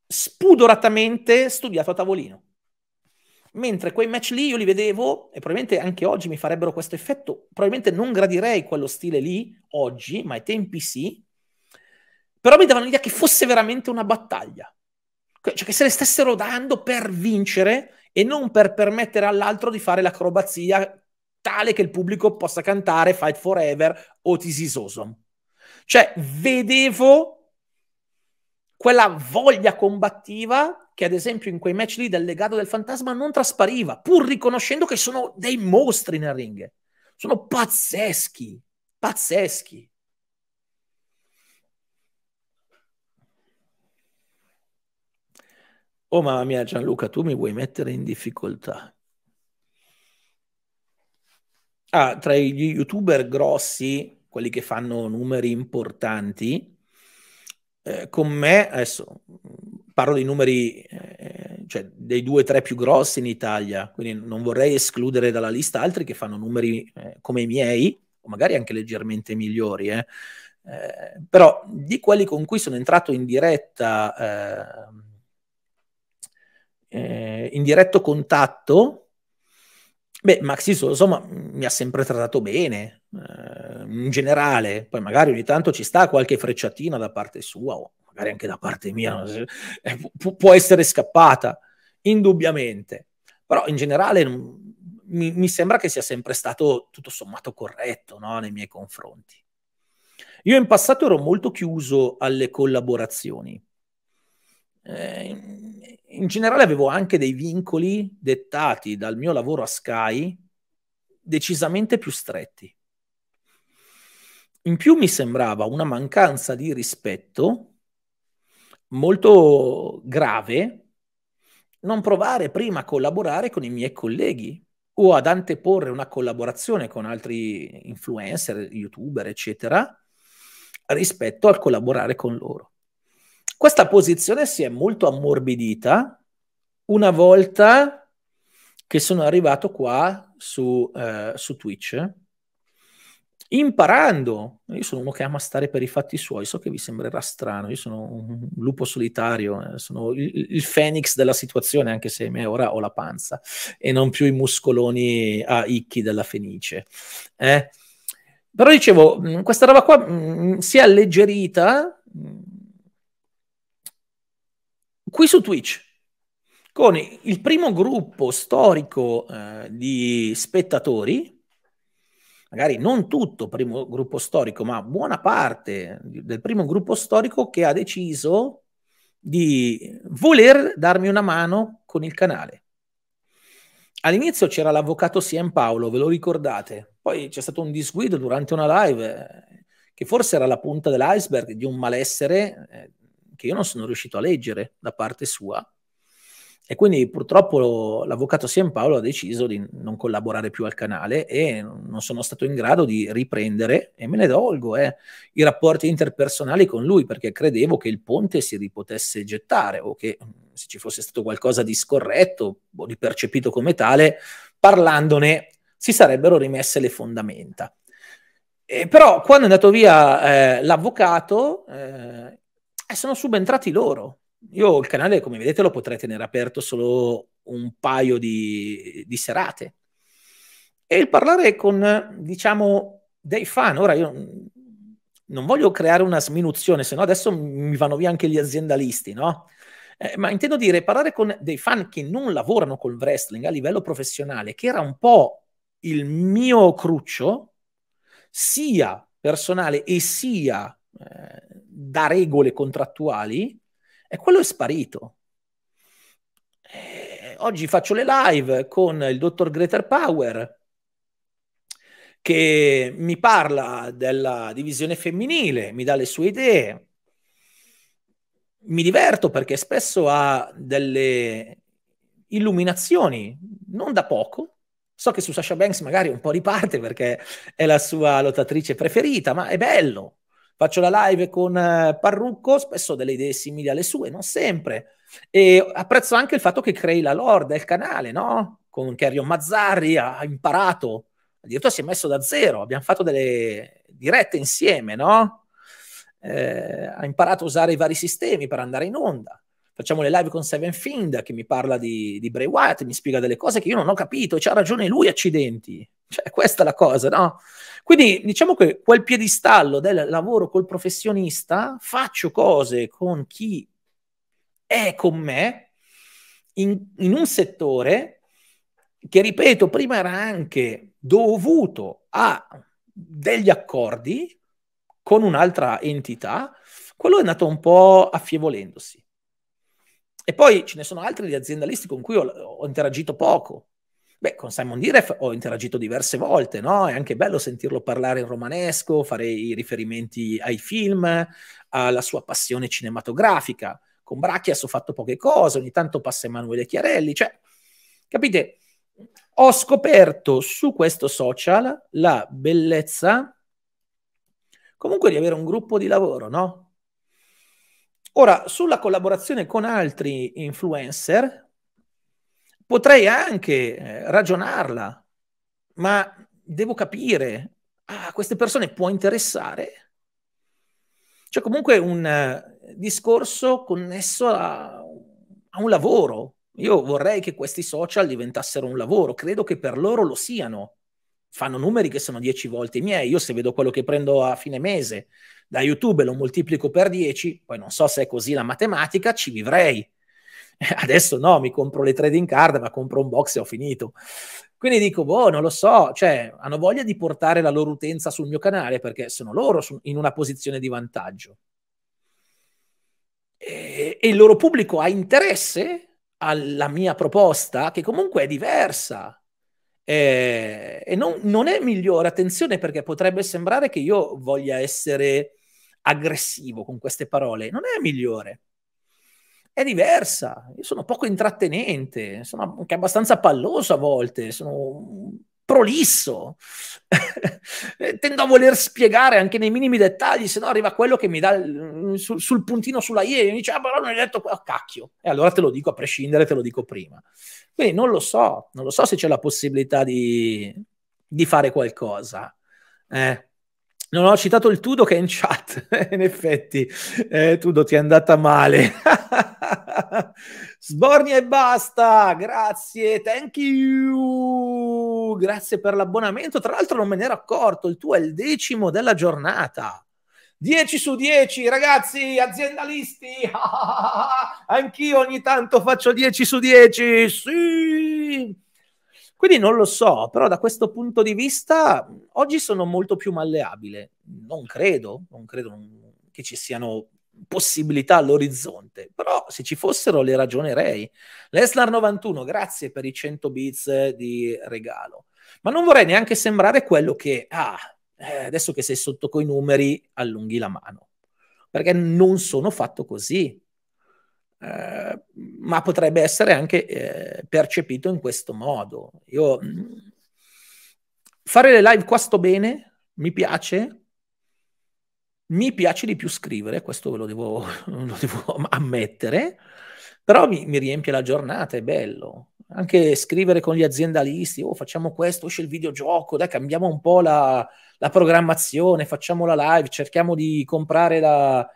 spudoratamente studiato a tavolino. Mentre quei match lì io li vedevo e probabilmente anche oggi mi farebbero questo effetto. Probabilmente non gradirei quello stile lì oggi, ma ai tempi sì. Però mi davano l'idea che fosse veramente una battaglia. Cioè, cioè che se le stessero dando per vincere e non per permettere all'altro di fare l'acrobazia tale che il pubblico possa cantare Fight Forever o This is awesome. Cioè, vedevo quella voglia combattiva che ad esempio in quei match lì del legato del fantasma non traspariva, pur riconoscendo che sono dei mostri nel ring. Sono pazzeschi, pazzeschi. Oh mamma mia Gianluca, tu mi vuoi mettere in difficoltà. Ah, tra gli youtuber grossi, quelli che fanno numeri importanti, eh, con me, adesso parlo di numeri, eh, cioè dei due o tre più grossi in Italia, quindi non vorrei escludere dalla lista altri che fanno numeri eh, come i miei, o magari anche leggermente migliori, eh. eh però di quelli con cui sono entrato in diretta, eh, eh, in diretto contatto, beh, Maxi insomma, mi ha sempre trattato bene, eh, in generale, poi magari ogni tanto ci sta qualche frecciatina da parte sua, o magari anche da parte mia, eh, può essere scappata, indubbiamente. Però in generale mm, mi, mi sembra che sia sempre stato tutto sommato corretto no? nei miei confronti. Io in passato ero molto chiuso alle collaborazioni. Eh, in generale avevo anche dei vincoli dettati dal mio lavoro a Sky decisamente più stretti. In più mi sembrava una mancanza di rispetto molto grave non provare prima a collaborare con i miei colleghi o ad anteporre una collaborazione con altri influencer, youtuber, eccetera, rispetto al collaborare con loro. Questa posizione si è molto ammorbidita una volta che sono arrivato qua su, eh, su Twitch imparando. Io sono uno che ama stare per i fatti suoi, so che vi sembrerà strano, io sono un lupo solitario, eh, sono il, il, phoenix della situazione, anche se me ora ho la panza e non più i muscoloni a icchi della fenice. Eh? Però dicevo, mm, questa roba qua mh, mm, mm, si è alleggerita qui su Twitch con il primo gruppo storico eh, di spettatori magari non tutto primo gruppo storico, ma buona parte del primo gruppo storico che ha deciso di voler darmi una mano con il canale. All'inizio c'era l'avvocato Sien Paolo, ve lo ricordate? Poi c'è stato un disguido durante una live eh, che forse era la punta dell'iceberg di un malessere eh, che io non sono riuscito a leggere da parte sua e quindi purtroppo l'avvocato Siampaolo ha deciso di non collaborare più al canale e non sono stato in grado di riprendere, e me ne dolgo, eh, i rapporti interpersonali con lui perché credevo che il ponte si ripotesse gettare o che mm, se ci fosse stato qualcosa di scorretto o di percepito come tale, parlandone si sarebbero rimesse le fondamenta. E però quando è andato via eh, l'avvocato eh, eh sono subentrati loro, io il canale, come vedete, lo potrei tenere aperto solo un paio di, di serate. E il parlare con, diciamo, dei fan. Ora, io non voglio creare una sminuzione, se no adesso mi vanno via anche gli aziendalisti, no? Eh, ma intendo dire parlare con dei fan che non lavorano col wrestling a livello professionale, che era un po' il mio cruccio, sia personale e sia eh, da regole contrattuali, e quello è sparito. E oggi faccio le live con il dottor Greater Power che mi parla della divisione femminile, mi dà le sue idee. Mi diverto perché spesso ha delle illuminazioni, non da poco. So che su Sasha Banks magari un po' riparte perché è la sua lottatrice preferita, ma è bello, faccio la live con eh, Parrucco, spesso ho delle idee simili alle sue, non sempre. E apprezzo anche il fatto che crei la lore del canale, no? Con Cario Mazzarri ha imparato, addirittura si è messo da zero, abbiamo fatto delle dirette insieme, no? Eh, ha imparato a usare i vari sistemi per andare in onda. Facciamo le live con Seven Find che mi parla di, di Bray Wyatt, mi spiega delle cose che io non ho capito e c'ha ragione lui, accidenti. Cioè, questa è la cosa, no? Quindi diciamo che quel piedistallo del lavoro col professionista, faccio cose con chi è con me in, in un settore che, ripeto, prima era anche dovuto a degli accordi con un'altra entità, quello è andato un po' affievolendosi. E poi ce ne sono altri di aziendalisti con cui ho, ho interagito poco, Beh, con Simon Diref ho interagito diverse volte, no? È anche bello sentirlo parlare in romanesco, fare i riferimenti ai film, alla sua passione cinematografica. Con Brachias ho fatto poche cose, ogni tanto passa Emanuele Chiarelli, cioè, capite? Ho scoperto su questo social la bellezza comunque di avere un gruppo di lavoro, no? Ora, sulla collaborazione con altri influencer, Potrei anche eh, ragionarla, ma devo capire, a ah, queste persone può interessare? C'è cioè, comunque un eh, discorso connesso a, a un lavoro. Io vorrei che questi social diventassero un lavoro, credo che per loro lo siano fanno numeri che sono dieci volte i miei. Io se vedo quello che prendo a fine mese da YouTube e lo moltiplico per dieci, poi non so se è così la matematica, ci vivrei. Adesso no, mi compro le trading card, ma compro un box e ho finito. Quindi dico, boh, non lo so, cioè, hanno voglia di portare la loro utenza sul mio canale perché sono loro in una posizione di vantaggio. E, e il loro pubblico ha interesse alla mia proposta, che comunque è diversa. E, e non, non è migliore, attenzione, perché potrebbe sembrare che io voglia essere aggressivo con queste parole. Non è migliore è diversa. Io sono poco intrattenente, sono anche abbastanza palloso a volte, sono prolisso. Tendo a voler spiegare anche nei minimi dettagli, se no arriva quello che mi dà mm, sul, sul, puntino sulla IE e mi dice: Ah, però non hai detto quello, oh, cacchio. E allora te lo dico a prescindere, te lo dico prima. Quindi non lo so, non lo so se c'è la possibilità di, di fare qualcosa. Eh. Non ho citato il Tudo che è in chat, in effetti, eh, Tudo ti è andata male. Sbornia e basta, grazie, thank you, grazie per l'abbonamento. Tra l'altro non me ne ero accorto, il tuo è il decimo della giornata. 10 su 10, ragazzi, aziendalisti, anch'io ogni tanto faccio 10 su 10, sì! Quindi non lo so, però da questo punto di vista oggi sono molto più malleabile. Non credo, non credo che ci siano possibilità all'orizzonte, però se ci fossero le ragionerei. Leslar 91, grazie per i 100 bits di regalo. Ma non vorrei neanche sembrare quello che, ah, eh, adesso che sei sotto coi numeri, allunghi la mano. Perché non sono fatto così. Eh, ma potrebbe essere anche eh, percepito in questo modo. Io, mm, fare le live qua sto bene, mi piace, mi piace di più scrivere, questo ve lo devo, lo devo ammettere, però mi, mi, riempie la giornata, è bello. Anche scrivere con gli aziendalisti, oh facciamo questo, esce il videogioco, dai cambiamo un po' la, la programmazione, facciamo la live, cerchiamo di comprare la,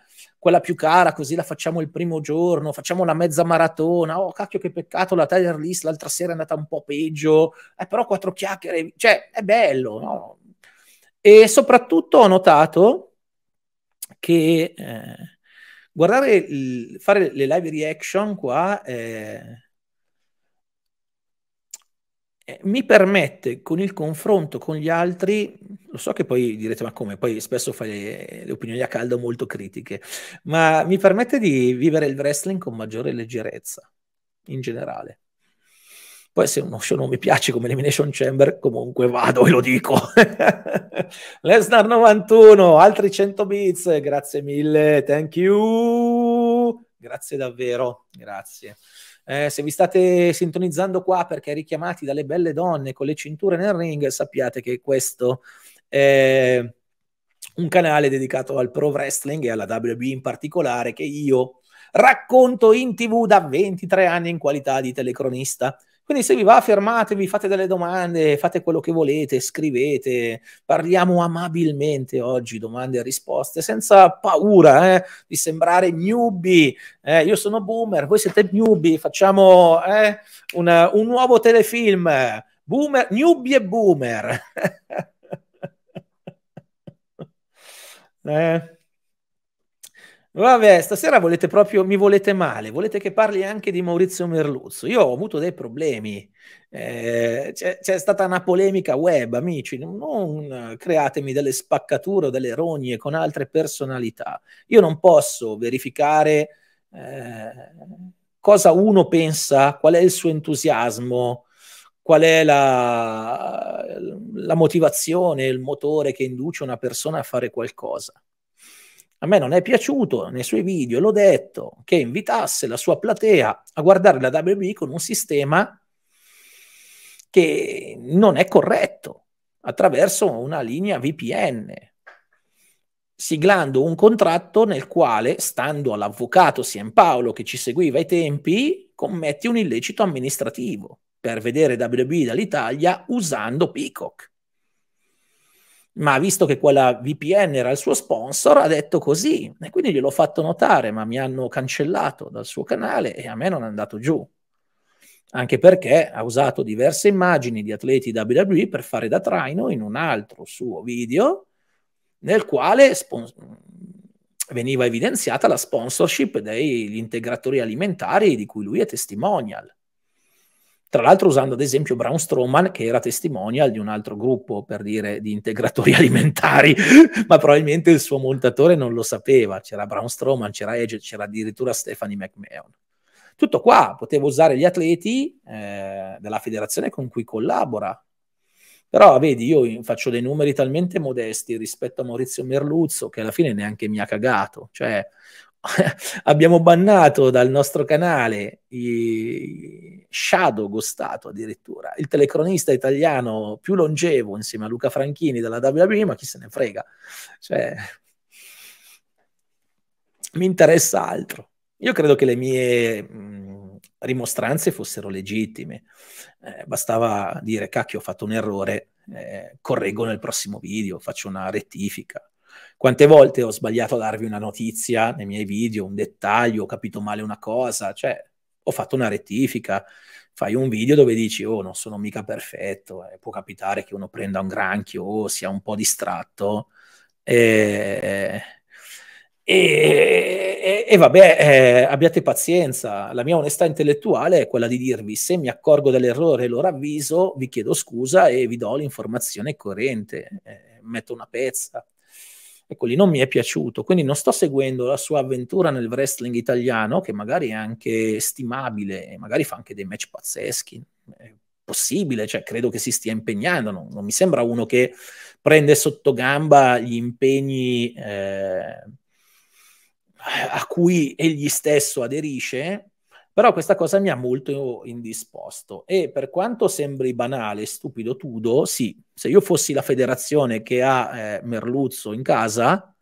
quella più cara, così la facciamo il primo giorno, facciamo la mezza maratona, oh cacchio che peccato la tier list l'altra sera è andata un po' peggio, eh, però quattro chiacchiere, cioè è bello, no? E soprattutto ho notato che eh, guardare, il, fare le live reaction qua... Eh, eh, mi permette con il confronto con gli altri, lo so che poi direte ma come, poi spesso fai le, le opinioni a caldo molto critiche, ma mi permette di vivere il wrestling con maggiore leggerezza in generale. Poi se uno show non mi piace come Elimination Chamber, comunque vado e lo dico. Lesnar 91, altri 100 bits, grazie mille, thank you. Grazie davvero, grazie. Eh, se vi state sintonizzando qua perché richiamati dalle belle donne con le cinture nel ring, sappiate che questo è un canale dedicato al pro wrestling e alla WWE in particolare che io racconto in tv da 23 anni in qualità di telecronista quindi se vi va fermatevi, fate delle domande, fate quello che volete, scrivete, parliamo amabilmente oggi, domande e risposte, senza paura eh, di sembrare newbie. Eh, io sono boomer, voi siete newbie, facciamo eh, una, un nuovo telefilm, boomer, newbie e boomer. eh. Vabbè, stasera volete proprio, mi volete male, volete che parli anche di Maurizio Merluzzo. Io ho avuto dei problemi, eh, c'è, c'è, stata una polemica web, amici, non createmi delle spaccature o delle rogne con altre personalità. Io non posso verificare eh, cosa uno pensa, qual è il suo entusiasmo, qual è la, la motivazione, il motore che induce una persona a fare qualcosa a me non è piaciuto nei suoi video, l'ho detto, che invitasse la sua platea a guardare la WB con un sistema che non è corretto attraverso una linea VPN, siglando un contratto nel quale, stando all'avvocato Sien Paolo che ci seguiva ai tempi, commetti un illecito amministrativo per vedere WB dall'Italia usando Peacock ma visto che quella VPN era il suo sponsor, ha detto così. E quindi gliel'ho fatto notare, ma mi hanno cancellato dal suo canale e a me non è andato giù. Anche perché ha usato diverse immagini di atleti WWE per fare da traino in un altro suo video nel quale spon- veniva evidenziata la sponsorship degli integratori alimentari di cui lui è testimonial tra l'altro usando ad esempio Brown Strowman, che era testimonial di un altro gruppo per dire di integratori alimentari ma probabilmente il suo montatore non lo sapeva c'era Brown Strowman, c'era Edge, c'era addirittura Stephanie McMahon tutto qua, potevo usare gli atleti eh, della federazione con cui collabora però vedi io faccio dei numeri talmente modesti rispetto a Maurizio Merluzzo che alla fine neanche mi ha cagato cioè abbiamo bannato dal nostro canale i... Shadow Gostato addirittura, il telecronista italiano più longevo insieme a Luca Franchini della WWE, ma chi se ne frega? Cioè, mi interessa altro. Io credo che le mie mh, rimostranze fossero legittime, eh, bastava dire cacchio ho fatto un errore, eh, correggo nel prossimo video, faccio una rettifica. Quante volte ho sbagliato a darvi una notizia nei miei video, un dettaglio, ho capito male una cosa, cioè ho fatto una rettifica. Fai un video dove dici, oh, non sono mica perfetto, eh, può capitare che uno prenda un granchio o sia un po' distratto. E, e, e, e vabbè, eh, abbiate pazienza. La mia onestà intellettuale è quella di dirvi, se mi accorgo dell'errore lo ravviso, vi chiedo scusa e vi do l'informazione corrente, eh, metto una pezza ecco lì non mi è piaciuto, quindi non sto seguendo la sua avventura nel wrestling italiano, che magari è anche stimabile e magari fa anche dei match pazzeschi, è possibile, cioè credo che si stia impegnando, non, non mi sembra uno che prende sotto gamba gli impegni eh, a cui egli stesso aderisce però questa cosa mi ha molto indisposto e per quanto sembri banale, stupido, tudo, sì, se io fossi la federazione che ha eh, Merluzzo in casa,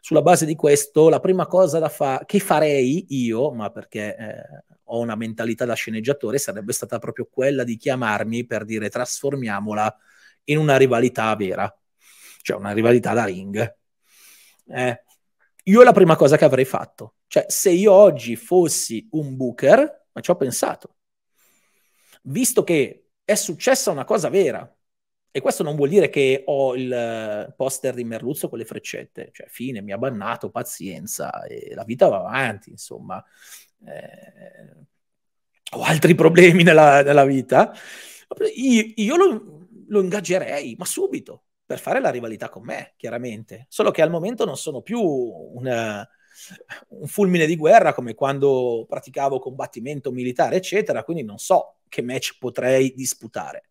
sulla base di questo, la prima cosa da fa- che farei io, ma perché eh, ho una mentalità da sceneggiatore, sarebbe stata proprio quella di chiamarmi per dire trasformiamola in una rivalità vera, cioè una rivalità da ring. Eh, io la prima cosa che avrei fatto. Cioè, se io oggi fossi un booker, ma ci ho pensato, visto che è successa una cosa vera, e questo non vuol dire che ho il eh, poster di Merluzzo con le freccette, cioè fine, mi ha bannato, pazienza, e la vita va avanti, insomma. Eh, ho altri problemi nella, nella vita. Io, io lo, lo ingaggerei, ma subito, per fare la rivalità con me, chiaramente. Solo che al momento non sono più una un fulmine di guerra come quando praticavo combattimento militare, eccetera, quindi non so che match potrei disputare.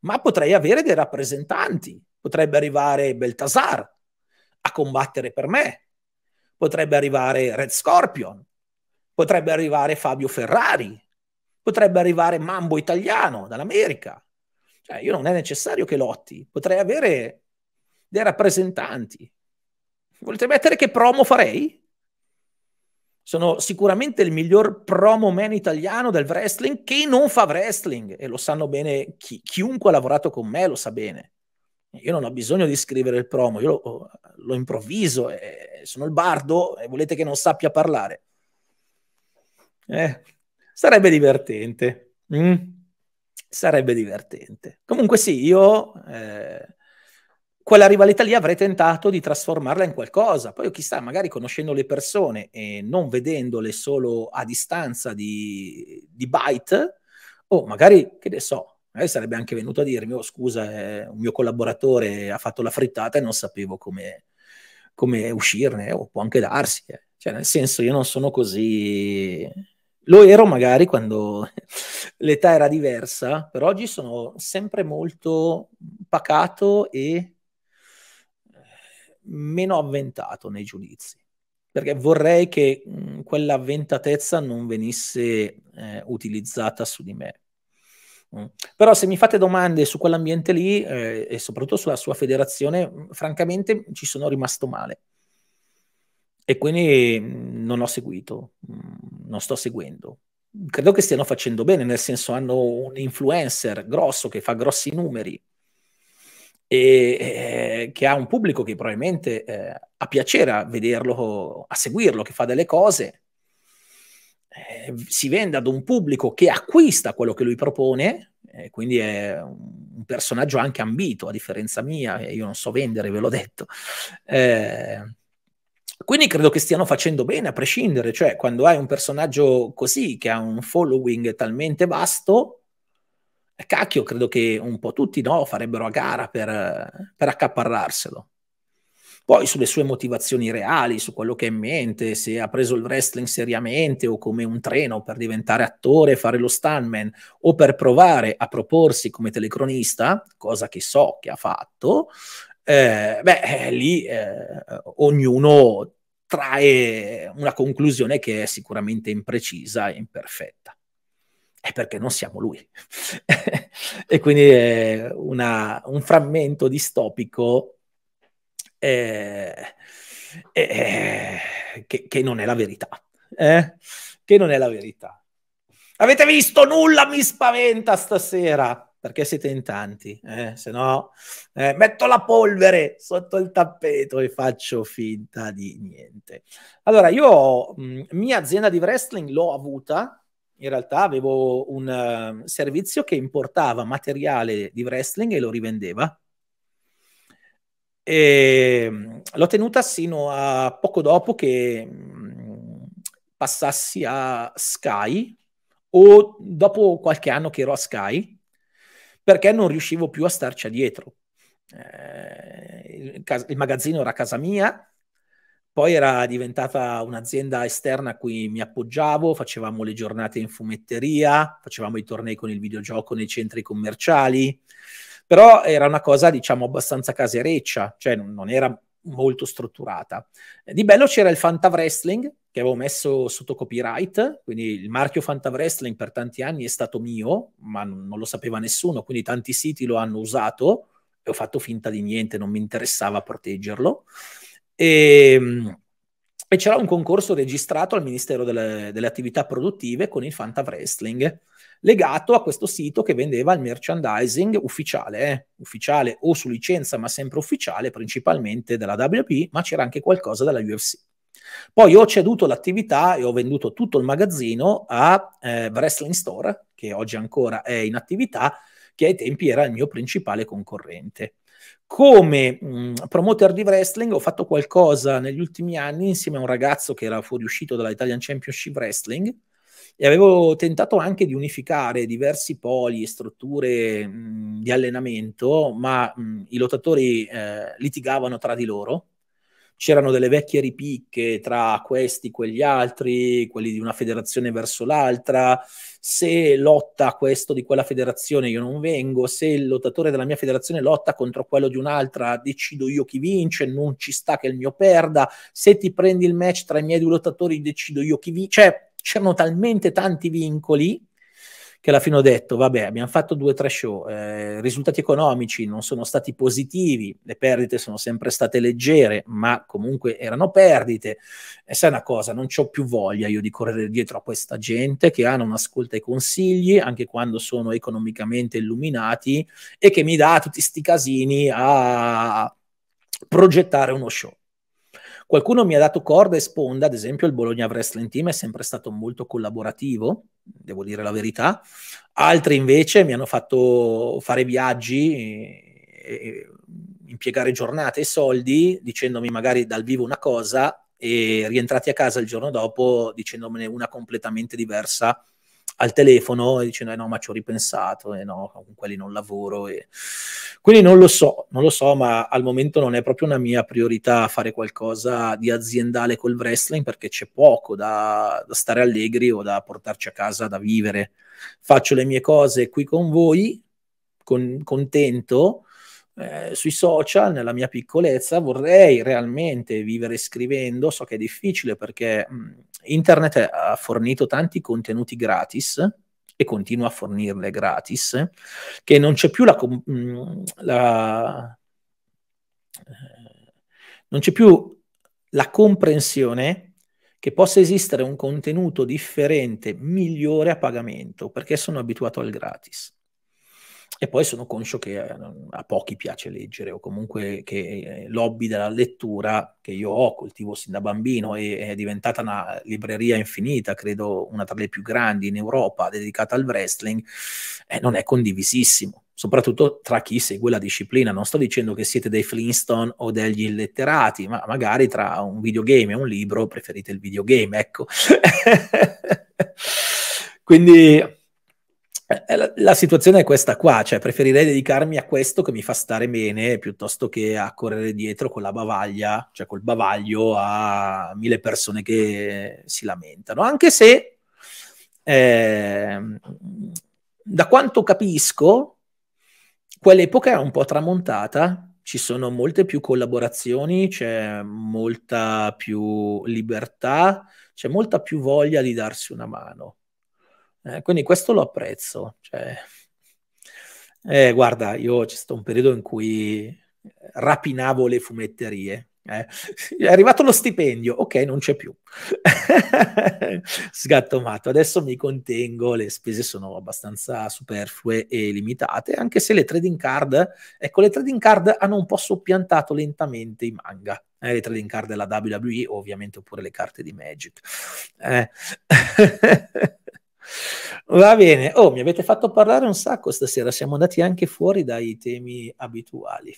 Ma potrei avere dei rappresentanti, potrebbe arrivare Beltasar a combattere per me, potrebbe arrivare Red Scorpion, potrebbe arrivare Fabio Ferrari, potrebbe arrivare Mambo Italiano dall'America. Cioè, io non è necessario che lotti, potrei avere dei rappresentanti. Volete mettere che promo farei? sono sicuramente il miglior promo man italiano del wrestling che non fa wrestling e lo sanno bene chi, chiunque ha lavorato con me lo sa bene. Io non ho bisogno di scrivere il promo, io lo, lo improvviso, eh, sono il bardo e volete che non sappia parlare. Eh, sarebbe divertente. Mm? Sarebbe divertente. Comunque sì, io eh, quella rivalità lì avrei tentato di trasformarla in qualcosa. Poi chissà, magari conoscendo le persone e non vedendole solo a distanza di, di byte, o oh, magari, che ne so, magari sarebbe anche venuto a dirmi, oh scusa, eh, un mio collaboratore ha fatto la frittata e non sapevo come, come uscirne, o oh, può anche darsi. Eh. Cioè, nel senso, io non sono così... Lo ero magari quando l'età era diversa, però oggi sono sempre molto pacato e meno avventato nei giudizi, perché vorrei che mh, quell'avventatezza non venisse eh, utilizzata su di me. Mm. Però se mi fate domande su quell'ambiente lì eh, e soprattutto sulla sua federazione, francamente ci sono rimasto male e quindi non ho seguito, non sto seguendo. Credo che stiano facendo bene, nel senso hanno un influencer grosso che fa grossi numeri, e eh, che ha un pubblico che probabilmente eh, ha piacere a vederlo, a seguirlo, che fa delle cose, eh, si vende ad un pubblico che acquista quello che lui propone, eh, quindi è un personaggio anche ambito, a differenza mia, io non so vendere, ve l'ho detto. Eh, quindi credo che stiano facendo bene a prescindere, cioè quando hai un personaggio così che ha un following talmente vasto, eh, cacchio, credo che un po' tutti no, farebbero a gara per, per accaparrarselo. Poi sulle sue motivazioni reali, su quello che è in mente, se ha preso il wrestling seriamente o come un treno per diventare attore e fare lo stuntman o per provare a proporsi come telecronista, cosa che so che ha fatto, eh, beh, eh, lì eh, ognuno trae una conclusione che è sicuramente imprecisa e imperfetta è perché non siamo lui. e quindi è eh, una, un frammento distopico eh, eh, che, che, non è la verità. Eh? Che non è la verità. Avete visto? Nulla mi spaventa stasera perché siete in tanti, eh? se no eh, metto la polvere sotto il tappeto e faccio finta di niente. Allora, io mh, mia azienda di wrestling l'ho avuta in realtà avevo un uh, servizio che importava materiale di wrestling e lo rivendeva. E ehm, l'ho tenuta sino a poco dopo che mm, passassi a Sky o dopo qualche anno che ero a Sky perché non riuscivo più a starci dietro. Eh, il, il, magazzino era a casa mia, poi era diventata un'azienda esterna a cui mi appoggiavo, facevamo le giornate in fumetteria, facevamo i tornei con il videogioco nei centri commerciali, però era una cosa diciamo abbastanza casereccia, cioè non, non era molto strutturata. Eh, di bello c'era il Fanta Wrestling che avevo messo sotto copyright, quindi il marchio Fanta Wrestling per tanti anni è stato mio, ma non lo sapeva nessuno, quindi tanti siti lo hanno usato e ho fatto finta di niente, non mi interessava proteggerlo. E, ehm, e c'era un concorso registrato al Ministero delle, delle, Attività Produttive con il Fanta Wrestling, legato a questo sito che vendeva il merchandising ufficiale, eh? ufficiale o su licenza, ma sempre ufficiale, principalmente della WP, ma c'era anche qualcosa della UFC. Poi ho ceduto l'attività e ho venduto tutto il magazzino a eh, Wrestling Store, che oggi ancora è in attività, che ai tempi era il mio principale concorrente come mh, mm, promoter di wrestling ho fatto qualcosa negli ultimi anni insieme a un ragazzo che era fuoriuscito dalla Italian Championship Wrestling e avevo tentato anche di unificare diversi poli e strutture mh, mm, di allenamento, ma mh, mm, i lottatori eh, litigavano tra di loro c'erano delle vecchie ripicche tra questi, quegli altri, quelli di una federazione verso l'altra, se lotta questo di quella federazione io non vengo, se il lottatore della mia federazione lotta contro quello di un'altra decido io chi vince, non ci sta che il mio perda, se ti prendi il match tra i miei due lottatori decido io chi vince, cioè c'erano talmente tanti vincoli che alla fine ho detto, vabbè, abbiamo fatto due o tre show, eh, risultati economici non sono stati positivi, le perdite sono sempre state leggere, ma comunque erano perdite. E sai una cosa, non ho più voglia io di correre dietro a questa gente che ah, non ascolta i consigli, anche quando sono economicamente illuminati, e che mi dà tutti questi casini a progettare uno show. Qualcuno mi ha dato corda e sponda, ad esempio il Bologna Wrestling Team è sempre stato molto collaborativo, devo dire la verità. Altri invece mi hanno fatto fare viaggi, e impiegare giornate e soldi dicendomi magari dal vivo una cosa e rientrati a casa il giorno dopo dicendomene una completamente diversa al telefono e dicendo eh no ma ci ho ripensato e eh no con quelli non lavoro e... quindi non lo so non lo so ma al momento non è proprio una mia priorità fare qualcosa di aziendale col wrestling perché c'è poco da, da stare allegri o da portarci a casa da vivere faccio le mie cose qui con voi con, contento eh, sui social, nella mia piccolezza, vorrei realmente vivere scrivendo, so che è difficile perché mh, mm, internet ha fornito tanti contenuti gratis e continua a fornirne gratis, che non c'è più la, mh, mm, la eh, non c'è più la comprensione che possa esistere un contenuto differente, migliore a pagamento, perché sono abituato al gratis. E poi sono conscio che eh, a pochi piace leggere, o comunque che eh, l'hobby della lettura che io ho, coltivo sin da bambino, è, è diventata una libreria infinita, credo una tra le più grandi in Europa dedicata al wrestling, eh, non è condivisissimo soprattutto tra chi segue la disciplina. Non sto dicendo che siete dei Flintstone o degli illetterati, ma magari tra un videogame e un libro preferite il videogame, ecco. Quindi eh, la, situazione è questa qua, cioè preferirei dedicarmi a questo che mi fa stare bene piuttosto che a correre dietro con la bavaglia, cioè col bavaglio a mille persone che si lamentano, anche se eh, da quanto capisco quell'epoca è un po' tramontata, ci sono molte più collaborazioni, c'è molta più libertà, c'è molta più voglia di darsi una mano eh, quindi questo lo apprezzo. Cioè, eh, guarda, io c'è stato un periodo in cui rapinavo le fumetterie. Eh. È arrivato lo stipendio, ok, non c'è più. Sgattomato. Adesso mi contengo, le spese sono abbastanza superflue e limitate, anche se le trading card, ecco, le trading card hanno un po' soppiantato lentamente i manga. Eh, le trading card della WWE, ovviamente, oppure le carte di Magic. Eh. Va bene, oh, mi avete fatto parlare un sacco stasera, siamo andati anche fuori dai temi abituali.